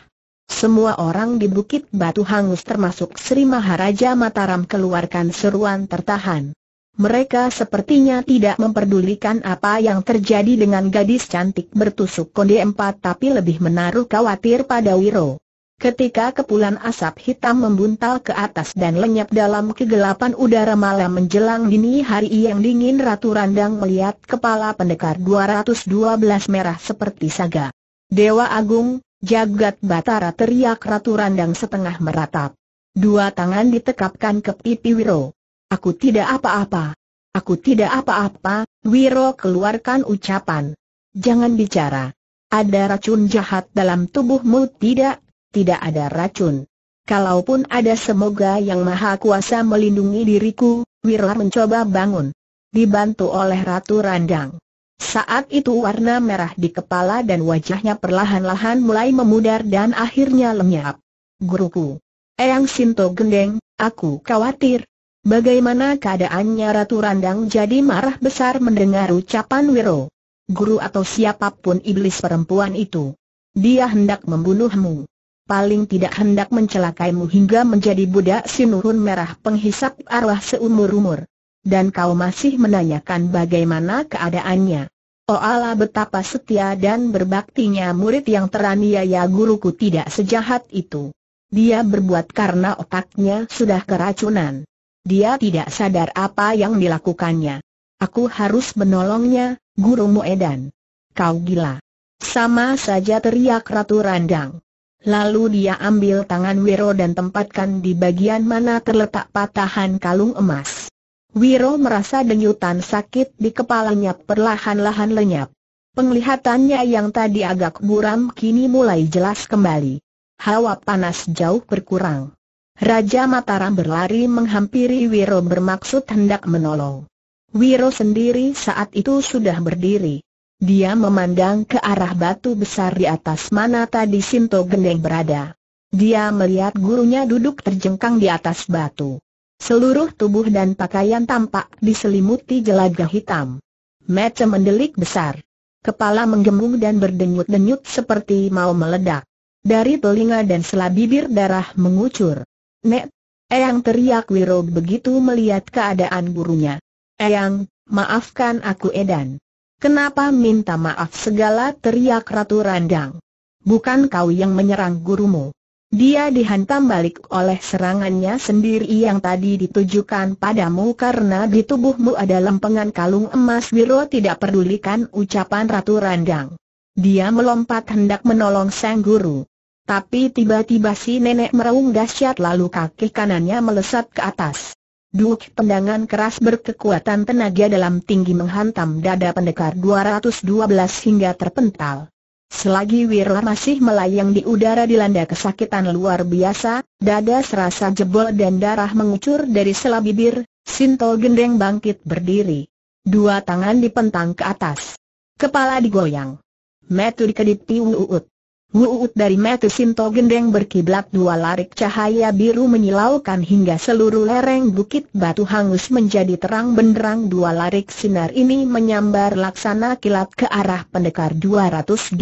Semua orang di Bukit Batu Hangus termasuk Sri Maharaja Mataram keluarkan seruan tertahan. Mereka sepertinya tidak memperdulikan apa yang terjadi dengan gadis cantik bertusuk konde empat tapi lebih menaruh khawatir pada Wiro. Ketika kepulan asap hitam membuntal ke atas dan lenyap dalam kegelapan udara malam menjelang dini hari yang dingin Ratu Randang melihat kepala pendekar 212 merah seperti saga. Dewa Agung, jagat batara teriak Ratu Randang setengah meratap. Dua tangan ditekapkan ke pipi Wiro. Aku tidak apa-apa. Aku tidak apa-apa, Wiro keluarkan ucapan. Jangan bicara. Ada racun jahat dalam tubuhmu tidak? tidak ada racun. Kalaupun ada semoga yang maha kuasa melindungi diriku, Wirla mencoba bangun. Dibantu oleh Ratu Randang. Saat itu warna merah di kepala dan wajahnya perlahan-lahan mulai memudar dan akhirnya lenyap. Guruku. Eyang Sinto gendeng, aku khawatir. Bagaimana keadaannya Ratu Randang jadi marah besar mendengar ucapan Wiro. Guru atau siapapun iblis perempuan itu. Dia hendak membunuhmu paling tidak hendak mencelakaimu hingga menjadi budak sinurun merah penghisap arwah seumur-umur. Dan kau masih menanyakan bagaimana keadaannya. Oh Allah betapa setia dan berbaktinya murid yang teraniaya ya, guruku tidak sejahat itu. Dia berbuat karena otaknya sudah keracunan. Dia tidak sadar apa yang dilakukannya. Aku harus menolongnya, gurumu Edan. Kau gila. Sama saja teriak Ratu Randang. Lalu dia ambil tangan Wiro dan tempatkan di bagian mana terletak patahan kalung emas. Wiro merasa denyutan sakit di kepalanya perlahan-lahan lenyap. Penglihatannya yang tadi agak buram kini mulai jelas kembali. Hawa panas jauh berkurang. Raja Mataram berlari menghampiri Wiro bermaksud hendak menolong. Wiro sendiri saat itu sudah berdiri. Dia memandang ke arah batu besar di atas mana tadi Sinto Gendeng berada. Dia melihat gurunya duduk terjengkang di atas batu. Seluruh tubuh dan pakaian tampak diselimuti jelaga hitam. Mata mendelik besar. Kepala menggembung dan berdenyut-denyut seperti mau meledak. Dari telinga dan sela bibir darah mengucur. Nek, Eyang teriak Wiro begitu melihat keadaan gurunya. Eyang, maafkan aku Edan. Kenapa minta maaf segala teriak Ratu Randang? Bukan kau yang menyerang gurumu. Dia dihantam balik oleh serangannya sendiri yang tadi ditujukan padamu karena di tubuhmu ada lempengan kalung emas Wiro tidak pedulikan ucapan Ratu Randang. Dia melompat hendak menolong sang guru. Tapi tiba-tiba si nenek meraung dahsyat lalu kaki kanannya melesat ke atas. Duk tendangan keras berkekuatan tenaga dalam tinggi menghantam dada pendekar 212 hingga terpental. Selagi Wirla masih melayang di udara dilanda kesakitan luar biasa, dada serasa jebol dan darah mengucur dari sela bibir, Sinto gendeng bangkit berdiri. Dua tangan dipentang ke atas. Kepala digoyang. Metu dikedipi uut. Wuut dari mata Sinto Gendeng berkiblat dua larik cahaya biru menyilaukan hingga seluruh lereng bukit batu hangus menjadi terang benderang dua larik sinar ini menyambar laksana kilat ke arah pendekar 212.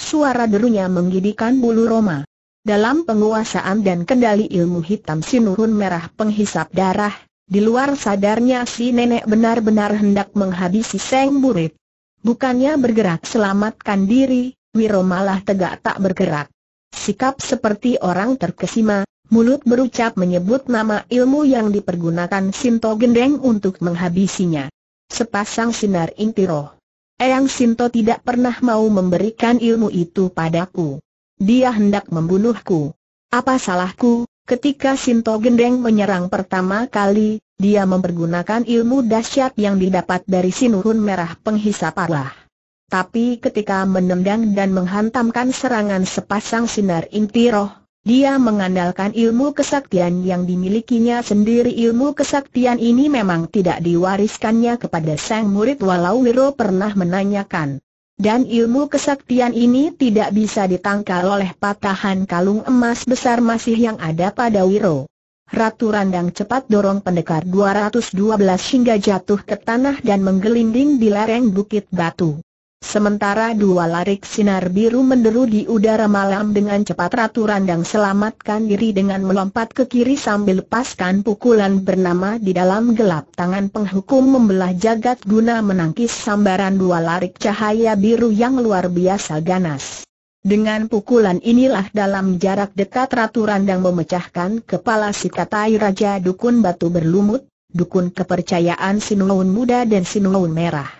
Suara derunya menggidikan bulu Roma. Dalam penguasaan dan kendali ilmu hitam sinurun merah penghisap darah, di luar sadarnya si nenek benar-benar hendak menghabisi seng burit. Bukannya bergerak selamatkan diri, Wiro malah tegak tak bergerak. Sikap seperti orang terkesima, mulut berucap menyebut nama ilmu yang dipergunakan Sinto Gendeng untuk menghabisinya. Sepasang sinar inti roh. Eyang Sinto tidak pernah mau memberikan ilmu itu padaku. Dia hendak membunuhku. Apa salahku, ketika Sinto Gendeng menyerang pertama kali, dia mempergunakan ilmu dahsyat yang didapat dari sinurun merah penghisap arwah tapi ketika menendang dan menghantamkan serangan sepasang sinar inti roh, dia mengandalkan ilmu kesaktian yang dimilikinya sendiri ilmu kesaktian ini memang tidak diwariskannya kepada sang murid walau Wiro pernah menanyakan. Dan ilmu kesaktian ini tidak bisa ditangkal oleh patahan kalung emas besar masih yang ada pada Wiro. Ratu Randang cepat dorong pendekar 212 hingga jatuh ke tanah dan menggelinding di lereng bukit batu. Sementara dua larik sinar biru menderu di udara malam dengan cepat Ratu Randang selamatkan diri dengan melompat ke kiri sambil lepaskan pukulan bernama di dalam gelap tangan penghukum membelah jagat guna menangkis sambaran dua larik cahaya biru yang luar biasa ganas. Dengan pukulan inilah dalam jarak dekat Ratu Randang memecahkan kepala si katai Raja Dukun Batu Berlumut, Dukun Kepercayaan Sinuun Muda dan Sinuun Merah.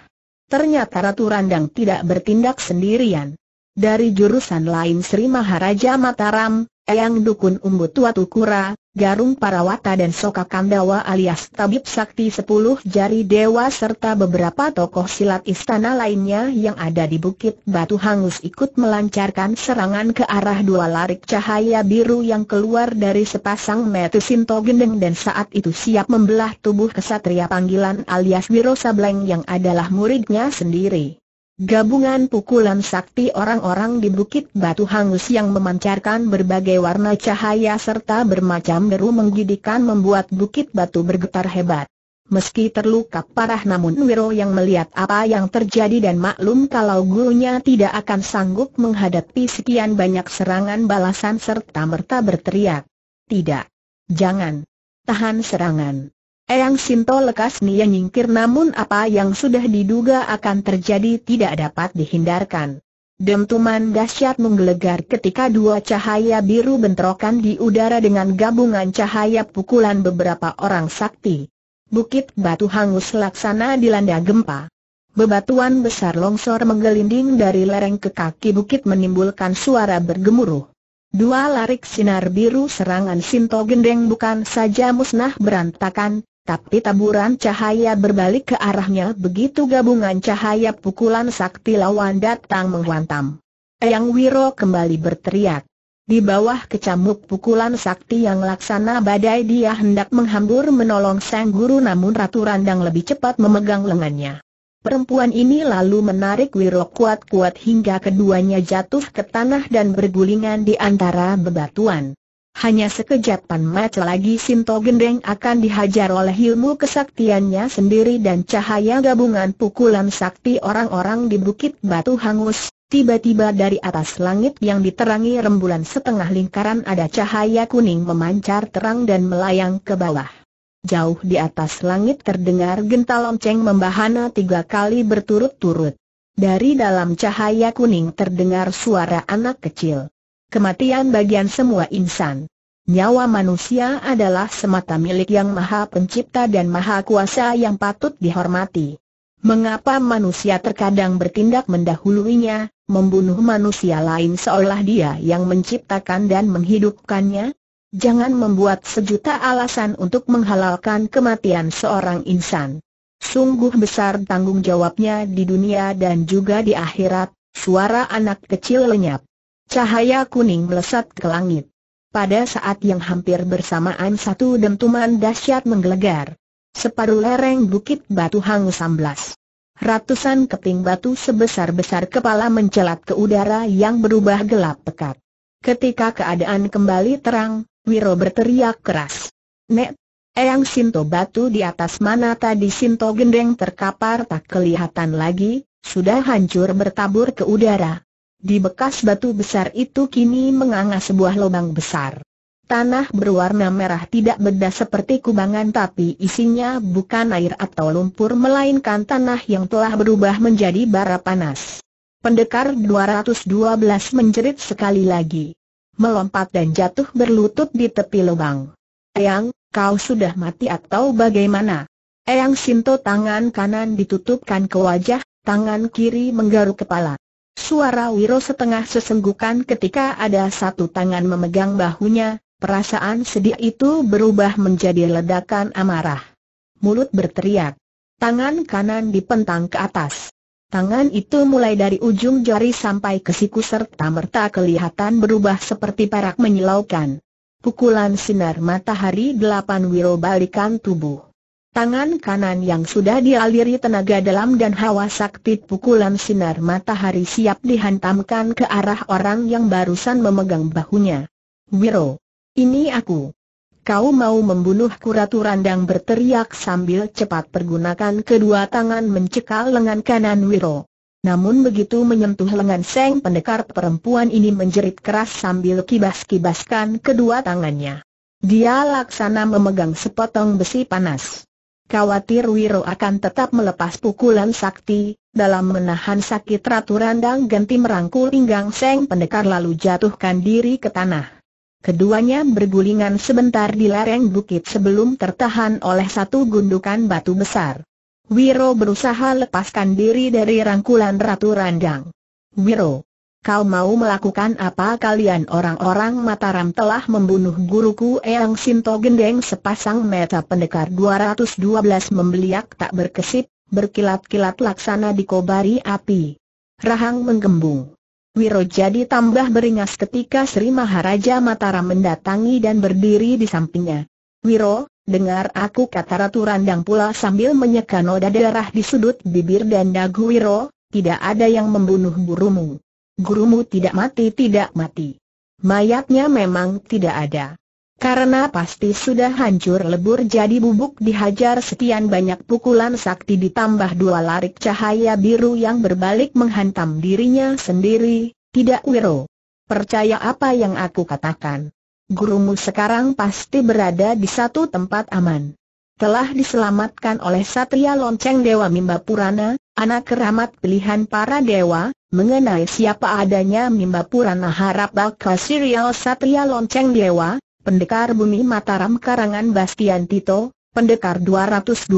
Ternyata Ratu Randang tidak bertindak sendirian. Dari jurusan lain Sri Maharaja Mataram, Eyang Dukun Umbu Tua Tukura, Garung Parawata dan Soka Kandawa alias Tabib Sakti Sepuluh Jari Dewa serta beberapa tokoh silat istana lainnya yang ada di Bukit Batu Hangus ikut melancarkan serangan ke arah dua larik cahaya biru yang keluar dari sepasang metu Sinto Gendeng dan saat itu siap membelah tubuh kesatria panggilan alias Wiro Sableng yang adalah muridnya sendiri. Gabungan pukulan sakti orang-orang di Bukit Batu Hangus yang memancarkan berbagai warna cahaya serta bermacam deru menggidikan membuat Bukit Batu bergetar hebat. Meski terluka parah namun Wiro yang melihat apa yang terjadi dan maklum kalau gurunya tidak akan sanggup menghadapi sekian banyak serangan balasan serta merta berteriak. Tidak. Jangan. Tahan serangan. Eyang Sinto lekas Nia nyingkir namun apa yang sudah diduga akan terjadi tidak dapat dihindarkan. Dentuman dahsyat menggelegar ketika dua cahaya biru bentrokan di udara dengan gabungan cahaya pukulan beberapa orang sakti. Bukit batu hangus laksana dilanda gempa. Bebatuan besar longsor menggelinding dari lereng ke kaki bukit menimbulkan suara bergemuruh. Dua larik sinar biru serangan Sinto Gendeng bukan saja musnah berantakan, tapi taburan cahaya berbalik ke arahnya begitu gabungan cahaya pukulan sakti lawan datang menghantam. Yang Wiro kembali berteriak. Di bawah kecamuk pukulan sakti yang laksana badai dia hendak menghambur menolong sang guru namun Ratu Randang lebih cepat memegang lengannya. Perempuan ini lalu menarik Wiro kuat-kuat hingga keduanya jatuh ke tanah dan bergulingan di antara bebatuan. Hanya sekejapan mata lagi Sinto Gendeng akan dihajar oleh ilmu kesaktiannya sendiri dan cahaya gabungan pukulan sakti orang-orang di Bukit Batu hangus. Tiba-tiba dari atas langit yang diterangi rembulan setengah lingkaran ada cahaya kuning memancar terang dan melayang ke bawah. Jauh di atas langit terdengar genta lonceng membahana tiga kali berturut-turut. Dari dalam cahaya kuning terdengar suara anak kecil kematian bagian semua insan. Nyawa manusia adalah semata milik yang maha pencipta dan maha kuasa yang patut dihormati. Mengapa manusia terkadang bertindak mendahuluinya, membunuh manusia lain seolah dia yang menciptakan dan menghidupkannya? Jangan membuat sejuta alasan untuk menghalalkan kematian seorang insan. Sungguh besar tanggung jawabnya di dunia dan juga di akhirat, suara anak kecil lenyap. Cahaya kuning melesat ke langit. Pada saat yang hampir bersamaan satu dentuman dahsyat menggelegar. Separuh lereng bukit batu hangus amblas. Ratusan keping batu sebesar-besar kepala mencelat ke udara yang berubah gelap pekat. Ketika keadaan kembali terang, Wiro berteriak keras. Nek, Eyang Sinto batu di atas mana tadi Sinto gendeng terkapar tak kelihatan lagi, sudah hancur bertabur ke udara. Di bekas batu besar itu kini menganga sebuah lubang besar. Tanah berwarna merah tidak beda seperti kubangan tapi isinya bukan air atau lumpur melainkan tanah yang telah berubah menjadi bara panas. Pendekar 212 menjerit sekali lagi. Melompat dan jatuh berlutut di tepi lubang. Eyang, kau sudah mati atau bagaimana? Eyang Sinto tangan kanan ditutupkan ke wajah, tangan kiri menggaruk kepala. Suara Wiro setengah sesenggukan ketika ada satu tangan memegang bahunya, perasaan sedih itu berubah menjadi ledakan amarah. Mulut berteriak. Tangan kanan dipentang ke atas. Tangan itu mulai dari ujung jari sampai ke siku serta merta kelihatan berubah seperti perak menyilaukan. Pukulan sinar matahari delapan Wiro balikan tubuh. Tangan kanan yang sudah dialiri tenaga dalam dan hawa sakti pukulan sinar matahari siap dihantamkan ke arah orang yang barusan memegang bahunya. Wiro, ini aku. Kau mau membunuhku Ratu Randang berteriak sambil cepat pergunakan kedua tangan mencekal lengan kanan Wiro. Namun begitu menyentuh lengan Seng pendekar perempuan ini menjerit keras sambil kibas-kibaskan kedua tangannya. Dia laksana memegang sepotong besi panas. Khawatir Wiro akan tetap melepas pukulan sakti, dalam menahan sakit Ratu Randang Genti merangkul pinggang Seng Pendekar lalu jatuhkan diri ke tanah. Keduanya bergulingan sebentar di lereng bukit sebelum tertahan oleh satu gundukan batu besar. Wiro berusaha lepaskan diri dari rangkulan Ratu Randang. Wiro, Kau mau melakukan apa kalian orang-orang Mataram telah membunuh guruku Eyang Sinto Gendeng sepasang mata pendekar 212 membeliak tak berkesip, berkilat-kilat laksana dikobari api. Rahang menggembung. Wiro jadi tambah beringas ketika Sri Maharaja Mataram mendatangi dan berdiri di sampingnya. Wiro, dengar aku kata Ratu Randang pula sambil menyeka noda darah di sudut bibir dan dagu Wiro, tidak ada yang membunuh burumu gurumu tidak mati tidak mati. Mayatnya memang tidak ada. Karena pasti sudah hancur lebur jadi bubuk dihajar setian banyak pukulan sakti ditambah dua larik cahaya biru yang berbalik menghantam dirinya sendiri, tidak wiro. Percaya apa yang aku katakan. Gurumu sekarang pasti berada di satu tempat aman. Telah diselamatkan oleh Satria Lonceng Dewa Mimba Purana, anak keramat pilihan para dewa, Mengenai siapa adanya Mimba Purana Harap Bakal Serial Satria Lonceng Dewa, Pendekar Bumi Mataram Karangan Bastian Tito, Pendekar 212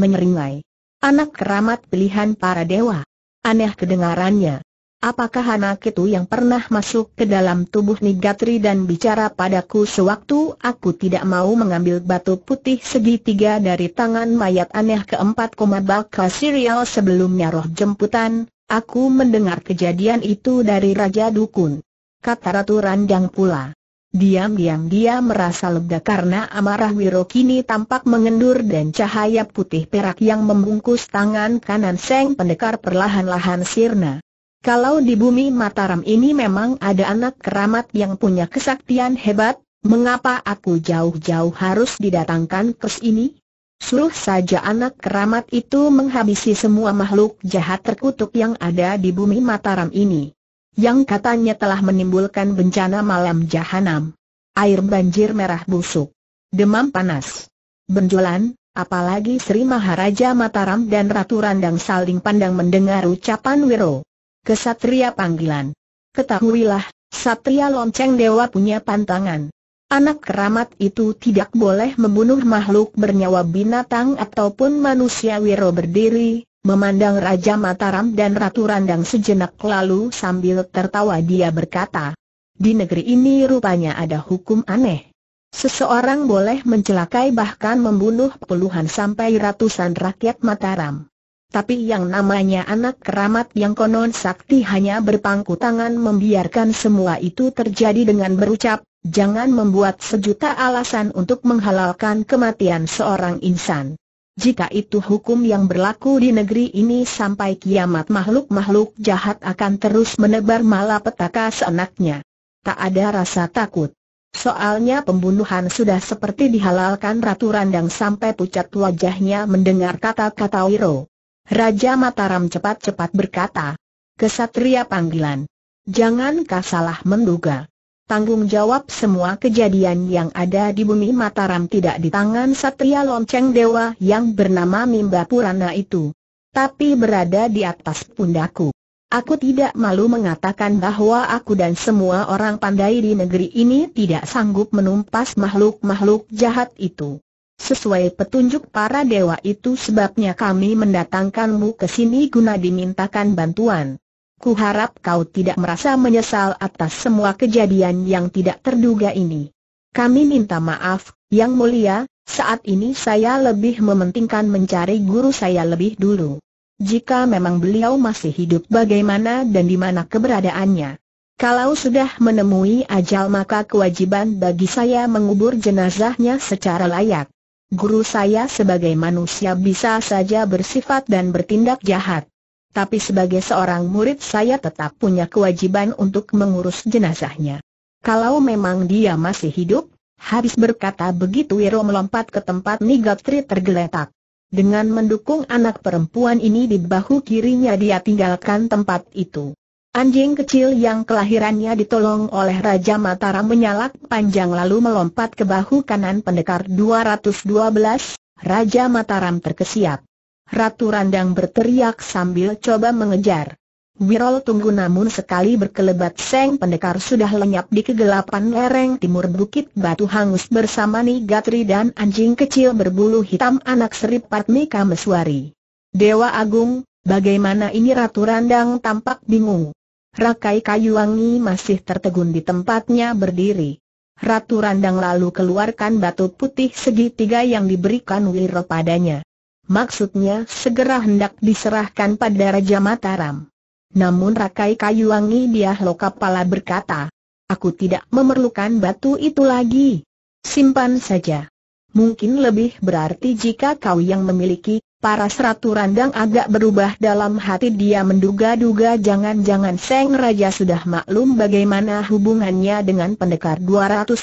menyeringai. Anak keramat pilihan para dewa. Aneh kedengarannya. Apakah anak itu yang pernah masuk ke dalam tubuh Nigatri dan bicara padaku sewaktu aku tidak mau mengambil batu putih segitiga dari tangan mayat aneh keempat koma bakal serial sebelumnya roh jemputan, Aku mendengar kejadian itu dari Raja Dukun. Kata Ratu Randang pula. Diam-diam dia merasa lega karena amarah Wiro kini tampak mengendur dan cahaya putih perak yang membungkus tangan kanan Seng Pendekar perlahan-lahan sirna. Kalau di bumi Mataram ini memang ada anak keramat yang punya kesaktian hebat, mengapa aku jauh-jauh harus didatangkan ke sini? Suruh saja anak keramat itu menghabisi semua makhluk jahat terkutuk yang ada di bumi Mataram ini. Yang katanya telah menimbulkan bencana malam jahanam. Air banjir merah busuk. Demam panas. Benjolan, apalagi Sri Maharaja Mataram dan Ratu Randang saling pandang mendengar ucapan Wiro. Kesatria panggilan. Ketahuilah, Satria lonceng dewa punya pantangan. Anak keramat itu tidak boleh membunuh makhluk bernyawa binatang ataupun manusia Wiro berdiri, memandang Raja Mataram dan Ratu Randang sejenak lalu sambil tertawa dia berkata, Di negeri ini rupanya ada hukum aneh. Seseorang boleh mencelakai bahkan membunuh puluhan sampai ratusan rakyat Mataram. Tapi yang namanya anak keramat yang konon sakti hanya berpangku tangan membiarkan semua itu terjadi dengan berucap, Jangan membuat sejuta alasan untuk menghalalkan kematian seorang insan. Jika itu hukum yang berlaku di negeri ini sampai kiamat makhluk-makhluk jahat akan terus menebar malapetaka seenaknya. Tak ada rasa takut. Soalnya pembunuhan sudah seperti dihalalkan Ratu Randang sampai pucat wajahnya mendengar kata-kata Wiro. Raja Mataram cepat-cepat berkata, Kesatria panggilan. Jangankah salah menduga tanggung jawab semua kejadian yang ada di bumi Mataram tidak di tangan Satria Lonceng Dewa yang bernama Mimba Purana itu. Tapi berada di atas pundaku. Aku tidak malu mengatakan bahwa aku dan semua orang pandai di negeri ini tidak sanggup menumpas makhluk-makhluk jahat itu. Sesuai petunjuk para dewa itu sebabnya kami mendatangkanmu ke sini guna dimintakan bantuan kuharap kau tidak merasa menyesal atas semua kejadian yang tidak terduga ini. Kami minta maaf, Yang Mulia, saat ini saya lebih mementingkan mencari guru saya lebih dulu. Jika memang beliau masih hidup bagaimana dan di mana keberadaannya. Kalau sudah menemui ajal maka kewajiban bagi saya mengubur jenazahnya secara layak. Guru saya sebagai manusia bisa saja bersifat dan bertindak jahat tapi sebagai seorang murid saya tetap punya kewajiban untuk mengurus jenazahnya. Kalau memang dia masih hidup, habis berkata begitu Wiro melompat ke tempat Nigatri tergeletak. Dengan mendukung anak perempuan ini di bahu kirinya dia tinggalkan tempat itu. Anjing kecil yang kelahirannya ditolong oleh Raja Mataram menyalak panjang lalu melompat ke bahu kanan pendekar 212, Raja Mataram terkesiap. Ratu Randang berteriak sambil coba mengejar. Wirol tunggu namun sekali berkelebat Seng Pendekar sudah lenyap di kegelapan lereng timur Bukit Batu Hangus bersama Nigatri dan anjing kecil berbulu hitam anak seripat Mika Meswari. Dewa Agung, bagaimana ini Ratu Randang tampak bingung. Rakai kayu wangi masih tertegun di tempatnya berdiri. Ratu Randang lalu keluarkan batu putih segitiga yang diberikan Wiro padanya maksudnya segera hendak diserahkan pada Raja Mataram. Namun Rakai Kayuwangi dia Diahlo pala berkata, Aku tidak memerlukan batu itu lagi. Simpan saja. Mungkin lebih berarti jika kau yang memiliki, para seratu randang agak berubah dalam hati dia menduga-duga jangan-jangan Seng Raja sudah maklum bagaimana hubungannya dengan pendekar 212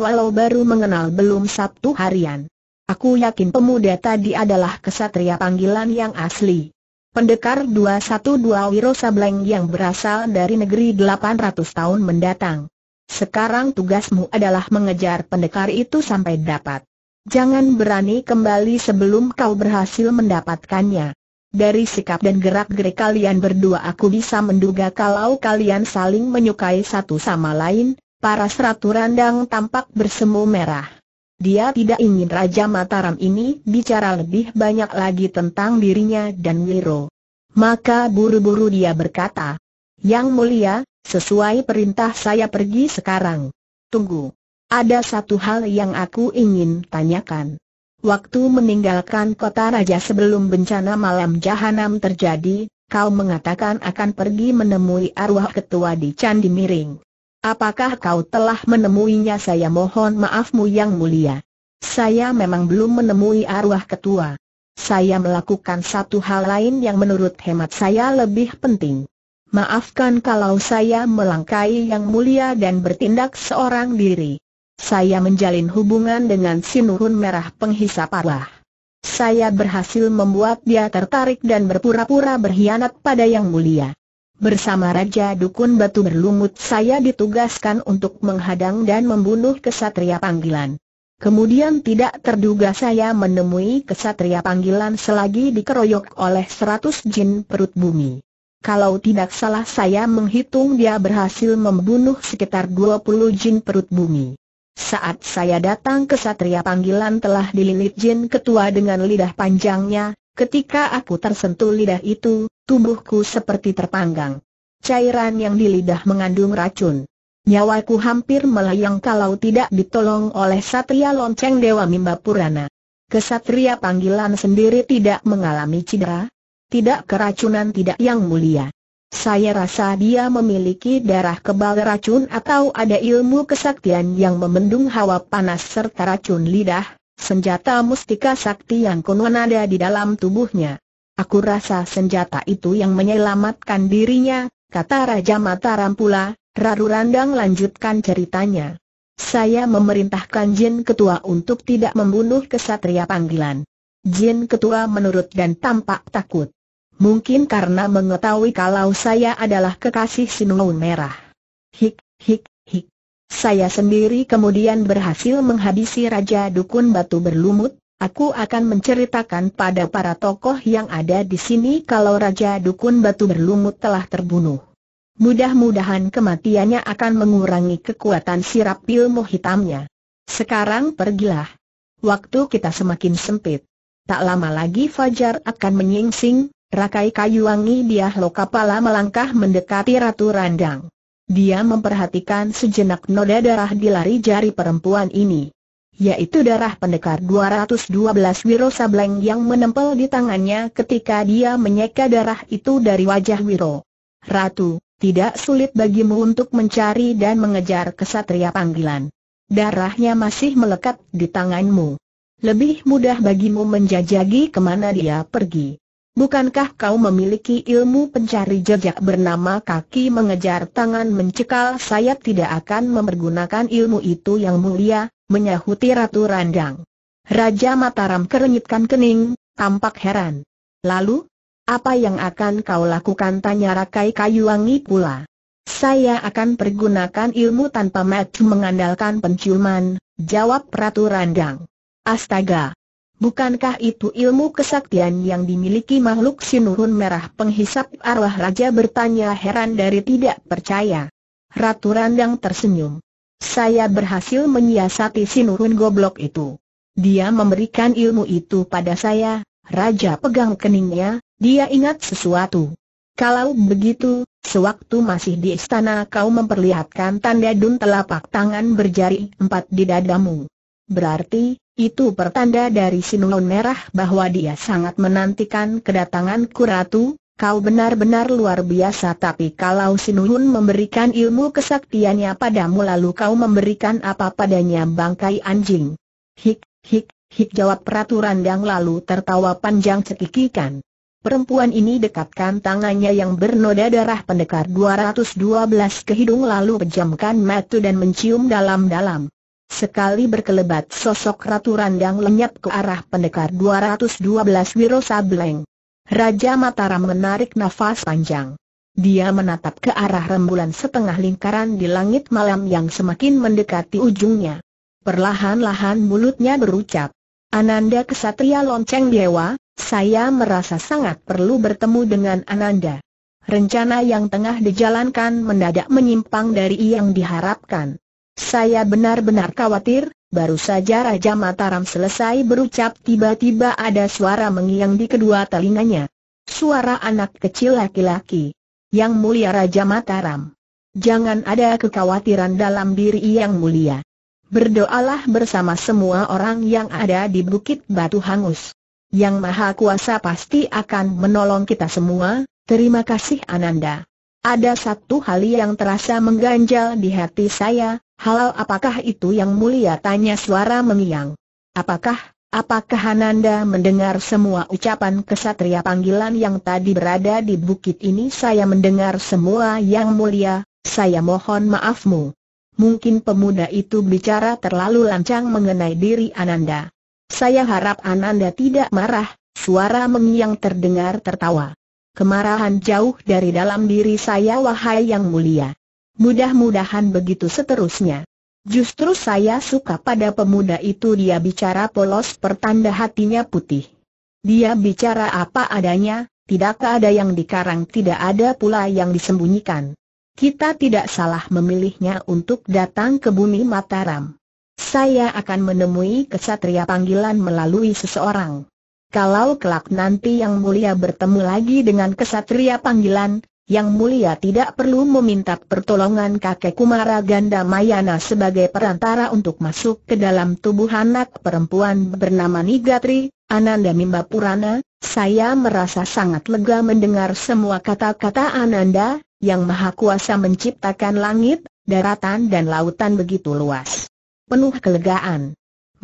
walau baru mengenal belum Sabtu harian. Aku yakin pemuda tadi adalah kesatria panggilan yang asli. Pendekar 212 Wiro Sableng yang berasal dari negeri 800 tahun mendatang. Sekarang tugasmu adalah mengejar pendekar itu sampai dapat. Jangan berani kembali sebelum kau berhasil mendapatkannya. Dari sikap dan gerak-gerik kalian berdua aku bisa menduga kalau kalian saling menyukai satu sama lain, para seratu randang tampak bersemu merah. Dia tidak ingin Raja Mataram ini bicara lebih banyak lagi tentang dirinya dan Wiro. Maka buru-buru dia berkata, Yang mulia, sesuai perintah saya pergi sekarang. Tunggu. Ada satu hal yang aku ingin tanyakan. Waktu meninggalkan kota raja sebelum bencana malam jahanam terjadi, kau mengatakan akan pergi menemui arwah ketua di Candi Miring. Apakah kau telah menemuinya saya mohon maafmu yang mulia. Saya memang belum menemui arwah ketua. Saya melakukan satu hal lain yang menurut hemat saya lebih penting. Maafkan kalau saya melangkai yang mulia dan bertindak seorang diri. Saya menjalin hubungan dengan Sinurun Merah penghisap arwah. Saya berhasil membuat dia tertarik dan berpura-pura berkhianat pada yang mulia. Bersama Raja Dukun Batu Berlumut saya ditugaskan untuk menghadang dan membunuh kesatria panggilan. Kemudian tidak terduga saya menemui kesatria panggilan selagi dikeroyok oleh seratus jin perut bumi. Kalau tidak salah saya menghitung dia berhasil membunuh sekitar 20 jin perut bumi. Saat saya datang kesatria panggilan telah dililit jin ketua dengan lidah panjangnya, Ketika aku tersentuh lidah itu, tubuhku seperti terpanggang. Cairan yang di lidah mengandung racun. Nyawaku hampir melayang kalau tidak ditolong oleh Satria Lonceng Dewa Mimba Purana. Kesatria panggilan sendiri tidak mengalami cedera, tidak keracunan tidak yang mulia. Saya rasa dia memiliki darah kebal racun atau ada ilmu kesaktian yang membendung hawa panas serta racun lidah, Senjata mustika sakti yang konon ada di dalam tubuhnya. Aku rasa senjata itu yang menyelamatkan dirinya, kata Raja Mataram pula, Raru Randang lanjutkan ceritanya. Saya memerintahkan Jin Ketua untuk tidak membunuh kesatria panggilan. Jin Ketua menurut dan tampak takut. Mungkin karena mengetahui kalau saya adalah kekasih Sinuun Merah. Hik, hik, saya sendiri kemudian berhasil menghabisi Raja Dukun Batu Berlumut, Aku akan menceritakan pada para tokoh yang ada di sini kalau Raja Dukun Batu Berlumut telah terbunuh. Mudah-mudahan kematiannya akan mengurangi kekuatan sirap ilmu hitamnya. Sekarang pergilah. Waktu kita semakin sempit. Tak lama lagi Fajar akan menyingsing, rakai kayu wangi dia loka melangkah mendekati Ratu Randang. Dia memperhatikan sejenak noda darah di lari jari perempuan ini yaitu darah pendekar 212 Wiro Sableng yang menempel di tangannya ketika dia menyeka darah itu dari wajah Wiro. Ratu, tidak sulit bagimu untuk mencari dan mengejar kesatria panggilan. Darahnya masih melekat di tanganmu. Lebih mudah bagimu menjajagi kemana dia pergi. Bukankah kau memiliki ilmu pencari jejak bernama kaki mengejar tangan mencekal Saya tidak akan mempergunakan ilmu itu yang mulia, menyahuti Ratu Randang. Raja Mataram kerenyitkan kening, tampak heran. Lalu, apa yang akan kau lakukan tanya Rakai Kayuwangi pula. Saya akan pergunakan ilmu tanpa match mengandalkan penciuman, jawab Ratu Randang. Astaga, Bukankah itu ilmu kesaktian yang dimiliki makhluk sinurun merah penghisap arwah raja bertanya heran dari tidak percaya. Ratu Randang tersenyum. Saya berhasil menyiasati sinurun goblok itu. Dia memberikan ilmu itu pada saya, Raja pegang keningnya, dia ingat sesuatu. Kalau begitu, sewaktu masih di istana kau memperlihatkan tanda dun telapak tangan berjari empat di dadamu. Berarti, itu pertanda dari sinulun merah bahwa dia sangat menantikan kedatangan Kuratu, kau benar-benar luar biasa tapi kalau sinulun memberikan ilmu kesaktiannya padamu lalu kau memberikan apa padanya bangkai anjing. Hik, hik, hik jawab Ratu Randang lalu tertawa panjang cekikikan. Perempuan ini dekatkan tangannya yang bernoda darah pendekar 212 ke hidung lalu pejamkan mata dan mencium dalam-dalam. Sekali berkelebat sosok Ratu Randang lenyap ke arah pendekar 212 Wiro Sableng. Raja Mataram menarik nafas panjang. Dia menatap ke arah rembulan setengah lingkaran di langit malam yang semakin mendekati ujungnya. Perlahan-lahan mulutnya berucap, Ananda Kesatria Lonceng Dewa, saya merasa sangat perlu bertemu dengan Ananda. Rencana yang tengah dijalankan mendadak menyimpang dari yang diharapkan. Saya benar-benar khawatir, baru saja Raja Mataram selesai berucap tiba-tiba ada suara mengiang di kedua telinganya. Suara anak kecil laki-laki. Yang mulia Raja Mataram. Jangan ada kekhawatiran dalam diri yang mulia. Berdoalah bersama semua orang yang ada di Bukit Batu Hangus. Yang Maha Kuasa pasti akan menolong kita semua, terima kasih Ananda. Ada satu hal yang terasa mengganjal di hati saya, hal apakah itu yang mulia tanya suara mengiang. Apakah, apakah Ananda mendengar semua ucapan kesatria panggilan yang tadi berada di bukit ini saya mendengar semua yang mulia, saya mohon maafmu. Mungkin pemuda itu bicara terlalu lancang mengenai diri Ananda. Saya harap Ananda tidak marah, suara mengiang terdengar tertawa. Kemarahan jauh dari dalam diri saya wahai yang mulia. Mudah-mudahan begitu seterusnya. Justru saya suka pada pemuda itu dia bicara polos pertanda hatinya putih. Dia bicara apa adanya, tidak ada yang dikarang tidak ada pula yang disembunyikan. Kita tidak salah memilihnya untuk datang ke bumi Mataram. Saya akan menemui kesatria panggilan melalui seseorang. Kalau kelak nanti yang mulia bertemu lagi dengan kesatria panggilan, yang mulia tidak perlu meminta pertolongan kakek Kumara Ganda Mayana sebagai perantara untuk masuk ke dalam tubuh anak perempuan bernama Nigatri, Ananda Mimba Purana, saya merasa sangat lega mendengar semua kata-kata Ananda, yang maha kuasa menciptakan langit, daratan dan lautan begitu luas. Penuh kelegaan.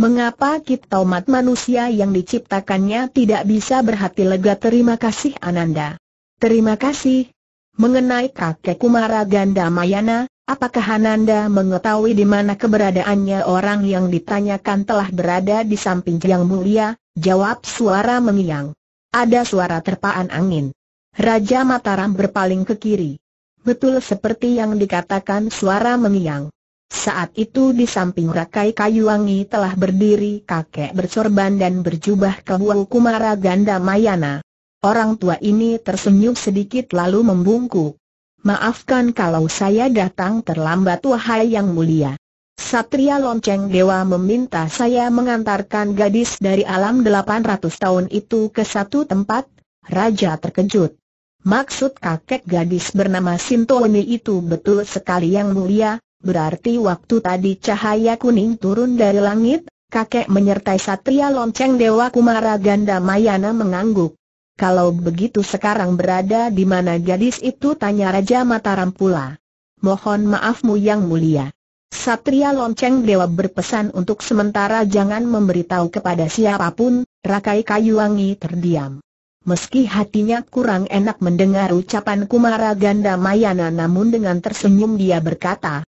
Mengapa mat manusia yang diciptakannya tidak bisa berhati lega terima kasih Ananda? Terima kasih. Mengenai kakek Kumara Ganda Mayana, apakah Ananda mengetahui di mana keberadaannya orang yang ditanyakan telah berada di samping yang mulia? Jawab suara mengiang. Ada suara terpaan angin. Raja Mataram berpaling ke kiri. Betul seperti yang dikatakan suara mengiang. Saat itu di samping rakai kayu wangi telah berdiri kakek bersorban dan berjubah kehuang kumara ganda Mayana. Orang tua ini tersenyum sedikit lalu membungkuk. Maafkan kalau saya datang terlambat wahai yang mulia. Satria Lonceng Dewa meminta saya mengantarkan gadis dari alam 800 tahun itu ke satu tempat, Raja terkejut. Maksud kakek gadis bernama Sintoni itu betul sekali yang mulia, berarti waktu tadi cahaya kuning turun dari langit, kakek menyertai Satria Lonceng Dewa Kumara Ganda Mayana mengangguk. Kalau begitu sekarang berada di mana gadis itu tanya Raja Mataram pula. Mohon maafmu yang mulia. Satria Lonceng Dewa berpesan untuk sementara jangan memberitahu kepada siapapun, Rakai Kayuwangi terdiam. Meski hatinya kurang enak mendengar ucapan Kumara Ganda Mayana namun dengan tersenyum dia berkata,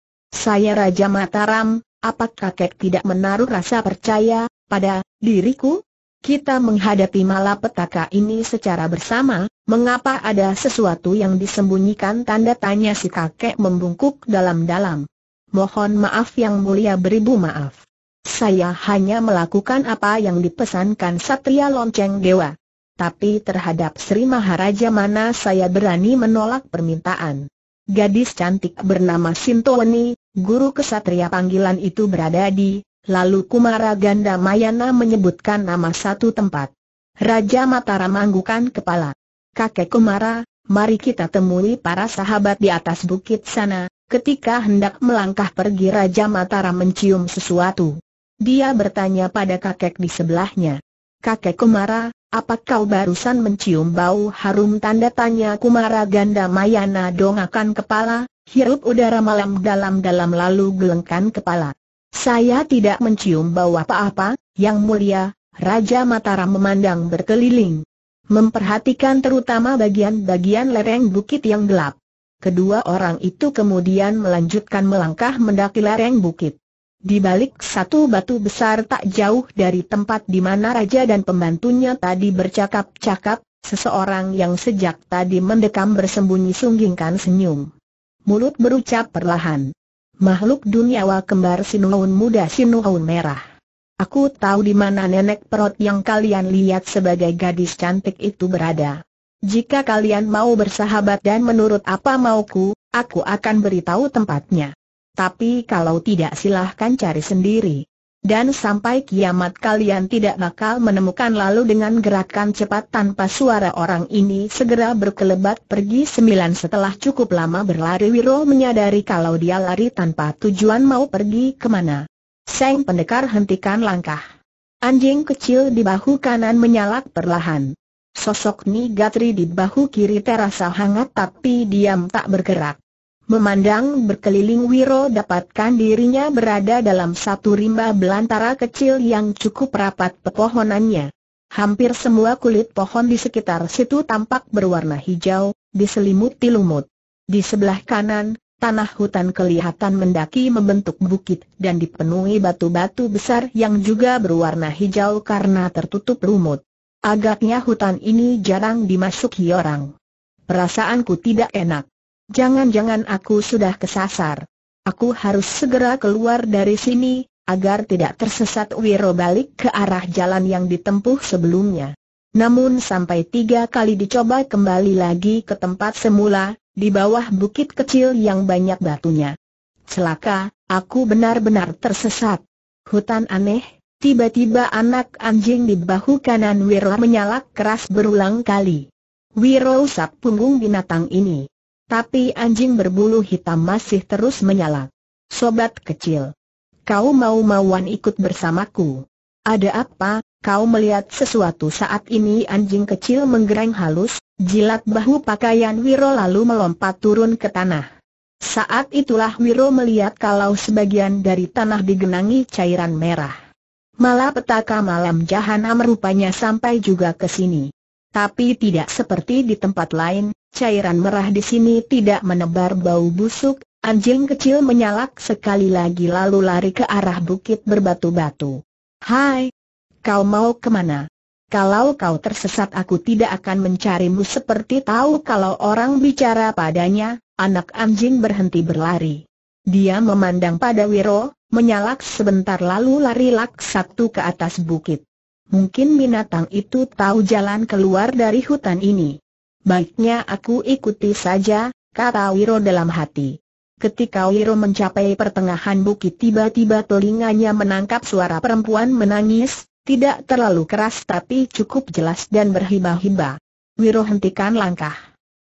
saya Raja Mataram, apakah kakek tidak menaruh rasa percaya pada diriku? Kita menghadapi malapetaka ini secara bersama, mengapa ada sesuatu yang disembunyikan tanda tanya si kakek membungkuk dalam-dalam. Mohon maaf yang mulia beribu maaf. Saya hanya melakukan apa yang dipesankan Satria Lonceng Dewa. Tapi terhadap Sri Maharaja mana saya berani menolak permintaan. Gadis cantik bernama Sintoweni, Guru kesatria panggilan itu berada di, lalu Kumara Ganda Mayana menyebutkan nama satu tempat. Raja Mataram manggukan kepala. Kakek Kumara, mari kita temui para sahabat di atas bukit sana, ketika hendak melangkah pergi Raja Mataram mencium sesuatu. Dia bertanya pada kakek di sebelahnya. Kakek Kumara, apa kau barusan mencium bau harum tanda tanya Kumara Ganda Mayana dongakan kepala, hirup udara malam dalam-dalam lalu gelengkan kepala. Saya tidak mencium bau apa-apa, yang mulia, Raja Mataram memandang berkeliling. Memperhatikan terutama bagian-bagian lereng bukit yang gelap. Kedua orang itu kemudian melanjutkan melangkah mendaki lereng bukit. Di balik satu batu besar tak jauh dari tempat di mana raja dan pembantunya tadi bercakap-cakap, seseorang yang sejak tadi mendekam bersembunyi sunggingkan senyum. Mulut berucap perlahan. Makhluk duniawa kembar Sinuhun muda Sinuhun merah. Aku tahu di mana nenek perut yang kalian lihat sebagai gadis cantik itu berada. Jika kalian mau bersahabat dan menurut apa mauku, aku akan beritahu tempatnya tapi kalau tidak silahkan cari sendiri. Dan sampai kiamat kalian tidak bakal menemukan lalu dengan gerakan cepat tanpa suara orang ini segera berkelebat pergi sembilan setelah cukup lama berlari Wiro menyadari kalau dia lari tanpa tujuan mau pergi kemana. Seng pendekar hentikan langkah. Anjing kecil di bahu kanan menyalak perlahan. Sosok Nigatri di bahu kiri terasa hangat tapi diam tak bergerak. Memandang berkeliling Wiro dapatkan dirinya berada dalam satu rimba belantara kecil yang cukup rapat pepohonannya. Hampir semua kulit pohon di sekitar situ tampak berwarna hijau, diselimuti lumut. Di sebelah kanan, tanah hutan kelihatan mendaki membentuk bukit dan dipenuhi batu-batu besar yang juga berwarna hijau karena tertutup lumut. Agaknya hutan ini jarang dimasuki orang. Perasaanku tidak enak. Jangan-jangan aku sudah kesasar. Aku harus segera keluar dari sini, agar tidak tersesat Wiro balik ke arah jalan yang ditempuh sebelumnya. Namun sampai tiga kali dicoba kembali lagi ke tempat semula, di bawah bukit kecil yang banyak batunya. Celaka, aku benar-benar tersesat. Hutan aneh, tiba-tiba anak anjing di bahu kanan Wiro menyalak keras berulang kali. Wiro usap punggung binatang ini. Tapi anjing berbulu hitam masih terus menyala. Sobat kecil. Kau mau-mauan ikut bersamaku. Ada apa, kau melihat sesuatu saat ini anjing kecil menggereng halus, jilat bahu pakaian Wiro lalu melompat turun ke tanah. Saat itulah Wiro melihat kalau sebagian dari tanah digenangi cairan merah. Malapetaka malam jahanam rupanya sampai juga ke sini. Tapi tidak seperti di tempat lain, Cairan merah di sini tidak menebar bau busuk, anjing kecil menyalak sekali lagi lalu lari ke arah bukit berbatu-batu. Hai! Kau mau kemana? Kalau kau tersesat aku tidak akan mencarimu seperti tahu kalau orang bicara padanya, anak anjing berhenti berlari. Dia memandang pada Wiro, menyalak sebentar lalu lari lak satu ke atas bukit. Mungkin binatang itu tahu jalan keluar dari hutan ini. Baiknya aku ikuti saja, kata Wiro dalam hati. Ketika Wiro mencapai pertengahan bukit tiba-tiba telinganya menangkap suara perempuan menangis, tidak terlalu keras tapi cukup jelas dan berhibah-hibah. Wiro hentikan langkah.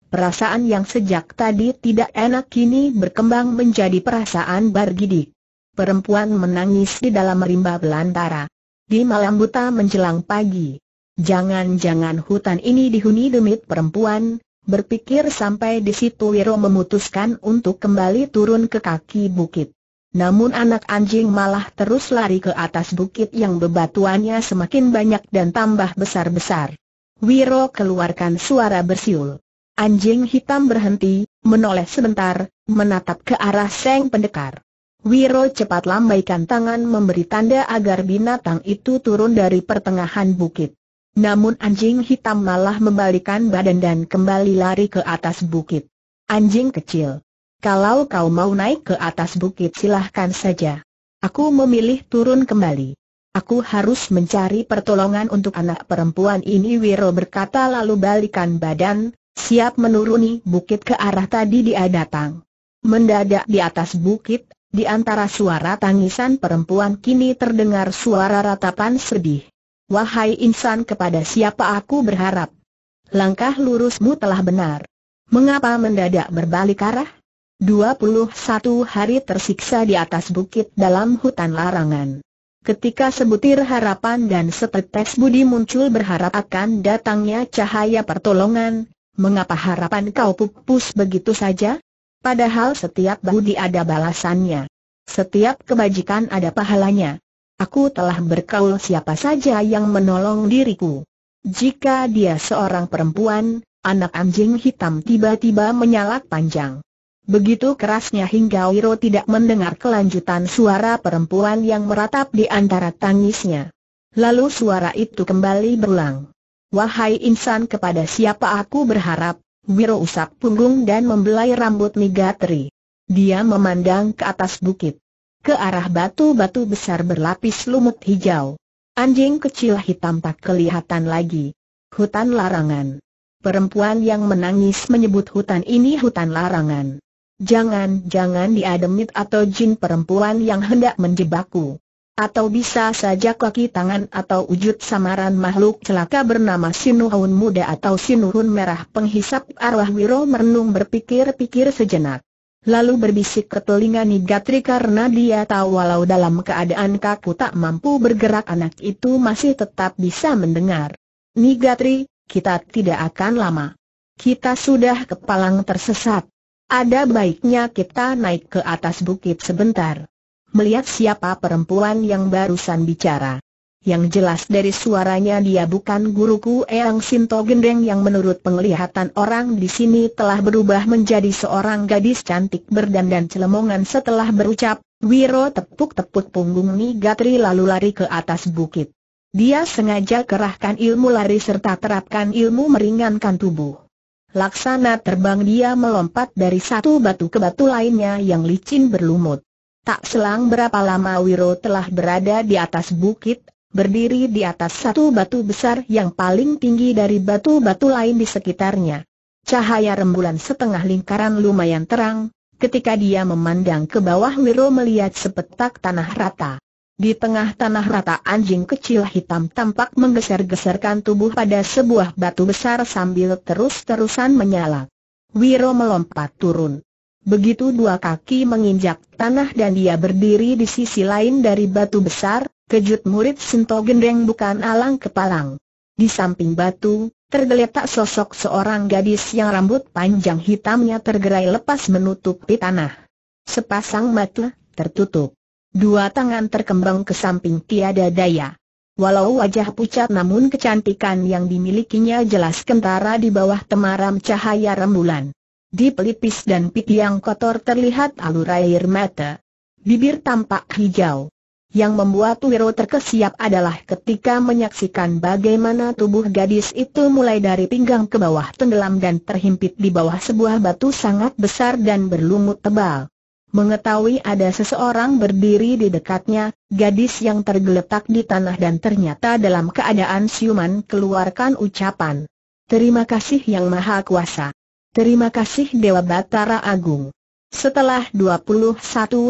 Perasaan yang sejak tadi tidak enak kini berkembang menjadi perasaan bargidik. Perempuan menangis di dalam rimba belantara. Di malam buta menjelang pagi, Jangan-jangan hutan ini dihuni demit perempuan, berpikir sampai di situ Wiro memutuskan untuk kembali turun ke kaki bukit. Namun anak anjing malah terus lari ke atas bukit yang bebatuannya semakin banyak dan tambah besar-besar. Wiro keluarkan suara bersiul. Anjing hitam berhenti, menoleh sebentar, menatap ke arah Seng Pendekar. Wiro cepat lambaikan tangan memberi tanda agar binatang itu turun dari pertengahan bukit. Namun anjing hitam malah membalikan badan dan kembali lari ke atas bukit. Anjing kecil. Kalau kau mau naik ke atas bukit silahkan saja. Aku memilih turun kembali. Aku harus mencari pertolongan untuk anak perempuan ini Wiro berkata lalu balikan badan, siap menuruni bukit ke arah tadi dia datang. Mendadak di atas bukit, di antara suara tangisan perempuan kini terdengar suara ratapan sedih. Wahai insan kepada siapa aku berharap? Langkah lurusmu telah benar. Mengapa mendadak berbalik arah? 21 hari tersiksa di atas bukit dalam hutan larangan. Ketika sebutir harapan dan setetes budi muncul berharap akan datangnya cahaya pertolongan, mengapa harapan kau pupus begitu saja? Padahal setiap budi ada balasannya. Setiap kebajikan ada pahalanya. Aku telah berkaul siapa saja yang menolong diriku. Jika dia seorang perempuan, anak anjing hitam tiba-tiba menyalak panjang. Begitu kerasnya hingga Wiro tidak mendengar kelanjutan suara perempuan yang meratap di antara tangisnya. Lalu suara itu kembali berulang. Wahai insan kepada siapa aku berharap, Wiro usap punggung dan membelai rambut Migatri. Dia memandang ke atas bukit ke arah batu-batu besar berlapis lumut hijau. Anjing kecil hitam tak kelihatan lagi. Hutan larangan. Perempuan yang menangis menyebut hutan ini hutan larangan. Jangan-jangan dia atau jin perempuan yang hendak menjebakku. Atau bisa saja kaki tangan atau wujud samaran makhluk celaka bernama Sinuhun Muda atau Sinuhun Merah penghisap arwah Wiro merenung berpikir-pikir sejenak lalu berbisik ke telinga Nigatri karena dia tahu walau dalam keadaan kaku tak mampu bergerak anak itu masih tetap bisa mendengar. Nigatri, kita tidak akan lama. Kita sudah kepalang tersesat. Ada baiknya kita naik ke atas bukit sebentar. Melihat siapa perempuan yang barusan bicara. Yang jelas dari suaranya dia bukan guruku Eyang Sinto Gendeng yang menurut penglihatan orang di sini telah berubah menjadi seorang gadis cantik berdandan celemongan setelah berucap, Wiro tepuk-tepuk punggung Gatri lalu lari ke atas bukit. Dia sengaja kerahkan ilmu lari serta terapkan ilmu meringankan tubuh. Laksana terbang dia melompat dari satu batu ke batu lainnya yang licin berlumut. Tak selang berapa lama Wiro telah berada di atas bukit berdiri di atas satu batu besar yang paling tinggi dari batu-batu lain di sekitarnya. Cahaya rembulan setengah lingkaran lumayan terang, ketika dia memandang ke bawah Wiro melihat sepetak tanah rata. Di tengah tanah rata anjing kecil hitam tampak menggeser-geserkan tubuh pada sebuah batu besar sambil terus-terusan menyala. Wiro melompat turun. Begitu dua kaki menginjak tanah dan dia berdiri di sisi lain dari batu besar, Kejut murid Sinto Gendeng bukan alang kepalang. Di samping batu, tergeletak sosok seorang gadis yang rambut panjang hitamnya tergerai lepas menutupi tanah. Sepasang mata tertutup. Dua tangan terkembang ke samping tiada daya. Walau wajah pucat namun kecantikan yang dimilikinya jelas kentara di bawah temaram cahaya rembulan. Di pelipis dan pipi yang kotor terlihat alur air mata. Bibir tampak hijau. Yang membuat Wiro terkesiap adalah ketika menyaksikan bagaimana tubuh gadis itu mulai dari pinggang ke bawah tenggelam dan terhimpit di bawah sebuah batu sangat besar dan berlumut tebal. Mengetahui ada seseorang berdiri di dekatnya, gadis yang tergeletak di tanah dan ternyata dalam keadaan siuman keluarkan ucapan. Terima kasih Yang Maha Kuasa. Terima kasih Dewa Batara Agung. Setelah 21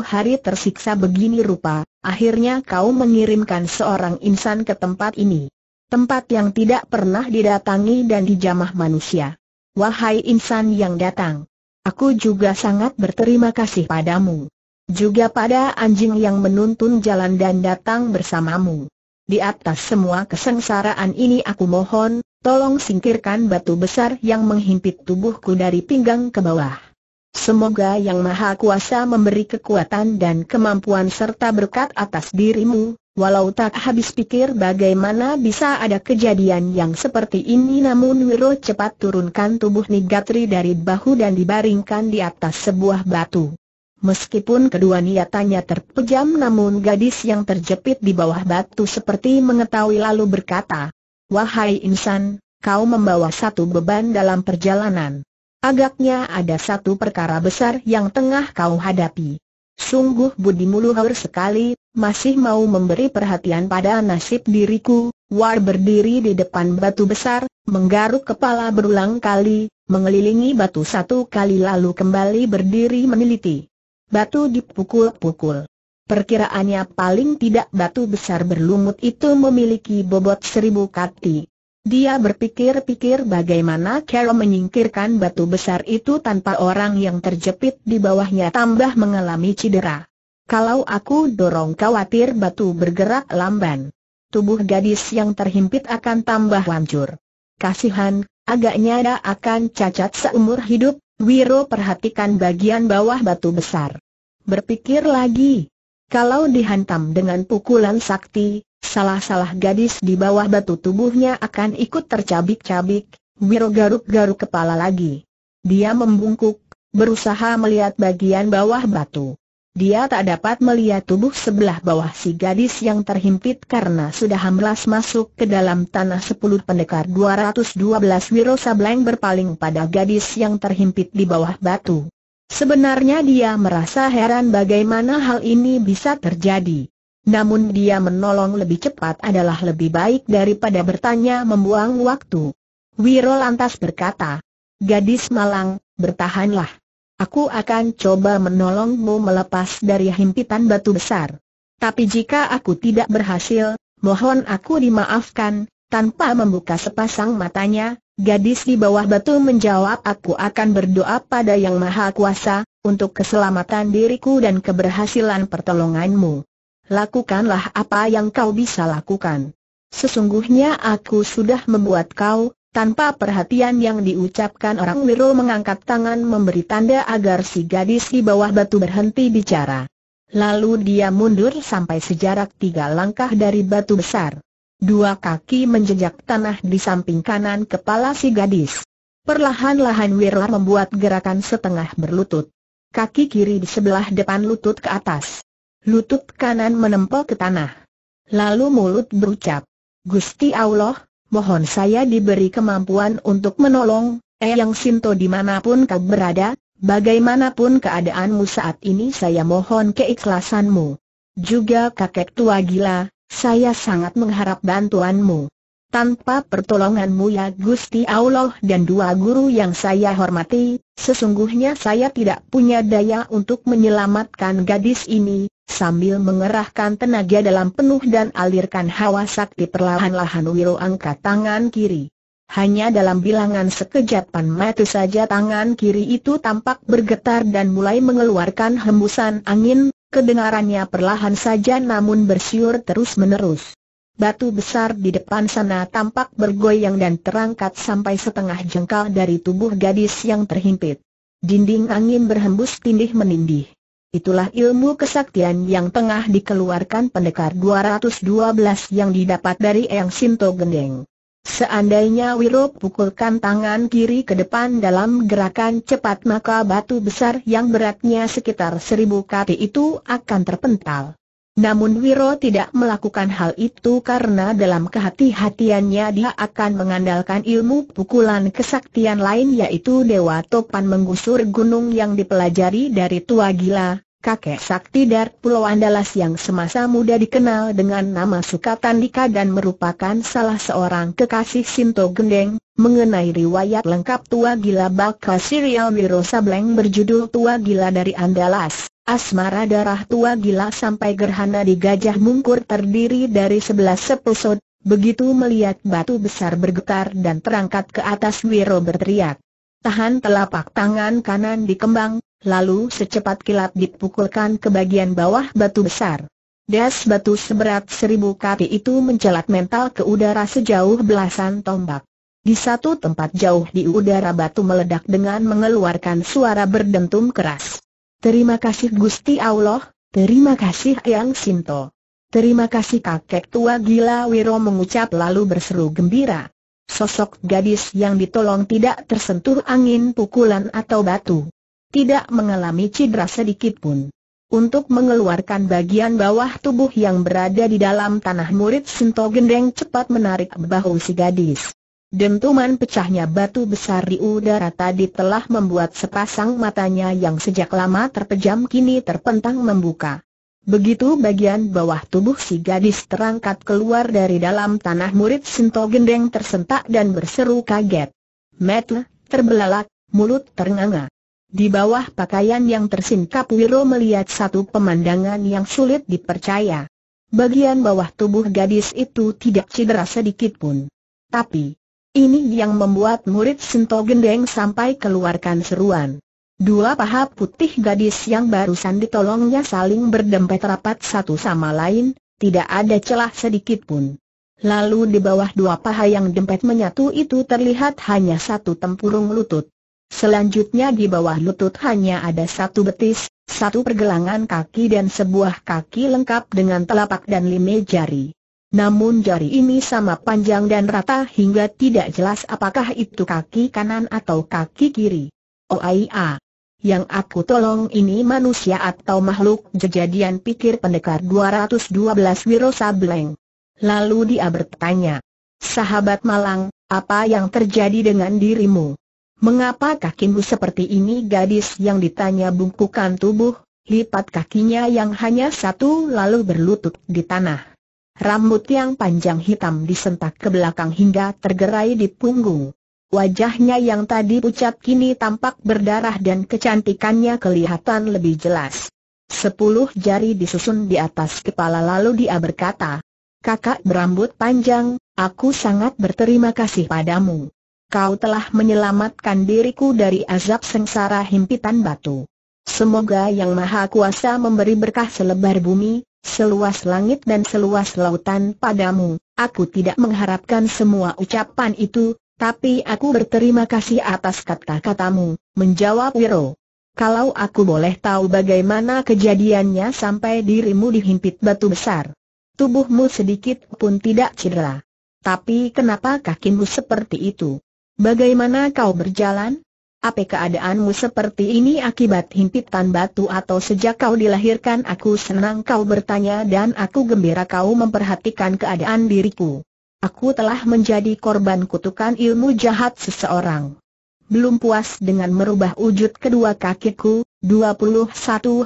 hari tersiksa begini rupa, akhirnya kau mengirimkan seorang insan ke tempat ini. Tempat yang tidak pernah didatangi dan dijamah manusia. Wahai insan yang datang, aku juga sangat berterima kasih padamu. Juga pada anjing yang menuntun jalan dan datang bersamamu. Di atas semua kesengsaraan ini aku mohon, tolong singkirkan batu besar yang menghimpit tubuhku dari pinggang ke bawah. Semoga Yang Maha Kuasa memberi kekuatan dan kemampuan serta berkat atas dirimu, walau tak habis pikir bagaimana bisa ada kejadian yang seperti ini namun Wiro cepat turunkan tubuh Nigatri dari bahu dan dibaringkan di atas sebuah batu. Meskipun kedua niatannya terpejam namun gadis yang terjepit di bawah batu seperti mengetahui lalu berkata, Wahai insan, kau membawa satu beban dalam perjalanan. Agaknya ada satu perkara besar yang tengah kau hadapi. Sungguh budimu muluhur sekali, masih mau memberi perhatian pada nasib diriku. War berdiri di depan batu besar, menggaruk kepala berulang kali, mengelilingi batu satu kali lalu kembali berdiri meneliti. Batu dipukul-pukul. Perkiraannya paling tidak batu besar berlumut itu memiliki bobot seribu kati. Dia berpikir-pikir bagaimana cara menyingkirkan batu besar itu tanpa orang yang terjepit di bawahnya tambah mengalami cedera. Kalau aku dorong khawatir batu bergerak lamban. Tubuh gadis yang terhimpit akan tambah hancur. Kasihan, agaknya dia akan cacat seumur hidup, Wiro perhatikan bagian bawah batu besar. Berpikir lagi, kalau dihantam dengan pukulan sakti, salah-salah gadis di bawah batu tubuhnya akan ikut tercabik-cabik, Wiro garuk-garuk kepala lagi. Dia membungkuk, berusaha melihat bagian bawah batu. Dia tak dapat melihat tubuh sebelah bawah si gadis yang terhimpit karena sudah hamlas masuk ke dalam tanah sepuluh pendekar 212 Wiro Sableng berpaling pada gadis yang terhimpit di bawah batu. Sebenarnya dia merasa heran bagaimana hal ini bisa terjadi namun dia menolong lebih cepat adalah lebih baik daripada bertanya membuang waktu. Wiro lantas berkata, Gadis malang, bertahanlah. Aku akan coba menolongmu melepas dari himpitan batu besar. Tapi jika aku tidak berhasil, mohon aku dimaafkan, tanpa membuka sepasang matanya, gadis di bawah batu menjawab aku akan berdoa pada yang maha kuasa, untuk keselamatan diriku dan keberhasilan pertolonganmu lakukanlah apa yang kau bisa lakukan. Sesungguhnya aku sudah membuat kau, tanpa perhatian yang diucapkan orang Wiro mengangkat tangan memberi tanda agar si gadis di bawah batu berhenti bicara. Lalu dia mundur sampai sejarak tiga langkah dari batu besar. Dua kaki menjejak tanah di samping kanan kepala si gadis. Perlahan-lahan Wirla membuat gerakan setengah berlutut. Kaki kiri di sebelah depan lutut ke atas lutut kanan menempel ke tanah. Lalu mulut berucap, Gusti Allah, mohon saya diberi kemampuan untuk menolong, Eyang Sinto dimanapun kau berada, bagaimanapun keadaanmu saat ini saya mohon keikhlasanmu. Juga kakek tua gila, saya sangat mengharap bantuanmu tanpa pertolonganmu ya Gusti Allah dan dua guru yang saya hormati, sesungguhnya saya tidak punya daya untuk menyelamatkan gadis ini, sambil mengerahkan tenaga dalam penuh dan alirkan hawa sakti perlahan-lahan Wiro angkat tangan kiri. Hanya dalam bilangan sekejap mata saja tangan kiri itu tampak bergetar dan mulai mengeluarkan hembusan angin, kedengarannya perlahan saja namun bersiur terus-menerus batu besar di depan sana tampak bergoyang dan terangkat sampai setengah jengkal dari tubuh gadis yang terhimpit. Dinding angin berhembus tindih menindih. Itulah ilmu kesaktian yang tengah dikeluarkan pendekar 212 yang didapat dari Eyang Sinto Gendeng. Seandainya Wiro pukulkan tangan kiri ke depan dalam gerakan cepat maka batu besar yang beratnya sekitar seribu kati itu akan terpental. Namun Wiro tidak melakukan hal itu karena dalam kehati-hatiannya dia akan mengandalkan ilmu pukulan kesaktian lain yaitu Dewa Topan menggusur gunung yang dipelajari dari tua gila, kakek sakti dari Pulau Andalas yang semasa muda dikenal dengan nama Sukatandika dan merupakan salah seorang kekasih Sinto Gendeng. Mengenai riwayat lengkap tua gila bakal serial Wiro Sableng berjudul Tua Gila dari Andalas. Asmara darah tua gila sampai gerhana di gajah mungkur terdiri dari sebelas sepusut, begitu melihat batu besar bergetar dan terangkat ke atas Wiro berteriak. Tahan telapak tangan kanan dikembang, lalu secepat kilat dipukulkan ke bagian bawah batu besar. Das batu seberat seribu kaki itu mencelat mental ke udara sejauh belasan tombak. Di satu tempat jauh di udara batu meledak dengan mengeluarkan suara berdentum keras. Terima kasih Gusti Allah, terima kasih Yang Sinto. Terima kasih kakek tua gila Wiro mengucap lalu berseru gembira. Sosok gadis yang ditolong tidak tersentuh angin pukulan atau batu. Tidak mengalami cedera sedikit pun. Untuk mengeluarkan bagian bawah tubuh yang berada di dalam tanah murid Sinto Gendeng cepat menarik bahu si gadis. Dentuman pecahnya batu besar di udara tadi telah membuat sepasang matanya yang sejak lama terpejam kini terpentang membuka. Begitu bagian bawah tubuh si gadis terangkat keluar dari dalam tanah murid Sinto Gendeng tersentak dan berseru kaget. Metle, terbelalak, mulut ternganga. Di bawah pakaian yang tersingkap Wiro melihat satu pemandangan yang sulit dipercaya. Bagian bawah tubuh gadis itu tidak cedera sedikit pun. Tapi, ini yang membuat murid Sento Gendeng sampai keluarkan seruan. Dua paha putih gadis yang barusan ditolongnya saling berdempet rapat satu sama lain, tidak ada celah sedikit pun. Lalu di bawah dua paha yang dempet menyatu itu terlihat hanya satu tempurung lutut. Selanjutnya di bawah lutut hanya ada satu betis, satu pergelangan kaki dan sebuah kaki lengkap dengan telapak dan lima jari. Namun jari ini sama panjang dan rata hingga tidak jelas apakah itu kaki kanan atau kaki kiri. Oh Oaia. Yang aku tolong ini manusia atau makhluk jejadian pikir pendekar 212 Wiro Sableng. Lalu dia bertanya, Sahabat Malang, apa yang terjadi dengan dirimu? Mengapa kakimu seperti ini gadis yang ditanya bungkukan tubuh, lipat kakinya yang hanya satu lalu berlutut di tanah. Rambut yang panjang hitam disentak ke belakang hingga tergerai di punggung. Wajahnya yang tadi pucat kini tampak berdarah dan kecantikannya kelihatan lebih jelas. Sepuluh jari disusun di atas kepala lalu dia berkata, Kakak berambut panjang, aku sangat berterima kasih padamu. Kau telah menyelamatkan diriku dari azab sengsara himpitan batu. Semoga Yang Maha Kuasa memberi berkah selebar bumi, seluas langit dan seluas lautan padamu. Aku tidak mengharapkan semua ucapan itu, tapi aku berterima kasih atas kata-katamu, menjawab Wiro. Kalau aku boleh tahu bagaimana kejadiannya sampai dirimu dihimpit batu besar. Tubuhmu sedikit pun tidak cedera. Tapi kenapa kakimu seperti itu? Bagaimana kau berjalan? apa keadaanmu seperti ini akibat himpitan batu atau sejak kau dilahirkan aku senang kau bertanya dan aku gembira kau memperhatikan keadaan diriku. Aku telah menjadi korban kutukan ilmu jahat seseorang. Belum puas dengan merubah wujud kedua kakiku, 21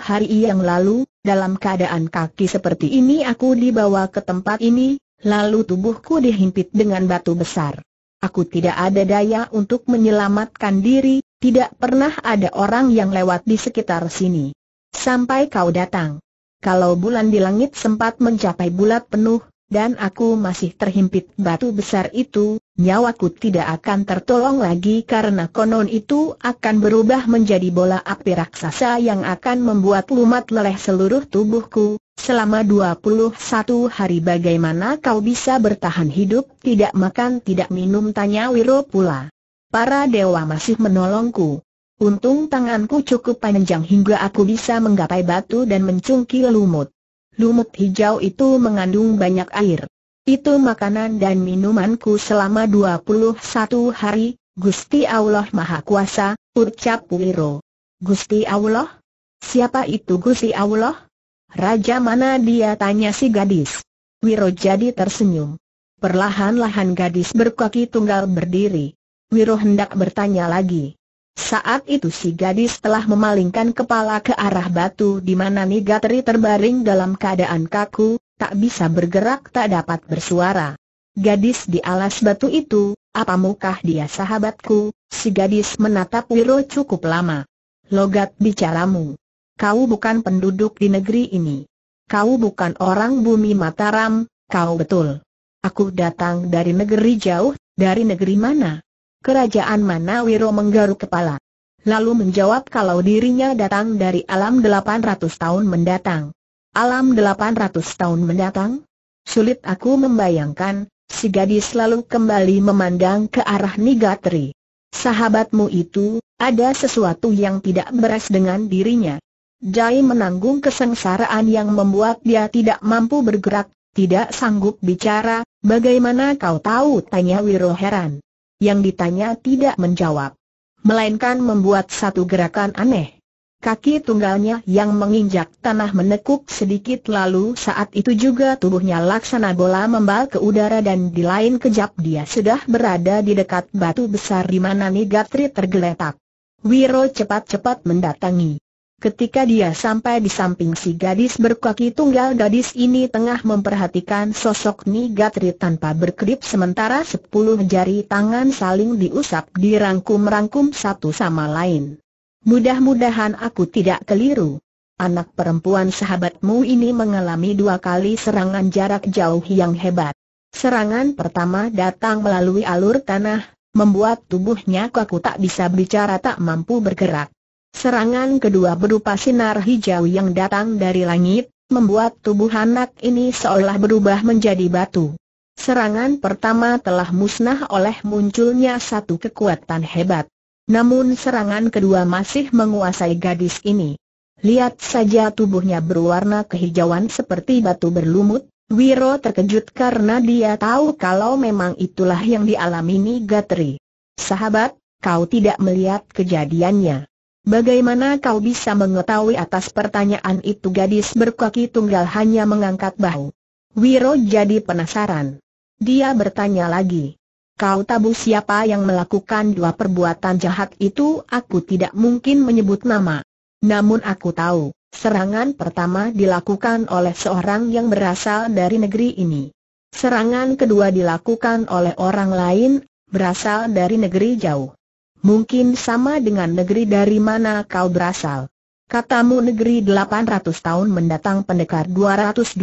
hari yang lalu, dalam keadaan kaki seperti ini aku dibawa ke tempat ini, lalu tubuhku dihimpit dengan batu besar. Aku tidak ada daya untuk menyelamatkan diri, tidak pernah ada orang yang lewat di sekitar sini. Sampai kau datang. Kalau bulan di langit sempat mencapai bulat penuh, dan aku masih terhimpit batu besar itu, nyawaku tidak akan tertolong lagi karena konon itu akan berubah menjadi bola api raksasa yang akan membuat lumat leleh seluruh tubuhku. Selama 21 hari bagaimana kau bisa bertahan hidup, tidak makan, tidak minum tanya Wiro pula. Para dewa masih menolongku. Untung tanganku cukup panjang hingga aku bisa menggapai batu dan mencungkil lumut. Lumut hijau itu mengandung banyak air. Itu makanan dan minumanku selama 21 hari, Gusti Allah Maha Kuasa, ucap Wiro. Gusti Allah? Siapa itu Gusti Allah? Raja mana dia tanya si gadis. Wiro jadi tersenyum. Perlahan-lahan gadis berkaki tunggal berdiri. Wiro hendak bertanya lagi. Saat itu si gadis telah memalingkan kepala ke arah batu di mana Nigatri terbaring dalam keadaan kaku, tak bisa bergerak tak dapat bersuara. Gadis di alas batu itu, apa mukah dia sahabatku? Si gadis menatap Wiro cukup lama. Logat bicaramu. Kau bukan penduduk di negeri ini. Kau bukan orang bumi Mataram, kau betul. Aku datang dari negeri jauh, dari negeri mana? Kerajaan mana Wiro menggaruk kepala. Lalu menjawab kalau dirinya datang dari alam 800 tahun mendatang. Alam 800 tahun mendatang? Sulit aku membayangkan, si gadis lalu kembali memandang ke arah Nigatri. Sahabatmu itu, ada sesuatu yang tidak beres dengan dirinya. Jai menanggung kesengsaraan yang membuat dia tidak mampu bergerak, tidak sanggup bicara, bagaimana kau tahu? Tanya Wiro heran. Yang ditanya tidak menjawab. Melainkan membuat satu gerakan aneh. Kaki tunggalnya yang menginjak tanah menekuk sedikit lalu saat itu juga tubuhnya laksana bola membal ke udara dan di lain kejap dia sudah berada di dekat batu besar di mana Nigatri tergeletak. Wiro cepat-cepat mendatangi. Ketika dia sampai di samping si gadis berkaki tunggal gadis ini tengah memperhatikan sosok Nigatri tanpa berkedip sementara sepuluh jari tangan saling diusap dirangkum-rangkum satu sama lain. Mudah-mudahan aku tidak keliru. Anak perempuan sahabatmu ini mengalami dua kali serangan jarak jauh yang hebat. Serangan pertama datang melalui alur tanah, membuat tubuhnya kaku tak bisa bicara tak mampu bergerak. Serangan kedua berupa sinar hijau yang datang dari langit, membuat tubuh anak ini seolah berubah menjadi batu. Serangan pertama telah musnah oleh munculnya satu kekuatan hebat. Namun serangan kedua masih menguasai gadis ini. Lihat saja tubuhnya berwarna kehijauan seperti batu berlumut, Wiro terkejut karena dia tahu kalau memang itulah yang dialami Nigatri. Sahabat, kau tidak melihat kejadiannya. Bagaimana kau bisa mengetahui atas pertanyaan itu gadis berkaki tunggal hanya mengangkat bahu. Wiro jadi penasaran. Dia bertanya lagi. Kau tabu siapa yang melakukan dua perbuatan jahat itu aku tidak mungkin menyebut nama. Namun aku tahu, serangan pertama dilakukan oleh seorang yang berasal dari negeri ini. Serangan kedua dilakukan oleh orang lain, berasal dari negeri jauh. Mungkin sama dengan negeri dari mana kau berasal. Katamu negeri 800 tahun mendatang pendekar 212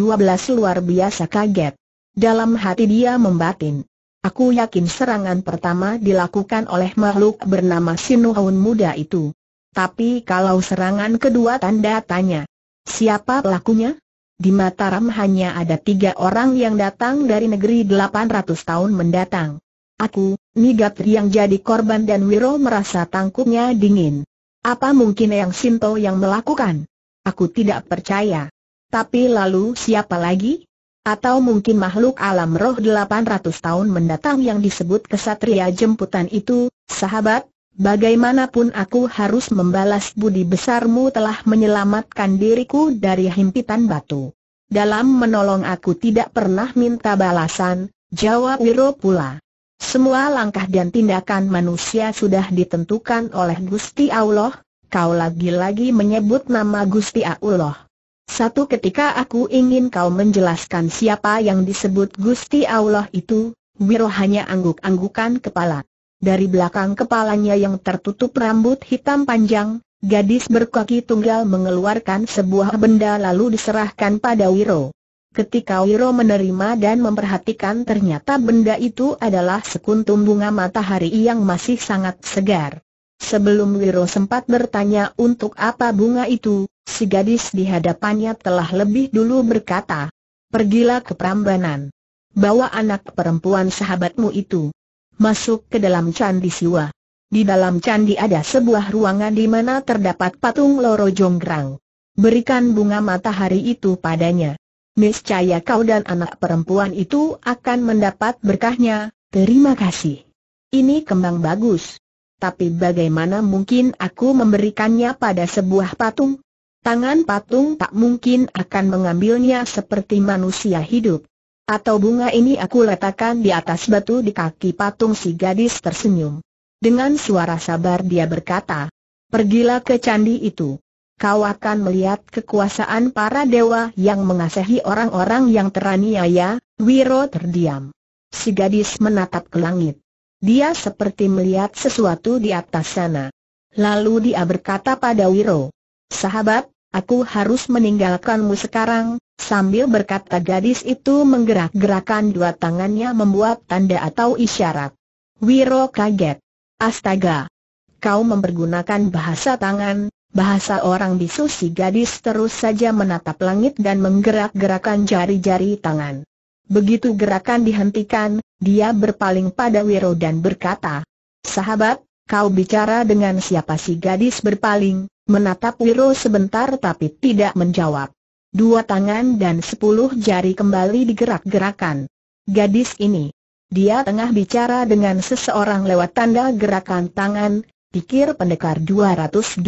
luar biasa kaget. Dalam hati dia membatin, Aku yakin serangan pertama dilakukan oleh makhluk bernama Sinuhun muda itu. Tapi kalau serangan kedua tanda tanya. Siapa pelakunya? Di Mataram hanya ada tiga orang yang datang dari negeri 800 tahun mendatang. Aku, Nigatri yang jadi korban dan Wiro merasa tangkupnya dingin. Apa mungkin yang Sinto yang melakukan? Aku tidak percaya. Tapi lalu siapa lagi? Atau mungkin makhluk alam roh 800 tahun mendatang yang disebut kesatria jemputan itu, sahabat, bagaimanapun aku harus membalas budi besarmu telah menyelamatkan diriku dari himpitan batu. Dalam menolong aku tidak pernah minta balasan, jawab Wiro pula. Semua langkah dan tindakan manusia sudah ditentukan oleh Gusti Allah, kau lagi-lagi menyebut nama Gusti Allah. Satu ketika aku ingin kau menjelaskan siapa yang disebut Gusti Allah itu, Wiro hanya angguk-anggukan kepala. Dari belakang kepalanya yang tertutup rambut hitam panjang, gadis berkaki tunggal mengeluarkan sebuah benda lalu diserahkan pada Wiro. Ketika Wiro menerima dan memperhatikan ternyata benda itu adalah sekuntum bunga matahari yang masih sangat segar. Sebelum Wiro sempat bertanya untuk apa bunga itu, si gadis di hadapannya telah lebih dulu berkata, Pergilah ke Prambanan. Bawa anak perempuan sahabatmu itu. Masuk ke dalam Candi Siwa. Di dalam candi ada sebuah ruangan di mana terdapat patung Loro Jonggrang. Berikan bunga matahari itu padanya. Niscaya kau dan anak perempuan itu akan mendapat berkahnya. Terima kasih. Ini kembang bagus tapi bagaimana mungkin aku memberikannya pada sebuah patung? Tangan patung tak mungkin akan mengambilnya seperti manusia hidup. Atau bunga ini aku letakkan di atas batu di kaki patung si gadis tersenyum. Dengan suara sabar dia berkata, Pergilah ke candi itu kau akan melihat kekuasaan para dewa yang mengasihi orang-orang yang teraniaya, Wiro terdiam. Si gadis menatap ke langit. Dia seperti melihat sesuatu di atas sana. Lalu dia berkata pada Wiro, Sahabat, aku harus meninggalkanmu sekarang, sambil berkata gadis itu menggerak-gerakan dua tangannya membuat tanda atau isyarat. Wiro kaget. Astaga! Kau mempergunakan bahasa tangan, bahasa orang bisu si gadis terus saja menatap langit dan menggerak-gerakan jari-jari tangan. Begitu gerakan dihentikan, dia berpaling pada Wiro dan berkata, Sahabat, kau bicara dengan siapa si gadis berpaling, menatap Wiro sebentar tapi tidak menjawab. Dua tangan dan sepuluh jari kembali digerak-gerakan. Gadis ini. Dia tengah bicara dengan seseorang lewat tanda gerakan tangan, pikir pendekar 212.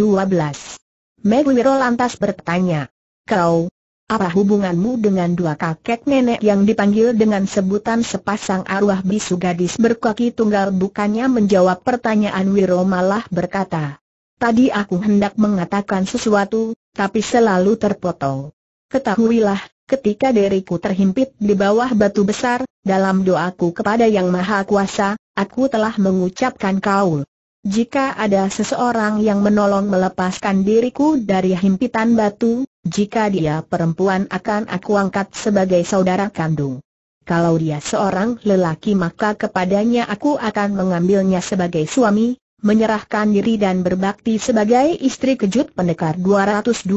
Meg Wiro lantas bertanya, Kau, apa hubunganmu dengan dua kakek nenek yang dipanggil dengan sebutan sepasang arwah bisu gadis berkaki tunggal bukannya menjawab pertanyaan Wiro malah berkata. Tadi aku hendak mengatakan sesuatu, tapi selalu terpotong. Ketahuilah, ketika diriku terhimpit di bawah batu besar, dalam doaku kepada Yang Maha Kuasa, aku telah mengucapkan kaul. Jika ada seseorang yang menolong melepaskan diriku dari himpitan batu, jika dia perempuan akan aku angkat sebagai saudara kandung. Kalau dia seorang lelaki maka kepadanya aku akan mengambilnya sebagai suami, menyerahkan diri dan berbakti sebagai istri kejut pendekar 212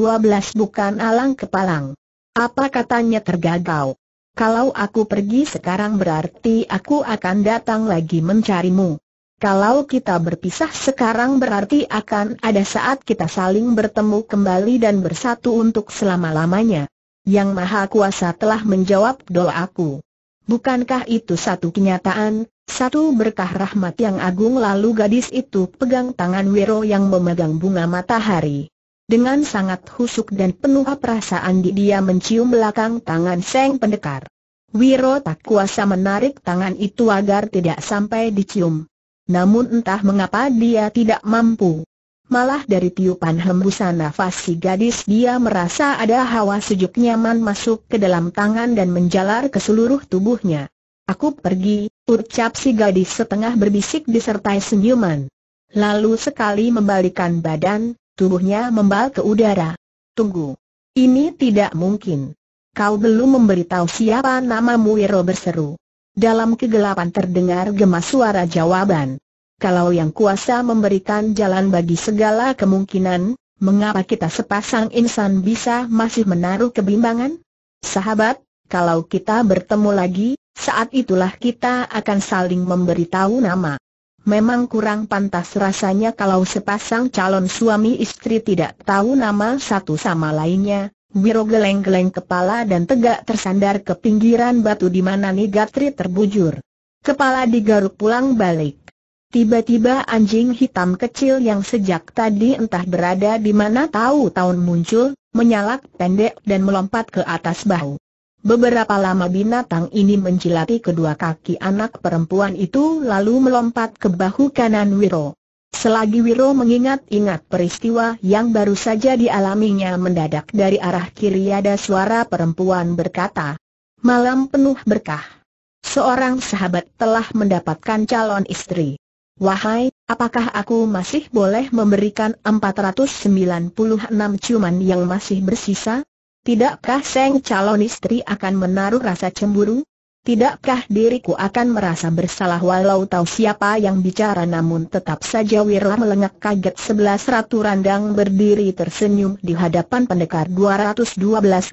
bukan alang kepalang. Apa katanya tergagau? Kalau aku pergi sekarang berarti aku akan datang lagi mencarimu. Kalau kita berpisah sekarang berarti akan ada saat kita saling bertemu kembali dan bersatu untuk selama-lamanya. Yang Maha Kuasa telah menjawab doaku. Bukankah itu satu kenyataan, satu berkah rahmat yang agung lalu gadis itu pegang tangan Wiro yang memegang bunga matahari. Dengan sangat husuk dan penuh perasaan di dia mencium belakang tangan Seng Pendekar. Wiro tak kuasa menarik tangan itu agar tidak sampai dicium namun entah mengapa dia tidak mampu. Malah dari tiupan hembusan nafas si gadis dia merasa ada hawa sejuk nyaman masuk ke dalam tangan dan menjalar ke seluruh tubuhnya. Aku pergi, ucap si gadis setengah berbisik disertai senyuman. Lalu sekali membalikan badan, tubuhnya membal ke udara. Tunggu. Ini tidak mungkin. Kau belum memberitahu siapa namamu Wiro berseru. Dalam kegelapan terdengar gemas suara jawaban. Kalau yang kuasa memberikan jalan bagi segala kemungkinan, mengapa kita sepasang insan bisa masih menaruh kebimbangan? Sahabat, kalau kita bertemu lagi, saat itulah kita akan saling memberitahu nama. Memang kurang pantas rasanya kalau sepasang calon suami istri tidak tahu nama satu sama lainnya, Wiro geleng-geleng kepala dan tegak tersandar ke pinggiran batu di mana Nigatri terbujur. Kepala digaruk pulang balik. Tiba-tiba anjing hitam kecil yang sejak tadi entah berada di mana tahu tahun muncul, menyalak pendek dan melompat ke atas bahu. Beberapa lama binatang ini menjilati kedua kaki anak perempuan itu lalu melompat ke bahu kanan Wiro. Selagi Wiro mengingat-ingat peristiwa yang baru saja dialaminya mendadak dari arah kiri ada suara perempuan berkata, Malam penuh berkah. Seorang sahabat telah mendapatkan calon istri. Wahai, apakah aku masih boleh memberikan 496 cuman yang masih bersisa? Tidakkah Seng calon istri akan menaruh rasa cemburu? Tidakkah diriku akan merasa bersalah walau tahu siapa yang bicara namun tetap saja Wirla melengak kaget sebelas ratu randang berdiri tersenyum di hadapan pendekar 212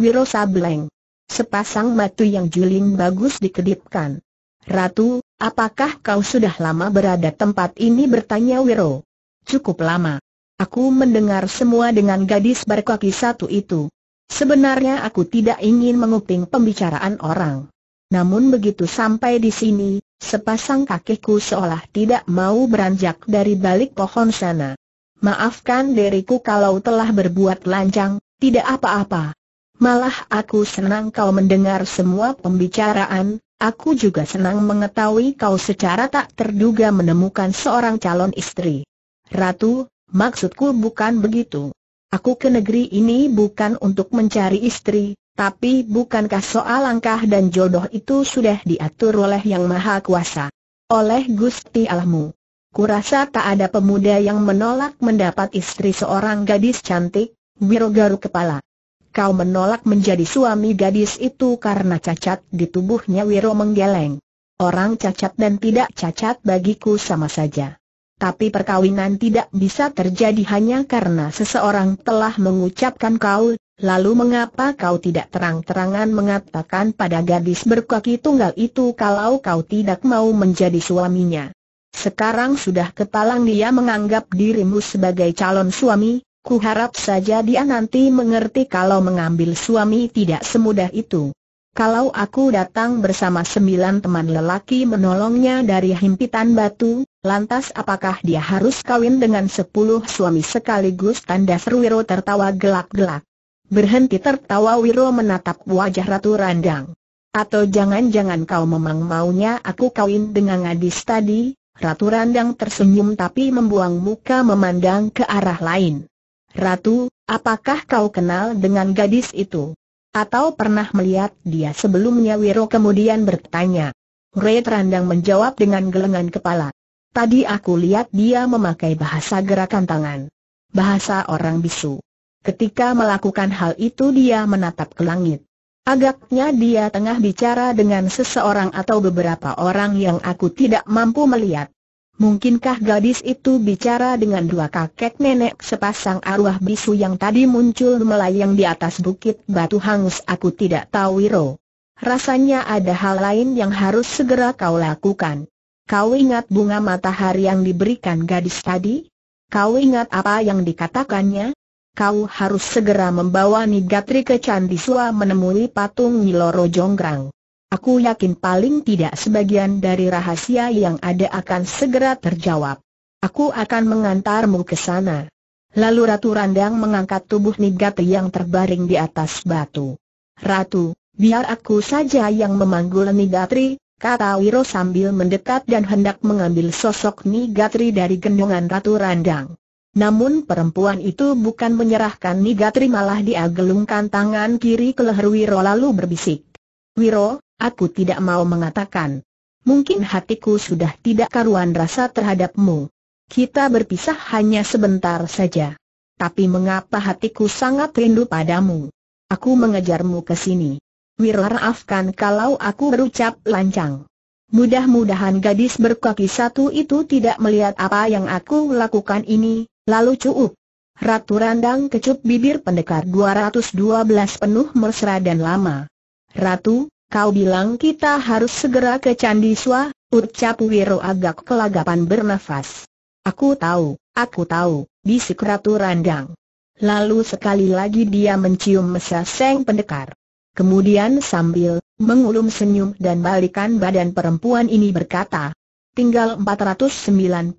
Wiro Sableng. Sepasang matu yang juling bagus dikedipkan. Ratu, apakah kau sudah lama berada tempat ini bertanya Wiro? Cukup lama. Aku mendengar semua dengan gadis berkaki satu itu. Sebenarnya aku tidak ingin menguping pembicaraan orang. Namun begitu sampai di sini, sepasang kakiku seolah tidak mau beranjak dari balik pohon sana. Maafkan diriku kalau telah berbuat lancang, tidak apa-apa. Malah aku senang kau mendengar semua pembicaraan, aku juga senang mengetahui kau secara tak terduga menemukan seorang calon istri. Ratu, maksudku bukan begitu. Aku ke negeri ini bukan untuk mencari istri, tapi bukankah soal langkah dan jodoh itu sudah diatur oleh Yang Maha Kuasa? Oleh Gusti Allahmu. Kurasa tak ada pemuda yang menolak mendapat istri seorang gadis cantik, Wirogaru kepala. Kau menolak menjadi suami gadis itu karena cacat di tubuhnya Wiro menggeleng. Orang cacat dan tidak cacat bagiku sama saja. Tapi perkawinan tidak bisa terjadi hanya karena seseorang telah mengucapkan kau Lalu mengapa kau tidak terang-terangan mengatakan pada gadis berkaki tunggal itu kalau kau tidak mau menjadi suaminya? Sekarang sudah kepalang dia menganggap dirimu sebagai calon suami, ku harap saja dia nanti mengerti kalau mengambil suami tidak semudah itu. Kalau aku datang bersama sembilan teman lelaki menolongnya dari himpitan batu, lantas apakah dia harus kawin dengan sepuluh suami sekaligus? Tanda Serwiro tertawa gelak-gelak. Berhenti tertawa Wiro menatap wajah Ratu Randang. Atau jangan-jangan kau memang maunya aku kawin dengan gadis tadi? Ratu Randang tersenyum tapi membuang muka memandang ke arah lain. Ratu, apakah kau kenal dengan gadis itu? Atau pernah melihat dia sebelumnya Wiro kemudian bertanya. Red Randang menjawab dengan gelengan kepala. Tadi aku lihat dia memakai bahasa gerakan tangan. Bahasa orang bisu. Ketika melakukan hal itu dia menatap ke langit. Agaknya dia tengah bicara dengan seseorang atau beberapa orang yang aku tidak mampu melihat. Mungkinkah gadis itu bicara dengan dua kakek nenek sepasang arwah bisu yang tadi muncul melayang di atas bukit batu hangus aku tidak tahu Wiro. Rasanya ada hal lain yang harus segera kau lakukan. Kau ingat bunga matahari yang diberikan gadis tadi? Kau ingat apa yang dikatakannya? kau harus segera membawa Nigatri ke candi Sua menemui patung Niloro Jonggrang. Aku yakin paling tidak sebagian dari rahasia yang ada akan segera terjawab. Aku akan mengantarmu ke sana. Lalu Ratu Randang mengangkat tubuh Nigatri yang terbaring di atas batu. Ratu, biar aku saja yang memanggul Nigatri, kata Wiro sambil mendekat dan hendak mengambil sosok Nigatri dari gendongan Ratu Randang. Namun perempuan itu bukan menyerahkan Nigatri malah dia gelungkan tangan kiri ke leher Wiro lalu berbisik. Wiro, aku tidak mau mengatakan. Mungkin hatiku sudah tidak karuan rasa terhadapmu. Kita berpisah hanya sebentar saja. Tapi mengapa hatiku sangat rindu padamu? Aku mengejarmu ke sini. Wiro maafkan kalau aku berucap lancang. Mudah-mudahan gadis berkaki satu itu tidak melihat apa yang aku lakukan ini, lalu cuup. Ratu Randang kecup bibir pendekar 212 penuh mesra dan lama. Ratu, kau bilang kita harus segera ke Candi Swa, ucap Wiro agak kelagapan bernafas. Aku tahu, aku tahu, bisik Ratu Randang. Lalu sekali lagi dia mencium mesra seng pendekar. Kemudian sambil mengulum senyum dan balikan badan perempuan ini berkata, tinggal 494.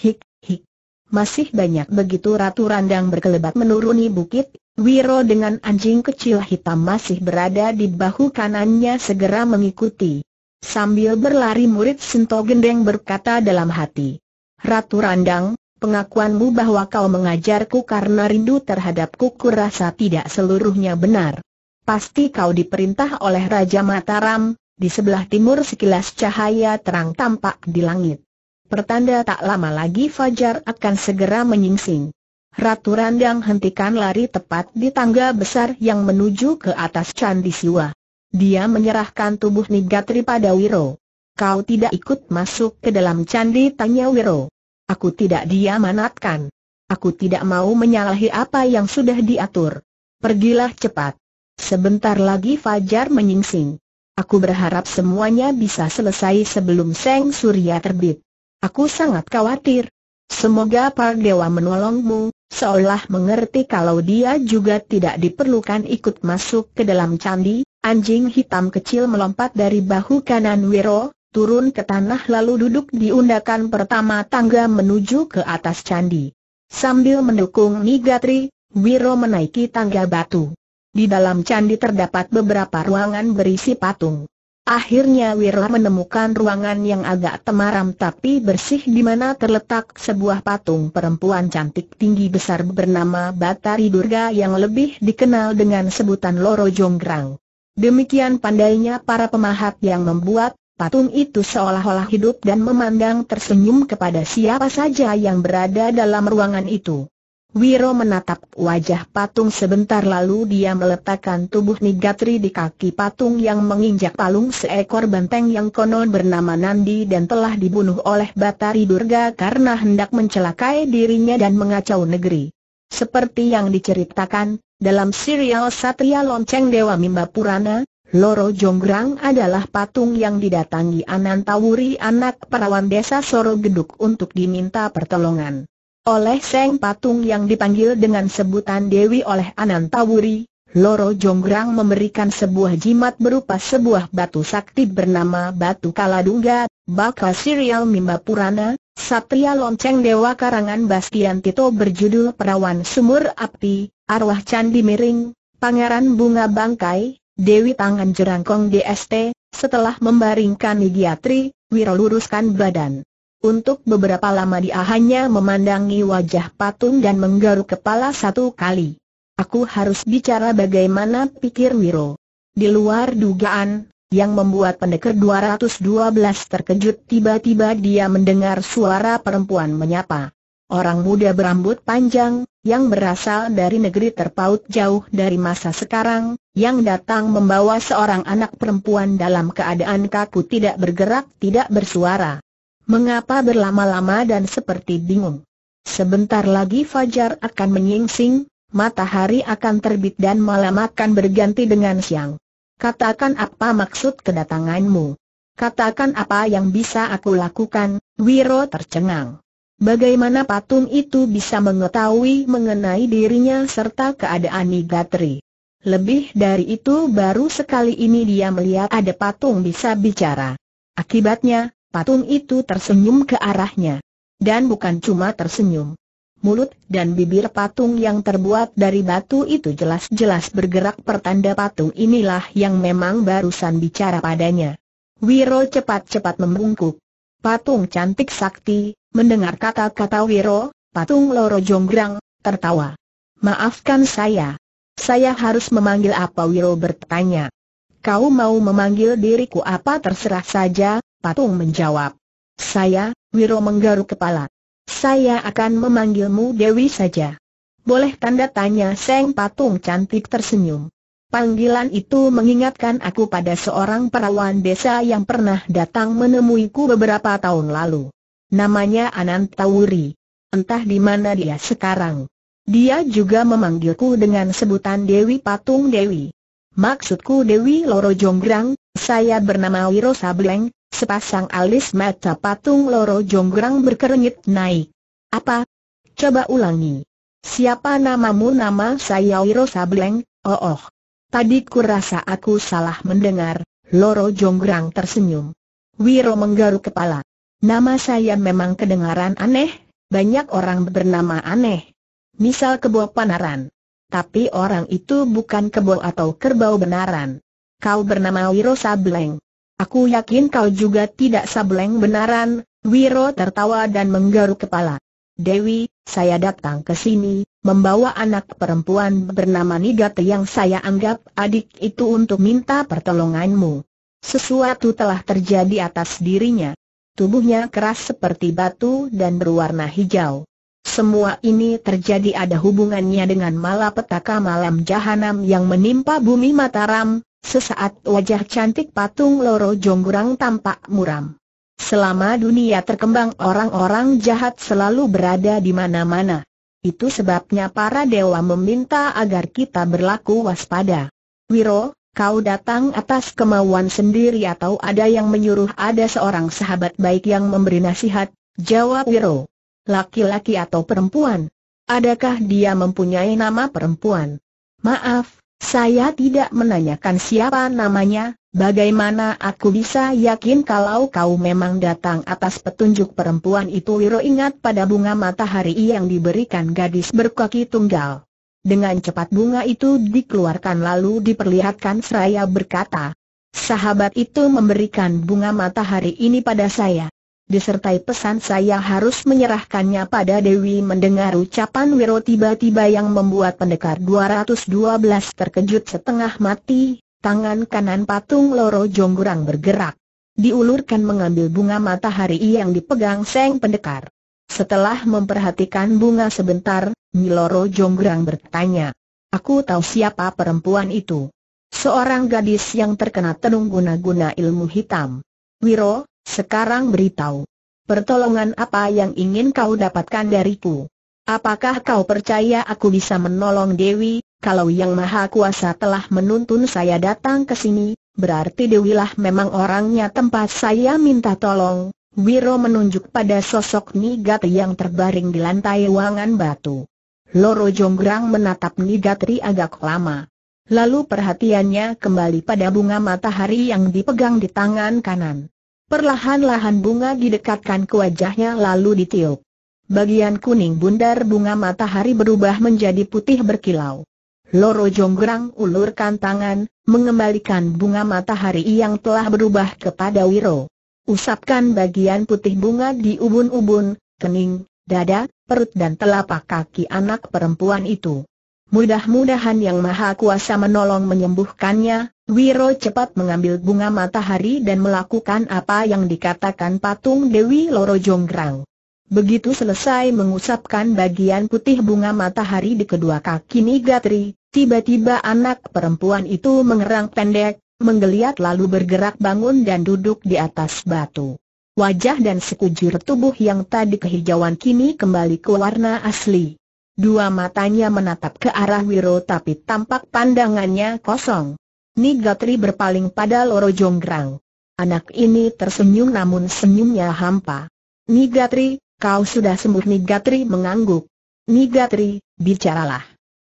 Hik, hik. Masih banyak begitu Ratu Randang berkelebat menuruni bukit, Wiro dengan anjing kecil hitam masih berada di bahu kanannya segera mengikuti. Sambil berlari murid Sento Gendeng berkata dalam hati, Ratu Randang, pengakuanmu bahwa kau mengajarku karena rindu terhadapku kurasa tidak seluruhnya benar. Pasti kau diperintah oleh Raja Mataram, di sebelah timur sekilas cahaya terang tampak di langit. Pertanda tak lama lagi Fajar akan segera menyingsing. Ratu Randang hentikan lari tepat di tangga besar yang menuju ke atas Candi Siwa. Dia menyerahkan tubuh Nigatri pada Wiro. Kau tidak ikut masuk ke dalam candi tanya Wiro. Aku tidak dia manatkan. Aku tidak mau menyalahi apa yang sudah diatur. Pergilah cepat. Sebentar lagi Fajar menyingsing. Aku berharap semuanya bisa selesai sebelum Seng Surya terbit. Aku sangat khawatir. Semoga Pak Dewa menolongmu, seolah mengerti kalau dia juga tidak diperlukan ikut masuk ke dalam candi, anjing hitam kecil melompat dari bahu kanan Wiro, turun ke tanah lalu duduk di undakan pertama tangga menuju ke atas candi. Sambil mendukung Nigatri, Wiro menaiki tangga batu. Di dalam candi terdapat beberapa ruangan berisi patung. Akhirnya Wirla menemukan ruangan yang agak temaram tapi bersih di mana terletak sebuah patung perempuan cantik tinggi besar bernama Batari Durga yang lebih dikenal dengan sebutan Loro Jonggrang. Demikian pandainya para pemahat yang membuat patung itu seolah-olah hidup dan memandang tersenyum kepada siapa saja yang berada dalam ruangan itu. Wiro menatap wajah patung sebentar lalu dia meletakkan tubuh Nigatri di kaki patung yang menginjak palung seekor benteng yang konon bernama Nandi dan telah dibunuh oleh Batari Durga karena hendak mencelakai dirinya dan mengacau negeri. Seperti yang diceritakan, dalam serial Satria Lonceng Dewa Mimba Purana, Loro Jonggrang adalah patung yang didatangi Anantawuri anak perawan desa Soro Geduk untuk diminta pertolongan oleh Seng Patung yang dipanggil dengan sebutan Dewi oleh Anantawuri, Loro Jonggrang memberikan sebuah jimat berupa sebuah batu sakti bernama Batu Kaladungga, bakal Serial Mimba Purana, Satria Lonceng Dewa Karangan Bastian Tito berjudul Perawan Sumur Api, Arwah Candi Miring, Pangeran Bunga Bangkai, Dewi Tangan Jerangkong DST, setelah membaringkan Nigiatri, Wiro luruskan badan. Untuk beberapa lama dia hanya memandangi wajah patung dan menggaruk kepala satu kali. Aku harus bicara bagaimana pikir Wiro. Di luar dugaan, yang membuat pendekar 212 terkejut tiba-tiba dia mendengar suara perempuan menyapa. Orang muda berambut panjang, yang berasal dari negeri terpaut jauh dari masa sekarang, yang datang membawa seorang anak perempuan dalam keadaan kaku tidak bergerak tidak bersuara. Mengapa berlama-lama dan seperti bingung? Sebentar lagi fajar akan menyingsing, matahari akan terbit dan malam akan berganti dengan siang. Katakan apa maksud kedatanganmu? Katakan apa yang bisa aku lakukan, Wiro tercengang. Bagaimana patung itu bisa mengetahui mengenai dirinya serta keadaan Nigatri? Lebih dari itu baru sekali ini dia melihat ada patung bisa bicara. Akibatnya, Patung itu tersenyum ke arahnya. Dan bukan cuma tersenyum. Mulut dan bibir patung yang terbuat dari batu itu jelas-jelas bergerak pertanda patung inilah yang memang barusan bicara padanya. Wiro cepat-cepat membungkuk. Patung cantik sakti, mendengar kata-kata Wiro, patung loro jonggrang, tertawa. Maafkan saya. Saya harus memanggil apa Wiro bertanya. Kau mau memanggil diriku apa terserah saja, Patung menjawab. Saya, Wiro menggaruk kepala. Saya akan memanggilmu Dewi saja. Boleh tanda tanya Seng Patung cantik tersenyum. Panggilan itu mengingatkan aku pada seorang perawan desa yang pernah datang menemuiku beberapa tahun lalu. Namanya Anantawuri. Entah di mana dia sekarang. Dia juga memanggilku dengan sebutan Dewi Patung Dewi. Maksudku Dewi Loro Jonggrang, saya bernama Wiro Sableng, Sepasang alis mata patung loro jonggrang berkerenyit naik. Apa? Coba ulangi. Siapa namamu nama saya Wiro Sableng, oh oh. Tadi kurasa aku salah mendengar, loro jonggrang tersenyum. Wiro menggaruk kepala. Nama saya memang kedengaran aneh, banyak orang bernama aneh. Misal kebo panaran. Tapi orang itu bukan kebo atau kerbau benaran. Kau bernama Wiro Sableng. Aku yakin kau juga tidak sableng benaran, Wiro tertawa dan menggaruk kepala. Dewi, saya datang ke sini, membawa anak perempuan bernama Nigate yang saya anggap adik itu untuk minta pertolonganmu. Sesuatu telah terjadi atas dirinya. Tubuhnya keras seperti batu dan berwarna hijau. Semua ini terjadi ada hubungannya dengan malapetaka malam jahanam yang menimpa bumi Mataram, Sesaat wajah cantik patung Loro Jonggurang tampak muram. Selama dunia terkembang orang-orang jahat selalu berada di mana-mana. Itu sebabnya para dewa meminta agar kita berlaku waspada. Wiro, kau datang atas kemauan sendiri atau ada yang menyuruh ada seorang sahabat baik yang memberi nasihat? Jawab Wiro. Laki-laki atau perempuan? Adakah dia mempunyai nama perempuan? Maaf, saya tidak menanyakan siapa namanya, bagaimana aku bisa yakin kalau kau memang datang atas petunjuk perempuan itu Wiro ingat pada bunga matahari yang diberikan gadis berkaki tunggal. Dengan cepat bunga itu dikeluarkan lalu diperlihatkan seraya berkata, Sahabat itu memberikan bunga matahari ini pada saya disertai pesan saya harus menyerahkannya pada Dewi mendengar ucapan Wiro tiba-tiba yang membuat pendekar 212 terkejut setengah mati, tangan kanan patung Loro Jonggurang bergerak. Diulurkan mengambil bunga matahari yang dipegang Seng Pendekar. Setelah memperhatikan bunga sebentar, Miloro Jonggrang bertanya, Aku tahu siapa perempuan itu. Seorang gadis yang terkena tenung guna-guna ilmu hitam. Wiro, sekarang beritahu. Pertolongan apa yang ingin kau dapatkan dariku? Apakah kau percaya aku bisa menolong Dewi? Kalau Yang Maha Kuasa telah menuntun saya datang ke sini, berarti Dewi lah memang orangnya tempat saya minta tolong. Wiro menunjuk pada sosok Nigatri yang terbaring di lantai ruangan batu. Loro Jonggrang menatap Nigatri agak lama. Lalu perhatiannya kembali pada bunga matahari yang dipegang di tangan kanan. Perlahan-lahan bunga didekatkan ke wajahnya lalu ditiup. Bagian kuning bundar bunga matahari berubah menjadi putih berkilau. Loro Jonggrang ulurkan tangan, mengembalikan bunga matahari yang telah berubah kepada Wiro. Usapkan bagian putih bunga di ubun-ubun, kening, dada, perut dan telapak kaki anak perempuan itu. Mudah-mudahan Yang Maha Kuasa menolong menyembuhkannya, Wiro cepat mengambil bunga matahari dan melakukan apa yang dikatakan patung Dewi Loro Jonggrang. Begitu selesai mengusapkan bagian putih bunga matahari di kedua kaki Nigatri, tiba-tiba anak perempuan itu mengerang pendek, menggeliat lalu bergerak bangun dan duduk di atas batu. Wajah dan sekujur tubuh yang tadi kehijauan kini kembali ke warna asli. Dua matanya menatap ke arah Wiro tapi tampak pandangannya kosong. Nigatri berpaling pada Loro Jonggrang. Anak ini tersenyum namun senyumnya hampa. Nigatri, kau sudah sembuh Nigatri mengangguk. Nigatri, bicaralah.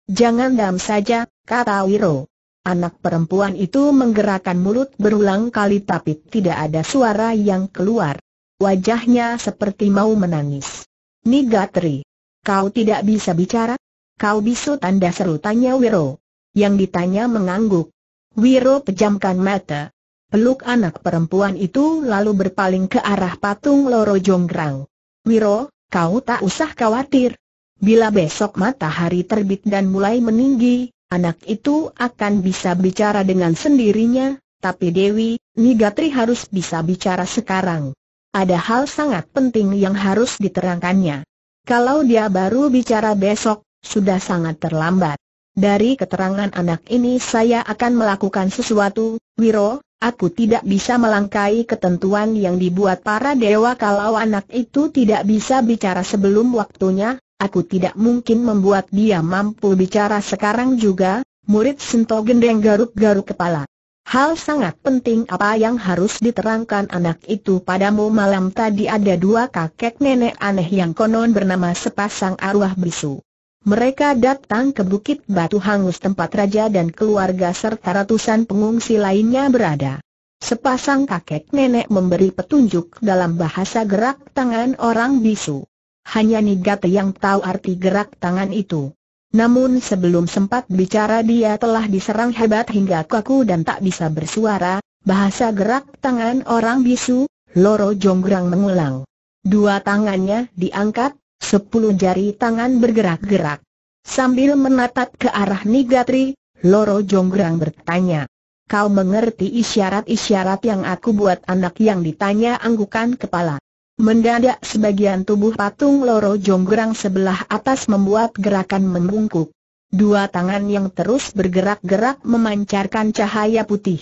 Jangan dam saja, kata Wiro. Anak perempuan itu menggerakkan mulut berulang kali tapi tidak ada suara yang keluar. Wajahnya seperti mau menangis. Nigatri, kau tidak bisa bicara? Kau bisu tanda seru tanya Wiro. Yang ditanya mengangguk. Wiro pejamkan mata. Peluk anak perempuan itu lalu berpaling ke arah patung Loro Jonggrang. Wiro, kau tak usah khawatir. Bila besok matahari terbit dan mulai meninggi, anak itu akan bisa bicara dengan sendirinya, tapi Dewi, Nigatri harus bisa bicara sekarang. Ada hal sangat penting yang harus diterangkannya. Kalau dia baru bicara besok, sudah sangat terlambat. Dari keterangan anak ini saya akan melakukan sesuatu, Wiro, aku tidak bisa melangkai ketentuan yang dibuat para dewa kalau anak itu tidak bisa bicara sebelum waktunya, aku tidak mungkin membuat dia mampu bicara sekarang juga, murid Sento Gendeng garuk-garuk kepala. Hal sangat penting apa yang harus diterangkan anak itu padamu malam tadi ada dua kakek nenek aneh yang konon bernama sepasang arwah bisu. Mereka datang ke Bukit Batu Hangus tempat raja dan keluarga serta ratusan pengungsi lainnya berada. Sepasang kakek nenek memberi petunjuk dalam bahasa gerak tangan orang bisu. Hanya Nigate yang tahu arti gerak tangan itu. Namun sebelum sempat bicara dia telah diserang hebat hingga kaku dan tak bisa bersuara, bahasa gerak tangan orang bisu, Loro Jonggrang mengulang. Dua tangannya diangkat, Sepuluh jari tangan bergerak-gerak. Sambil menatap ke arah Nigatri, Loro Jonggrang bertanya. Kau mengerti isyarat-isyarat yang aku buat anak yang ditanya anggukan kepala. Mendadak sebagian tubuh patung Loro Jonggrang sebelah atas membuat gerakan membungkuk. Dua tangan yang terus bergerak-gerak memancarkan cahaya putih.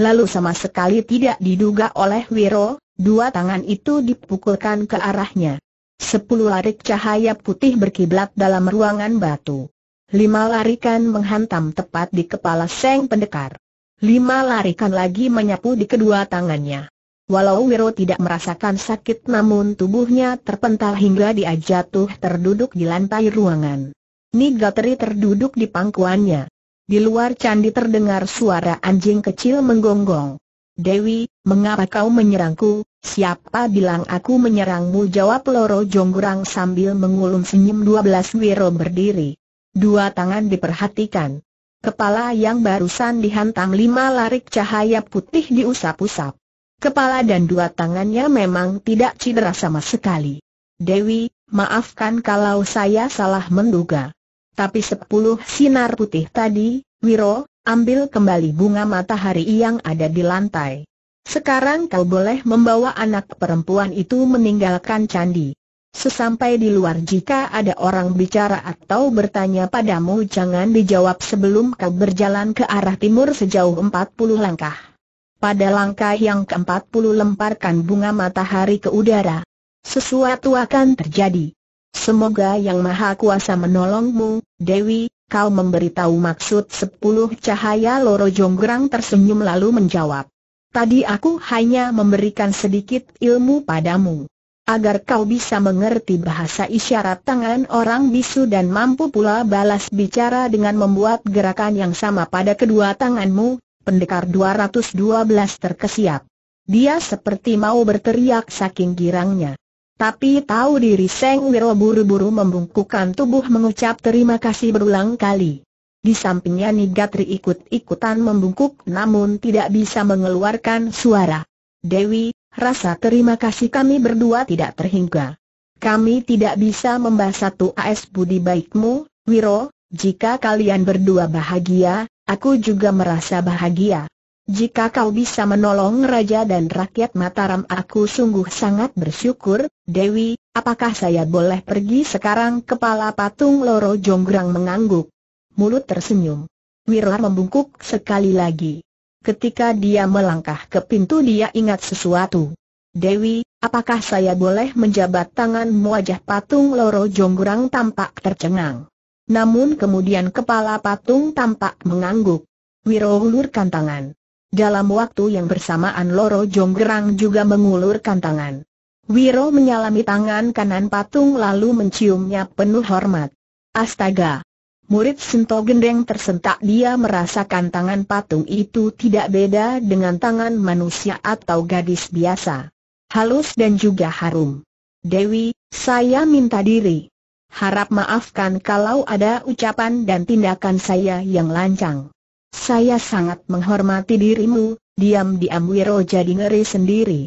Lalu sama sekali tidak diduga oleh Wiro, dua tangan itu dipukulkan ke arahnya. Sepuluh larik cahaya putih berkiblat dalam ruangan batu. Lima larikan menghantam tepat di kepala Seng Pendekar. Lima larikan lagi menyapu di kedua tangannya. Walau Wiro tidak merasakan sakit namun tubuhnya terpental hingga dia jatuh terduduk di lantai ruangan. Nigateri terduduk di pangkuannya. Di luar candi terdengar suara anjing kecil menggonggong. Dewi, mengapa kau menyerangku? Siapa bilang aku menyerangmu? Jawab Loro Jonggrang sambil mengulum senyum dua belas Wiro berdiri. Dua tangan diperhatikan. Kepala yang barusan dihantam lima larik cahaya putih diusap-usap. Kepala dan dua tangannya memang tidak cedera sama sekali. Dewi, maafkan kalau saya salah menduga. Tapi sepuluh sinar putih tadi, Wiro, Ambil kembali bunga matahari yang ada di lantai. Sekarang kau boleh membawa anak perempuan itu meninggalkan candi. Sesampai di luar jika ada orang bicara atau bertanya padamu jangan dijawab sebelum kau berjalan ke arah timur sejauh 40 langkah. Pada langkah yang ke-40 lemparkan bunga matahari ke udara. Sesuatu akan terjadi. Semoga Yang Maha Kuasa menolongmu, Dewi, kau memberitahu maksud sepuluh cahaya Loro Jonggrang tersenyum lalu menjawab. Tadi aku hanya memberikan sedikit ilmu padamu. Agar kau bisa mengerti bahasa isyarat tangan orang bisu dan mampu pula balas bicara dengan membuat gerakan yang sama pada kedua tanganmu, pendekar 212 terkesiap. Dia seperti mau berteriak saking girangnya. Tapi tahu diri Seng Wiro buru-buru membungkukkan tubuh mengucap terima kasih berulang kali. Di sampingnya Nigatri ikut-ikutan membungkuk namun tidak bisa mengeluarkan suara. Dewi, rasa terima kasih kami berdua tidak terhingga. Kami tidak bisa membahas satu as budi baikmu, Wiro, jika kalian berdua bahagia, aku juga merasa bahagia. Jika kau bisa menolong raja dan rakyat Mataram aku sungguh sangat bersyukur, Dewi, apakah saya boleh pergi sekarang kepala patung Loro Jonggrang mengangguk. Mulut tersenyum. Wirlar membungkuk sekali lagi. Ketika dia melangkah ke pintu dia ingat sesuatu. Dewi, apakah saya boleh menjabat tangan? wajah patung Loro Jonggrang tampak tercengang. Namun kemudian kepala patung tampak mengangguk. Wiro ulurkan tangan. Dalam waktu yang bersamaan Loro Jonggerang juga mengulurkan tangan. Wiro menyalami tangan kanan patung lalu menciumnya penuh hormat. Astaga! Murid Sento Gendeng tersentak dia merasakan tangan patung itu tidak beda dengan tangan manusia atau gadis biasa. Halus dan juga harum. Dewi, saya minta diri. Harap maafkan kalau ada ucapan dan tindakan saya yang lancang. Saya sangat menghormati dirimu, diam-diam Wiro jadi ngeri sendiri.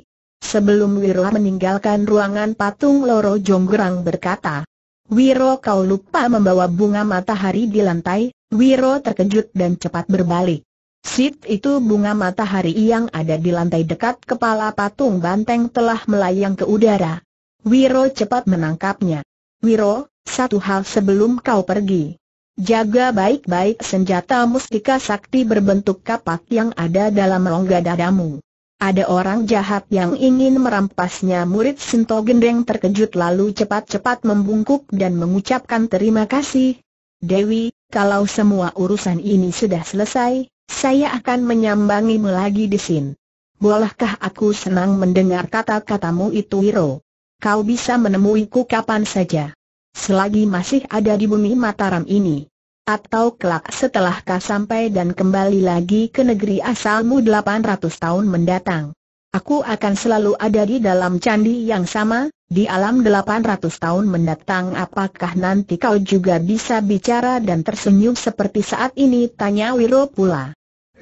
Sebelum Wiro meninggalkan ruangan patung Loro Jonggrang berkata, Wiro kau lupa membawa bunga matahari di lantai, Wiro terkejut dan cepat berbalik. Sit itu bunga matahari yang ada di lantai dekat kepala patung banteng telah melayang ke udara. Wiro cepat menangkapnya. Wiro, satu hal sebelum kau pergi. Jaga baik-baik senjata mustika sakti berbentuk kapak yang ada dalam rongga dadamu. Ada orang jahat yang ingin merampasnya murid Sinto Gendeng terkejut lalu cepat-cepat membungkuk dan mengucapkan terima kasih. Dewi, kalau semua urusan ini sudah selesai, saya akan menyambangimu lagi di sini. Bolehkah aku senang mendengar kata-katamu itu Wiro? Kau bisa menemuiku kapan saja selagi masih ada di bumi Mataram ini. Atau kelak setelah kau sampai dan kembali lagi ke negeri asalmu 800 tahun mendatang. Aku akan selalu ada di dalam candi yang sama, di alam 800 tahun mendatang apakah nanti kau juga bisa bicara dan tersenyum seperti saat ini? Tanya Wiro pula.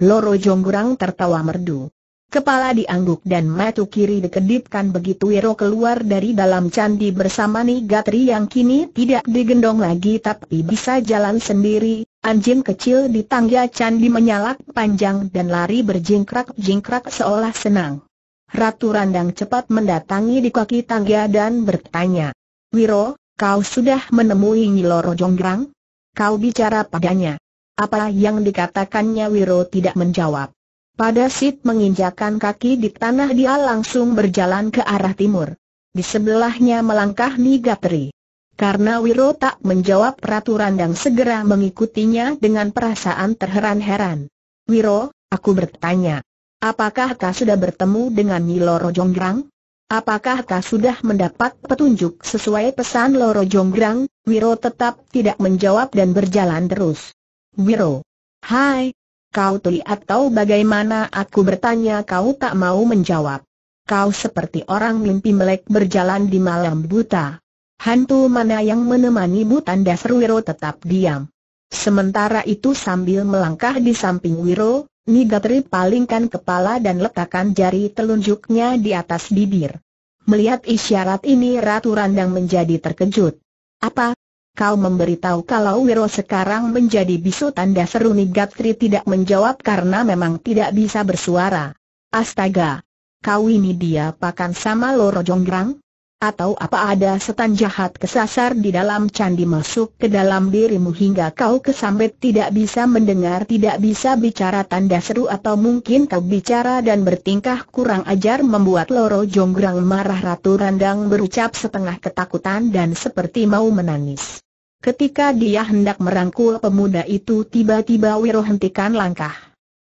Loro Jonggurang tertawa merdu. Kepala diangguk dan mata kiri dikedipkan begitu Wiro keluar dari dalam candi bersama Gatri yang kini tidak digendong lagi tapi bisa jalan sendiri. Anjing kecil di tangga candi menyalak panjang dan lari berjingkrak-jingkrak seolah senang. Ratu Randang cepat mendatangi di kaki tangga dan bertanya, Wiro, kau sudah menemui Nyiloro Jonggrang? Kau bicara padanya. Apa yang dikatakannya Wiro tidak menjawab. Pada Sid menginjakan kaki di tanah dia langsung berjalan ke arah timur. Di sebelahnya melangkah Nigatri. Karena Wiro tak menjawab peraturan dan segera mengikutinya dengan perasaan terheran-heran. Wiro, aku bertanya. Apakah kau sudah bertemu dengan Nyi Loro Jonggrang? Apakah kau sudah mendapat petunjuk sesuai pesan Loro Jonggrang? Wiro tetap tidak menjawab dan berjalan terus. Wiro. Hai, Kau tuli atau bagaimana aku bertanya kau tak mau menjawab. Kau seperti orang mimpi melek berjalan di malam buta. Hantu mana yang menemani tanda seru Wiro tetap diam. Sementara itu sambil melangkah di samping Wiro, Nigatri palingkan kepala dan letakkan jari telunjuknya di atas bibir. Melihat isyarat ini Ratu Randang menjadi terkejut. Apa, Kau memberitahu kalau Wiro sekarang menjadi bisu tanda seru Nigatri tidak menjawab karena memang tidak bisa bersuara. Astaga! Kau ini dia pakan sama Loro Jonggrang? Atau apa ada setan jahat kesasar di dalam candi masuk ke dalam dirimu hingga kau kesambet tidak bisa mendengar tidak bisa bicara tanda seru atau mungkin kau bicara dan bertingkah kurang ajar membuat Loro Jonggrang marah Ratu Randang berucap setengah ketakutan dan seperti mau menangis. Ketika dia hendak merangkul pemuda itu tiba-tiba Wiro hentikan langkah.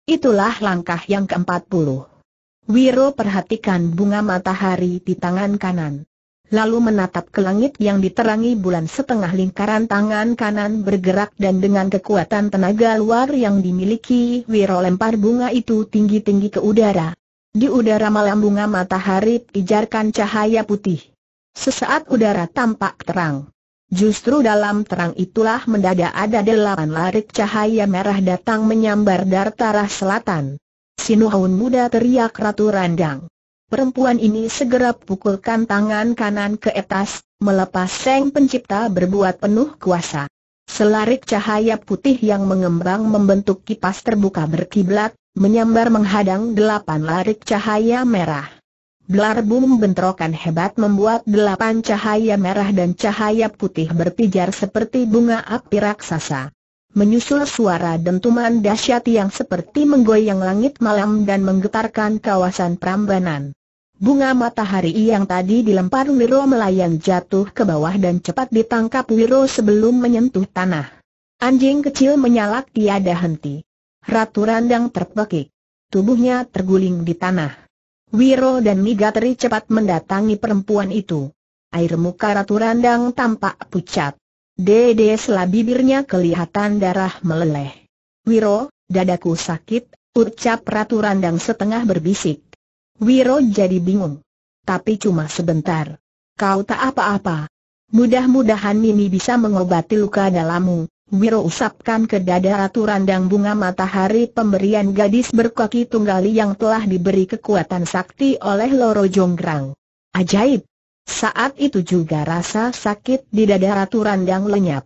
Itulah langkah yang keempat puluh. Wiro perhatikan bunga matahari di tangan kanan lalu menatap ke langit yang diterangi bulan setengah lingkaran tangan kanan bergerak dan dengan kekuatan tenaga luar yang dimiliki Wiro lempar bunga itu tinggi-tinggi ke udara. Di udara malam bunga matahari pijarkan cahaya putih. Sesaat udara tampak terang. Justru dalam terang itulah mendadak ada delapan larik cahaya merah datang menyambar darah selatan. Sinuhun muda teriak Ratu Randang. Perempuan ini segera pukulkan tangan kanan ke atas, melepas Seng Pencipta berbuat penuh kuasa. Selarik cahaya putih yang mengembang membentuk kipas terbuka berkiblat, menyambar menghadang delapan larik cahaya merah. Blar bum bentrokan hebat membuat delapan cahaya merah dan cahaya putih berpijar seperti bunga api raksasa menyusul suara dentuman dahsyat yang seperti menggoyang langit malam dan menggetarkan kawasan Prambanan. Bunga matahari yang tadi dilempar Wiro melayang jatuh ke bawah dan cepat ditangkap Wiro sebelum menyentuh tanah. Anjing kecil menyalak tiada henti. Ratu Randang terpekik. Tubuhnya terguling di tanah. Wiro dan Migatri cepat mendatangi perempuan itu. Air muka Ratu Randang tampak pucat. Dede selah bibirnya kelihatan darah meleleh. Wiro, dadaku sakit, ucap Ratu Randang setengah berbisik. Wiro jadi bingung. Tapi cuma sebentar. Kau tak apa-apa. Mudah-mudahan Mimi bisa mengobati luka dalammu. Wiro usapkan ke dada Ratu Randang bunga matahari pemberian gadis berkaki tunggali yang telah diberi kekuatan sakti oleh Loro Jonggrang. Ajaib! Saat itu juga rasa sakit di dada Ratu Randang lenyap.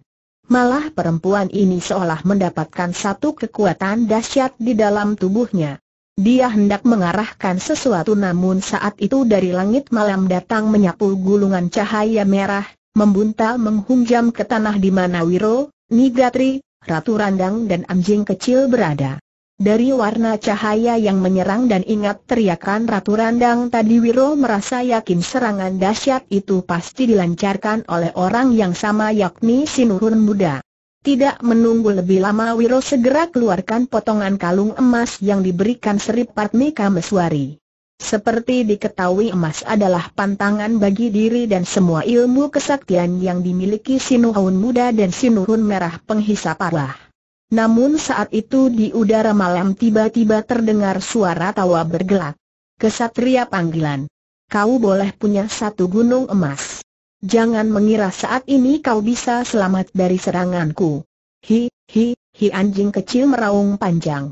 Malah perempuan ini seolah mendapatkan satu kekuatan dahsyat di dalam tubuhnya. Dia hendak mengarahkan sesuatu namun saat itu dari langit malam datang menyapu gulungan cahaya merah, membuntal menghunjam ke tanah di mana Wiro, Nigatri, Ratu Randang dan anjing kecil berada. Dari warna cahaya yang menyerang dan ingat teriakan Ratu Randang tadi Wiro merasa yakin serangan dahsyat itu pasti dilancarkan oleh orang yang sama yakni Sinurun Muda. Tidak menunggu lebih lama Wiro segera keluarkan potongan kalung emas yang diberikan Sri Patmi Kameswari. Seperti diketahui emas adalah pantangan bagi diri dan semua ilmu kesaktian yang dimiliki Sinuhun Muda dan Sinurun Merah penghisap Allah. Namun saat itu di udara malam tiba-tiba terdengar suara tawa bergelak. Kesatria panggilan. Kau boleh punya satu gunung emas. Jangan mengira saat ini kau bisa selamat dari seranganku. Hi, hi, hi anjing kecil meraung panjang.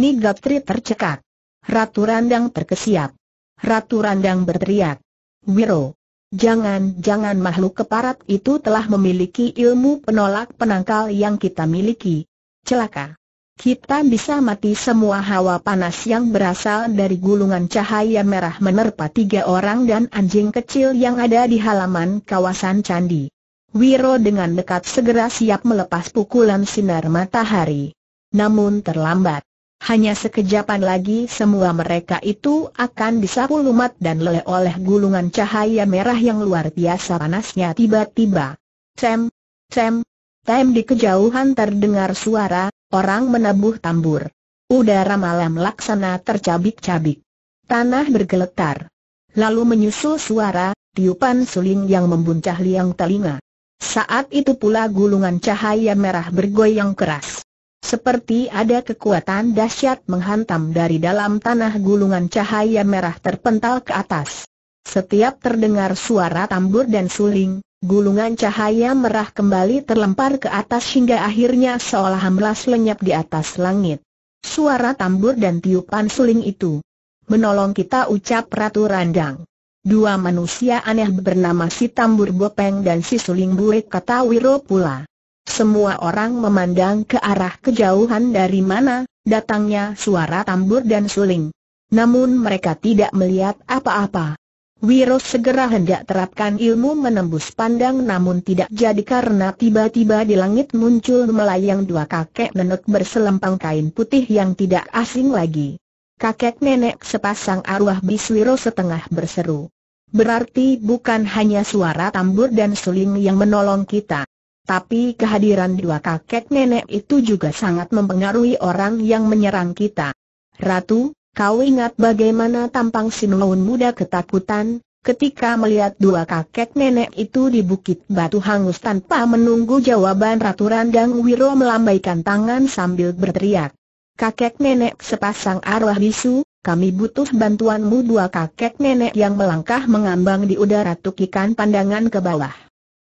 Nigatri tercekat. Ratu Randang terkesiap. Ratu Randang berteriak. Wiro, jangan-jangan makhluk keparat itu telah memiliki ilmu penolak penangkal yang kita miliki celaka. Kita bisa mati semua hawa panas yang berasal dari gulungan cahaya merah menerpa tiga orang dan anjing kecil yang ada di halaman kawasan candi. Wiro dengan dekat segera siap melepas pukulan sinar matahari. Namun terlambat. Hanya sekejapan lagi semua mereka itu akan disapu lumat dan leleh oleh gulungan cahaya merah yang luar biasa panasnya tiba-tiba. Sem, sem, Time di kejauhan terdengar suara, orang menabuh tambur. Udara malam laksana tercabik-cabik. Tanah bergeletar. Lalu menyusul suara, tiupan suling yang membuncah liang telinga. Saat itu pula gulungan cahaya merah bergoyang keras. Seperti ada kekuatan dahsyat menghantam dari dalam tanah gulungan cahaya merah terpental ke atas. Setiap terdengar suara tambur dan suling, Gulungan cahaya merah kembali terlempar ke atas hingga akhirnya seolah melas lenyap di atas langit. Suara tambur dan tiupan suling itu. Menolong kita ucap Ratu Randang. Dua manusia aneh bernama si Tambur Bopeng dan si Suling Buek kata Wiro pula. Semua orang memandang ke arah kejauhan dari mana datangnya suara tambur dan suling. Namun mereka tidak melihat apa-apa. Wiro segera hendak terapkan ilmu menembus pandang namun tidak jadi karena tiba-tiba di langit muncul melayang dua kakek nenek berselempang kain putih yang tidak asing lagi. Kakek nenek sepasang arwah Wiro setengah berseru. Berarti bukan hanya suara tambur dan suling yang menolong kita. Tapi kehadiran dua kakek nenek itu juga sangat mempengaruhi orang yang menyerang kita. Ratu, Kau ingat bagaimana tampang Simlaun muda ketakutan, ketika melihat dua kakek nenek itu di bukit batu hangus tanpa menunggu jawaban Ratu Randang Wiro melambaikan tangan sambil berteriak. Kakek nenek sepasang arwah bisu, kami butuh bantuanmu dua kakek nenek yang melangkah mengambang di udara tukikan pandangan ke bawah.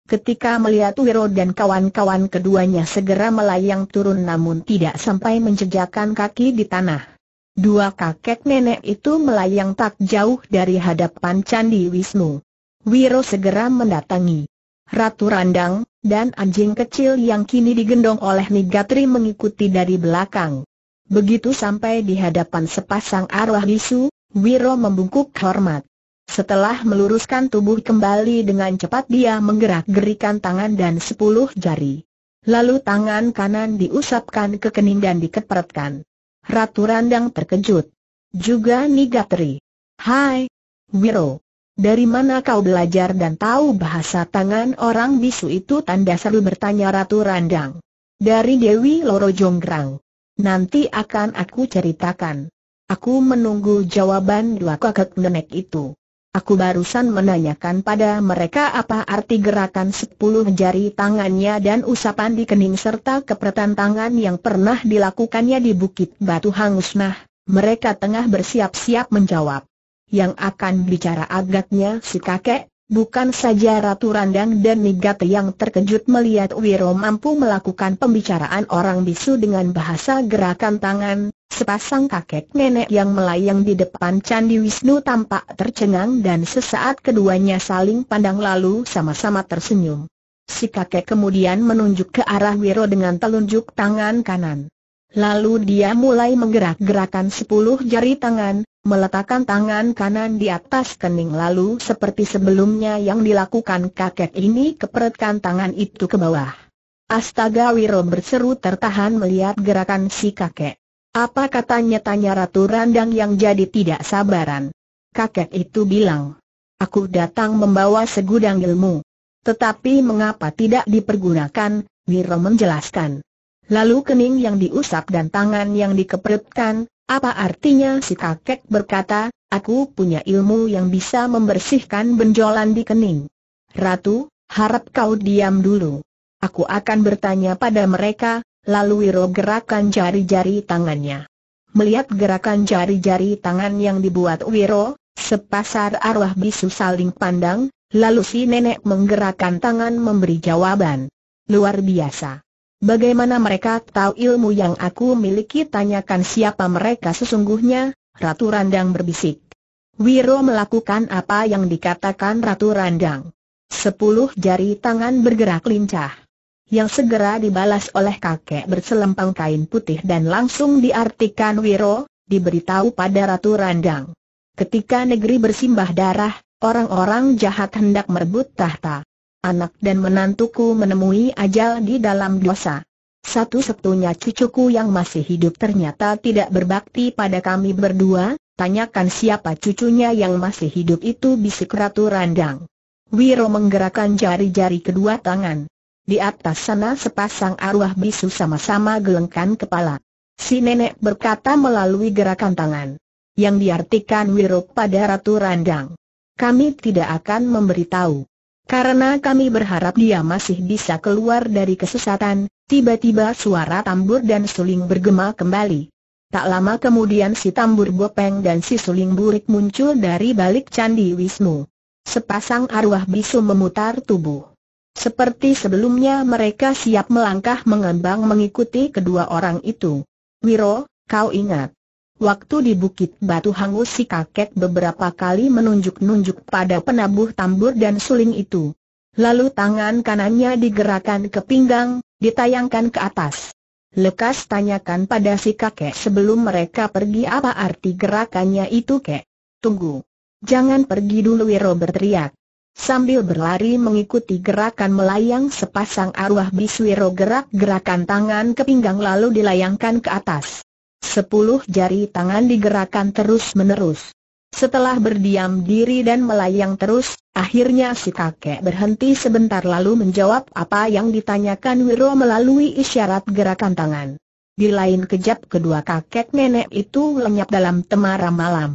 Ketika melihat Wiro dan kawan-kawan keduanya segera melayang turun namun tidak sampai menjejakkan kaki di tanah. Dua kakek nenek itu melayang tak jauh dari hadapan Candi Wisnu. Wiro segera mendatangi. Ratu Randang, dan anjing kecil yang kini digendong oleh Nigatri mengikuti dari belakang. Begitu sampai di hadapan sepasang arwah bisu, Wiro membungkuk hormat. Setelah meluruskan tubuh kembali dengan cepat dia menggerak-gerikan tangan dan sepuluh jari. Lalu tangan kanan diusapkan ke kening dan dikepretkan. Ratu Randang terkejut. Juga Nigatri. Hai, Wiro. Dari mana kau belajar dan tahu bahasa tangan orang bisu itu tanda seru bertanya Ratu Randang. Dari Dewi Loro Jonggrang. Nanti akan aku ceritakan. Aku menunggu jawaban dua kakek nenek itu. Aku barusan menanyakan pada mereka apa arti gerakan sepuluh jari tangannya dan usapan di kening serta kepretan tangan yang pernah dilakukannya di Bukit Batu Hangusnah. Mereka tengah bersiap-siap menjawab. Yang akan bicara agaknya si kakek, Bukan saja Ratu Randang dan Nigate yang terkejut melihat Wiro mampu melakukan pembicaraan orang bisu dengan bahasa gerakan tangan, sepasang kakek nenek yang melayang di depan Candi Wisnu tampak tercengang dan sesaat keduanya saling pandang lalu sama-sama tersenyum. Si kakek kemudian menunjuk ke arah Wiro dengan telunjuk tangan kanan. Lalu dia mulai menggerak-gerakan sepuluh jari tangan, meletakkan tangan kanan di atas kening lalu seperti sebelumnya yang dilakukan kakek ini keperetkan tangan itu ke bawah. Astaga Wiro berseru tertahan melihat gerakan si kakek. Apa katanya tanya Ratu Randang yang jadi tidak sabaran. Kakek itu bilang, aku datang membawa segudang ilmu. Tetapi mengapa tidak dipergunakan, Wiro menjelaskan. Lalu kening yang diusap dan tangan yang dikeperutkan, apa artinya si kakek berkata, aku punya ilmu yang bisa membersihkan benjolan di kening. Ratu, harap kau diam dulu. Aku akan bertanya pada mereka, lalu Wiro gerakan jari-jari tangannya. Melihat gerakan jari-jari tangan yang dibuat Wiro, sepasar arwah bisu saling pandang, lalu si nenek menggerakkan tangan memberi jawaban. Luar biasa. Bagaimana mereka tahu ilmu yang aku miliki? Tanyakan siapa mereka sesungguhnya, Ratu Randang berbisik. Wiro melakukan apa yang dikatakan Ratu Randang. Sepuluh jari tangan bergerak lincah. Yang segera dibalas oleh kakek berselempang kain putih dan langsung diartikan Wiro, diberitahu pada Ratu Randang. Ketika negeri bersimbah darah, orang-orang jahat hendak merebut tahta anak dan menantuku menemui ajal di dalam dosa. Satu-satunya cucuku yang masih hidup ternyata tidak berbakti pada kami berdua, tanyakan siapa cucunya yang masih hidup itu bisik Ratu Randang. Wiro menggerakkan jari-jari kedua tangan. Di atas sana sepasang arwah bisu sama-sama gelengkan kepala. Si nenek berkata melalui gerakan tangan. Yang diartikan Wiro pada Ratu Randang. Kami tidak akan memberitahu. Karena kami berharap dia masih bisa keluar dari kesesatan, tiba-tiba suara tambur dan suling bergema kembali. Tak lama kemudian si tambur bopeng dan si suling burik muncul dari balik candi Wisnu. Sepasang arwah bisu memutar tubuh. Seperti sebelumnya mereka siap melangkah mengembang mengikuti kedua orang itu. Wiro, kau ingat, Waktu di Bukit Batu Hangus si kakek beberapa kali menunjuk-nunjuk pada penabuh tambur dan suling itu. Lalu tangan kanannya digerakkan ke pinggang, ditayangkan ke atas. Lekas tanyakan pada si kakek sebelum mereka pergi apa arti gerakannya itu kek. Tunggu. Jangan pergi dulu Wiro berteriak. Sambil berlari mengikuti gerakan melayang sepasang arwah bis. Wiro gerak-gerakan tangan ke pinggang lalu dilayangkan ke atas. Sepuluh jari tangan digerakkan terus-menerus. Setelah berdiam diri dan melayang terus, akhirnya si kakek berhenti sebentar lalu menjawab apa yang ditanyakan Wiro melalui isyarat gerakan tangan. Di lain kejap kedua kakek nenek itu lenyap dalam temaram malam.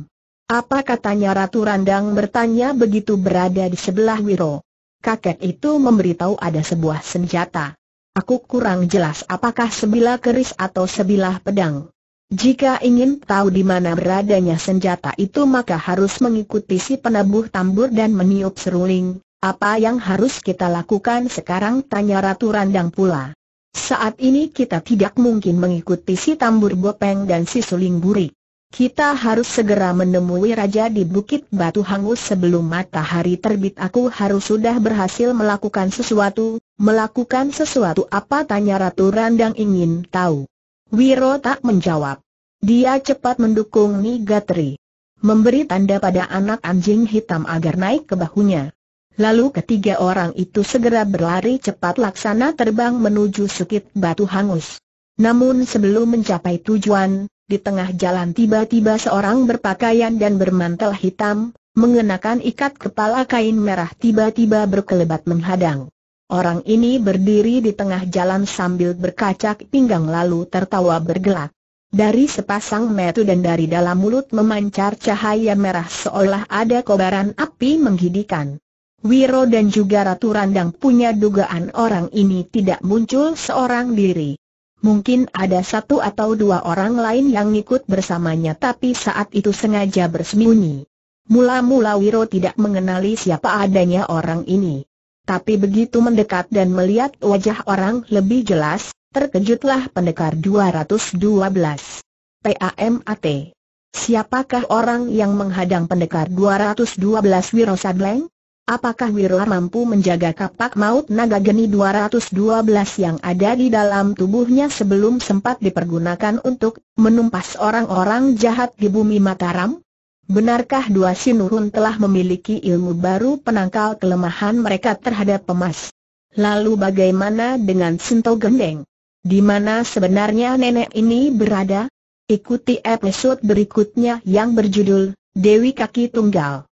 Apa katanya Ratu Randang bertanya begitu berada di sebelah Wiro. Kakek itu memberitahu ada sebuah senjata. Aku kurang jelas apakah sebilah keris atau sebilah pedang. Jika ingin tahu di mana beradanya senjata itu maka harus mengikuti si penabuh tambur dan meniup seruling. Apa yang harus kita lakukan sekarang? Tanya Ratu Randang pula. Saat ini kita tidak mungkin mengikuti si tambur bopeng dan si suling burik. Kita harus segera menemui Raja di Bukit Batu Hangus sebelum matahari terbit Aku harus sudah berhasil melakukan sesuatu Melakukan sesuatu apa tanya Ratu Randang ingin tahu Wiro tak menjawab. Dia cepat mendukung Nigatri. Memberi tanda pada anak anjing hitam agar naik ke bahunya. Lalu ketiga orang itu segera berlari cepat laksana terbang menuju sekit batu hangus. Namun sebelum mencapai tujuan, di tengah jalan tiba-tiba seorang berpakaian dan bermantel hitam, mengenakan ikat kepala kain merah tiba-tiba berkelebat menghadang. Orang ini berdiri di tengah jalan sambil berkacak pinggang lalu tertawa bergelak. Dari sepasang metu dan dari dalam mulut memancar cahaya merah seolah ada kobaran api menggidikan. Wiro dan juga Ratu Randang punya dugaan orang ini tidak muncul seorang diri. Mungkin ada satu atau dua orang lain yang ikut bersamanya tapi saat itu sengaja bersembunyi. Mula-mula Wiro tidak mengenali siapa adanya orang ini. Tapi begitu mendekat dan melihat wajah orang lebih jelas, terkejutlah pendekar 212. PAMAT. Siapakah orang yang menghadang pendekar 212 Wiro Sableng? Apakah Wiro mampu menjaga kapak maut naga geni 212 yang ada di dalam tubuhnya sebelum sempat dipergunakan untuk menumpas orang-orang jahat di bumi Mataram? Benarkah dua sinurun telah memiliki ilmu baru penangkal kelemahan mereka terhadap pemas? Lalu bagaimana dengan Sinto Gendeng? Di mana sebenarnya nenek ini berada? Ikuti episode berikutnya yang berjudul Dewi Kaki Tunggal.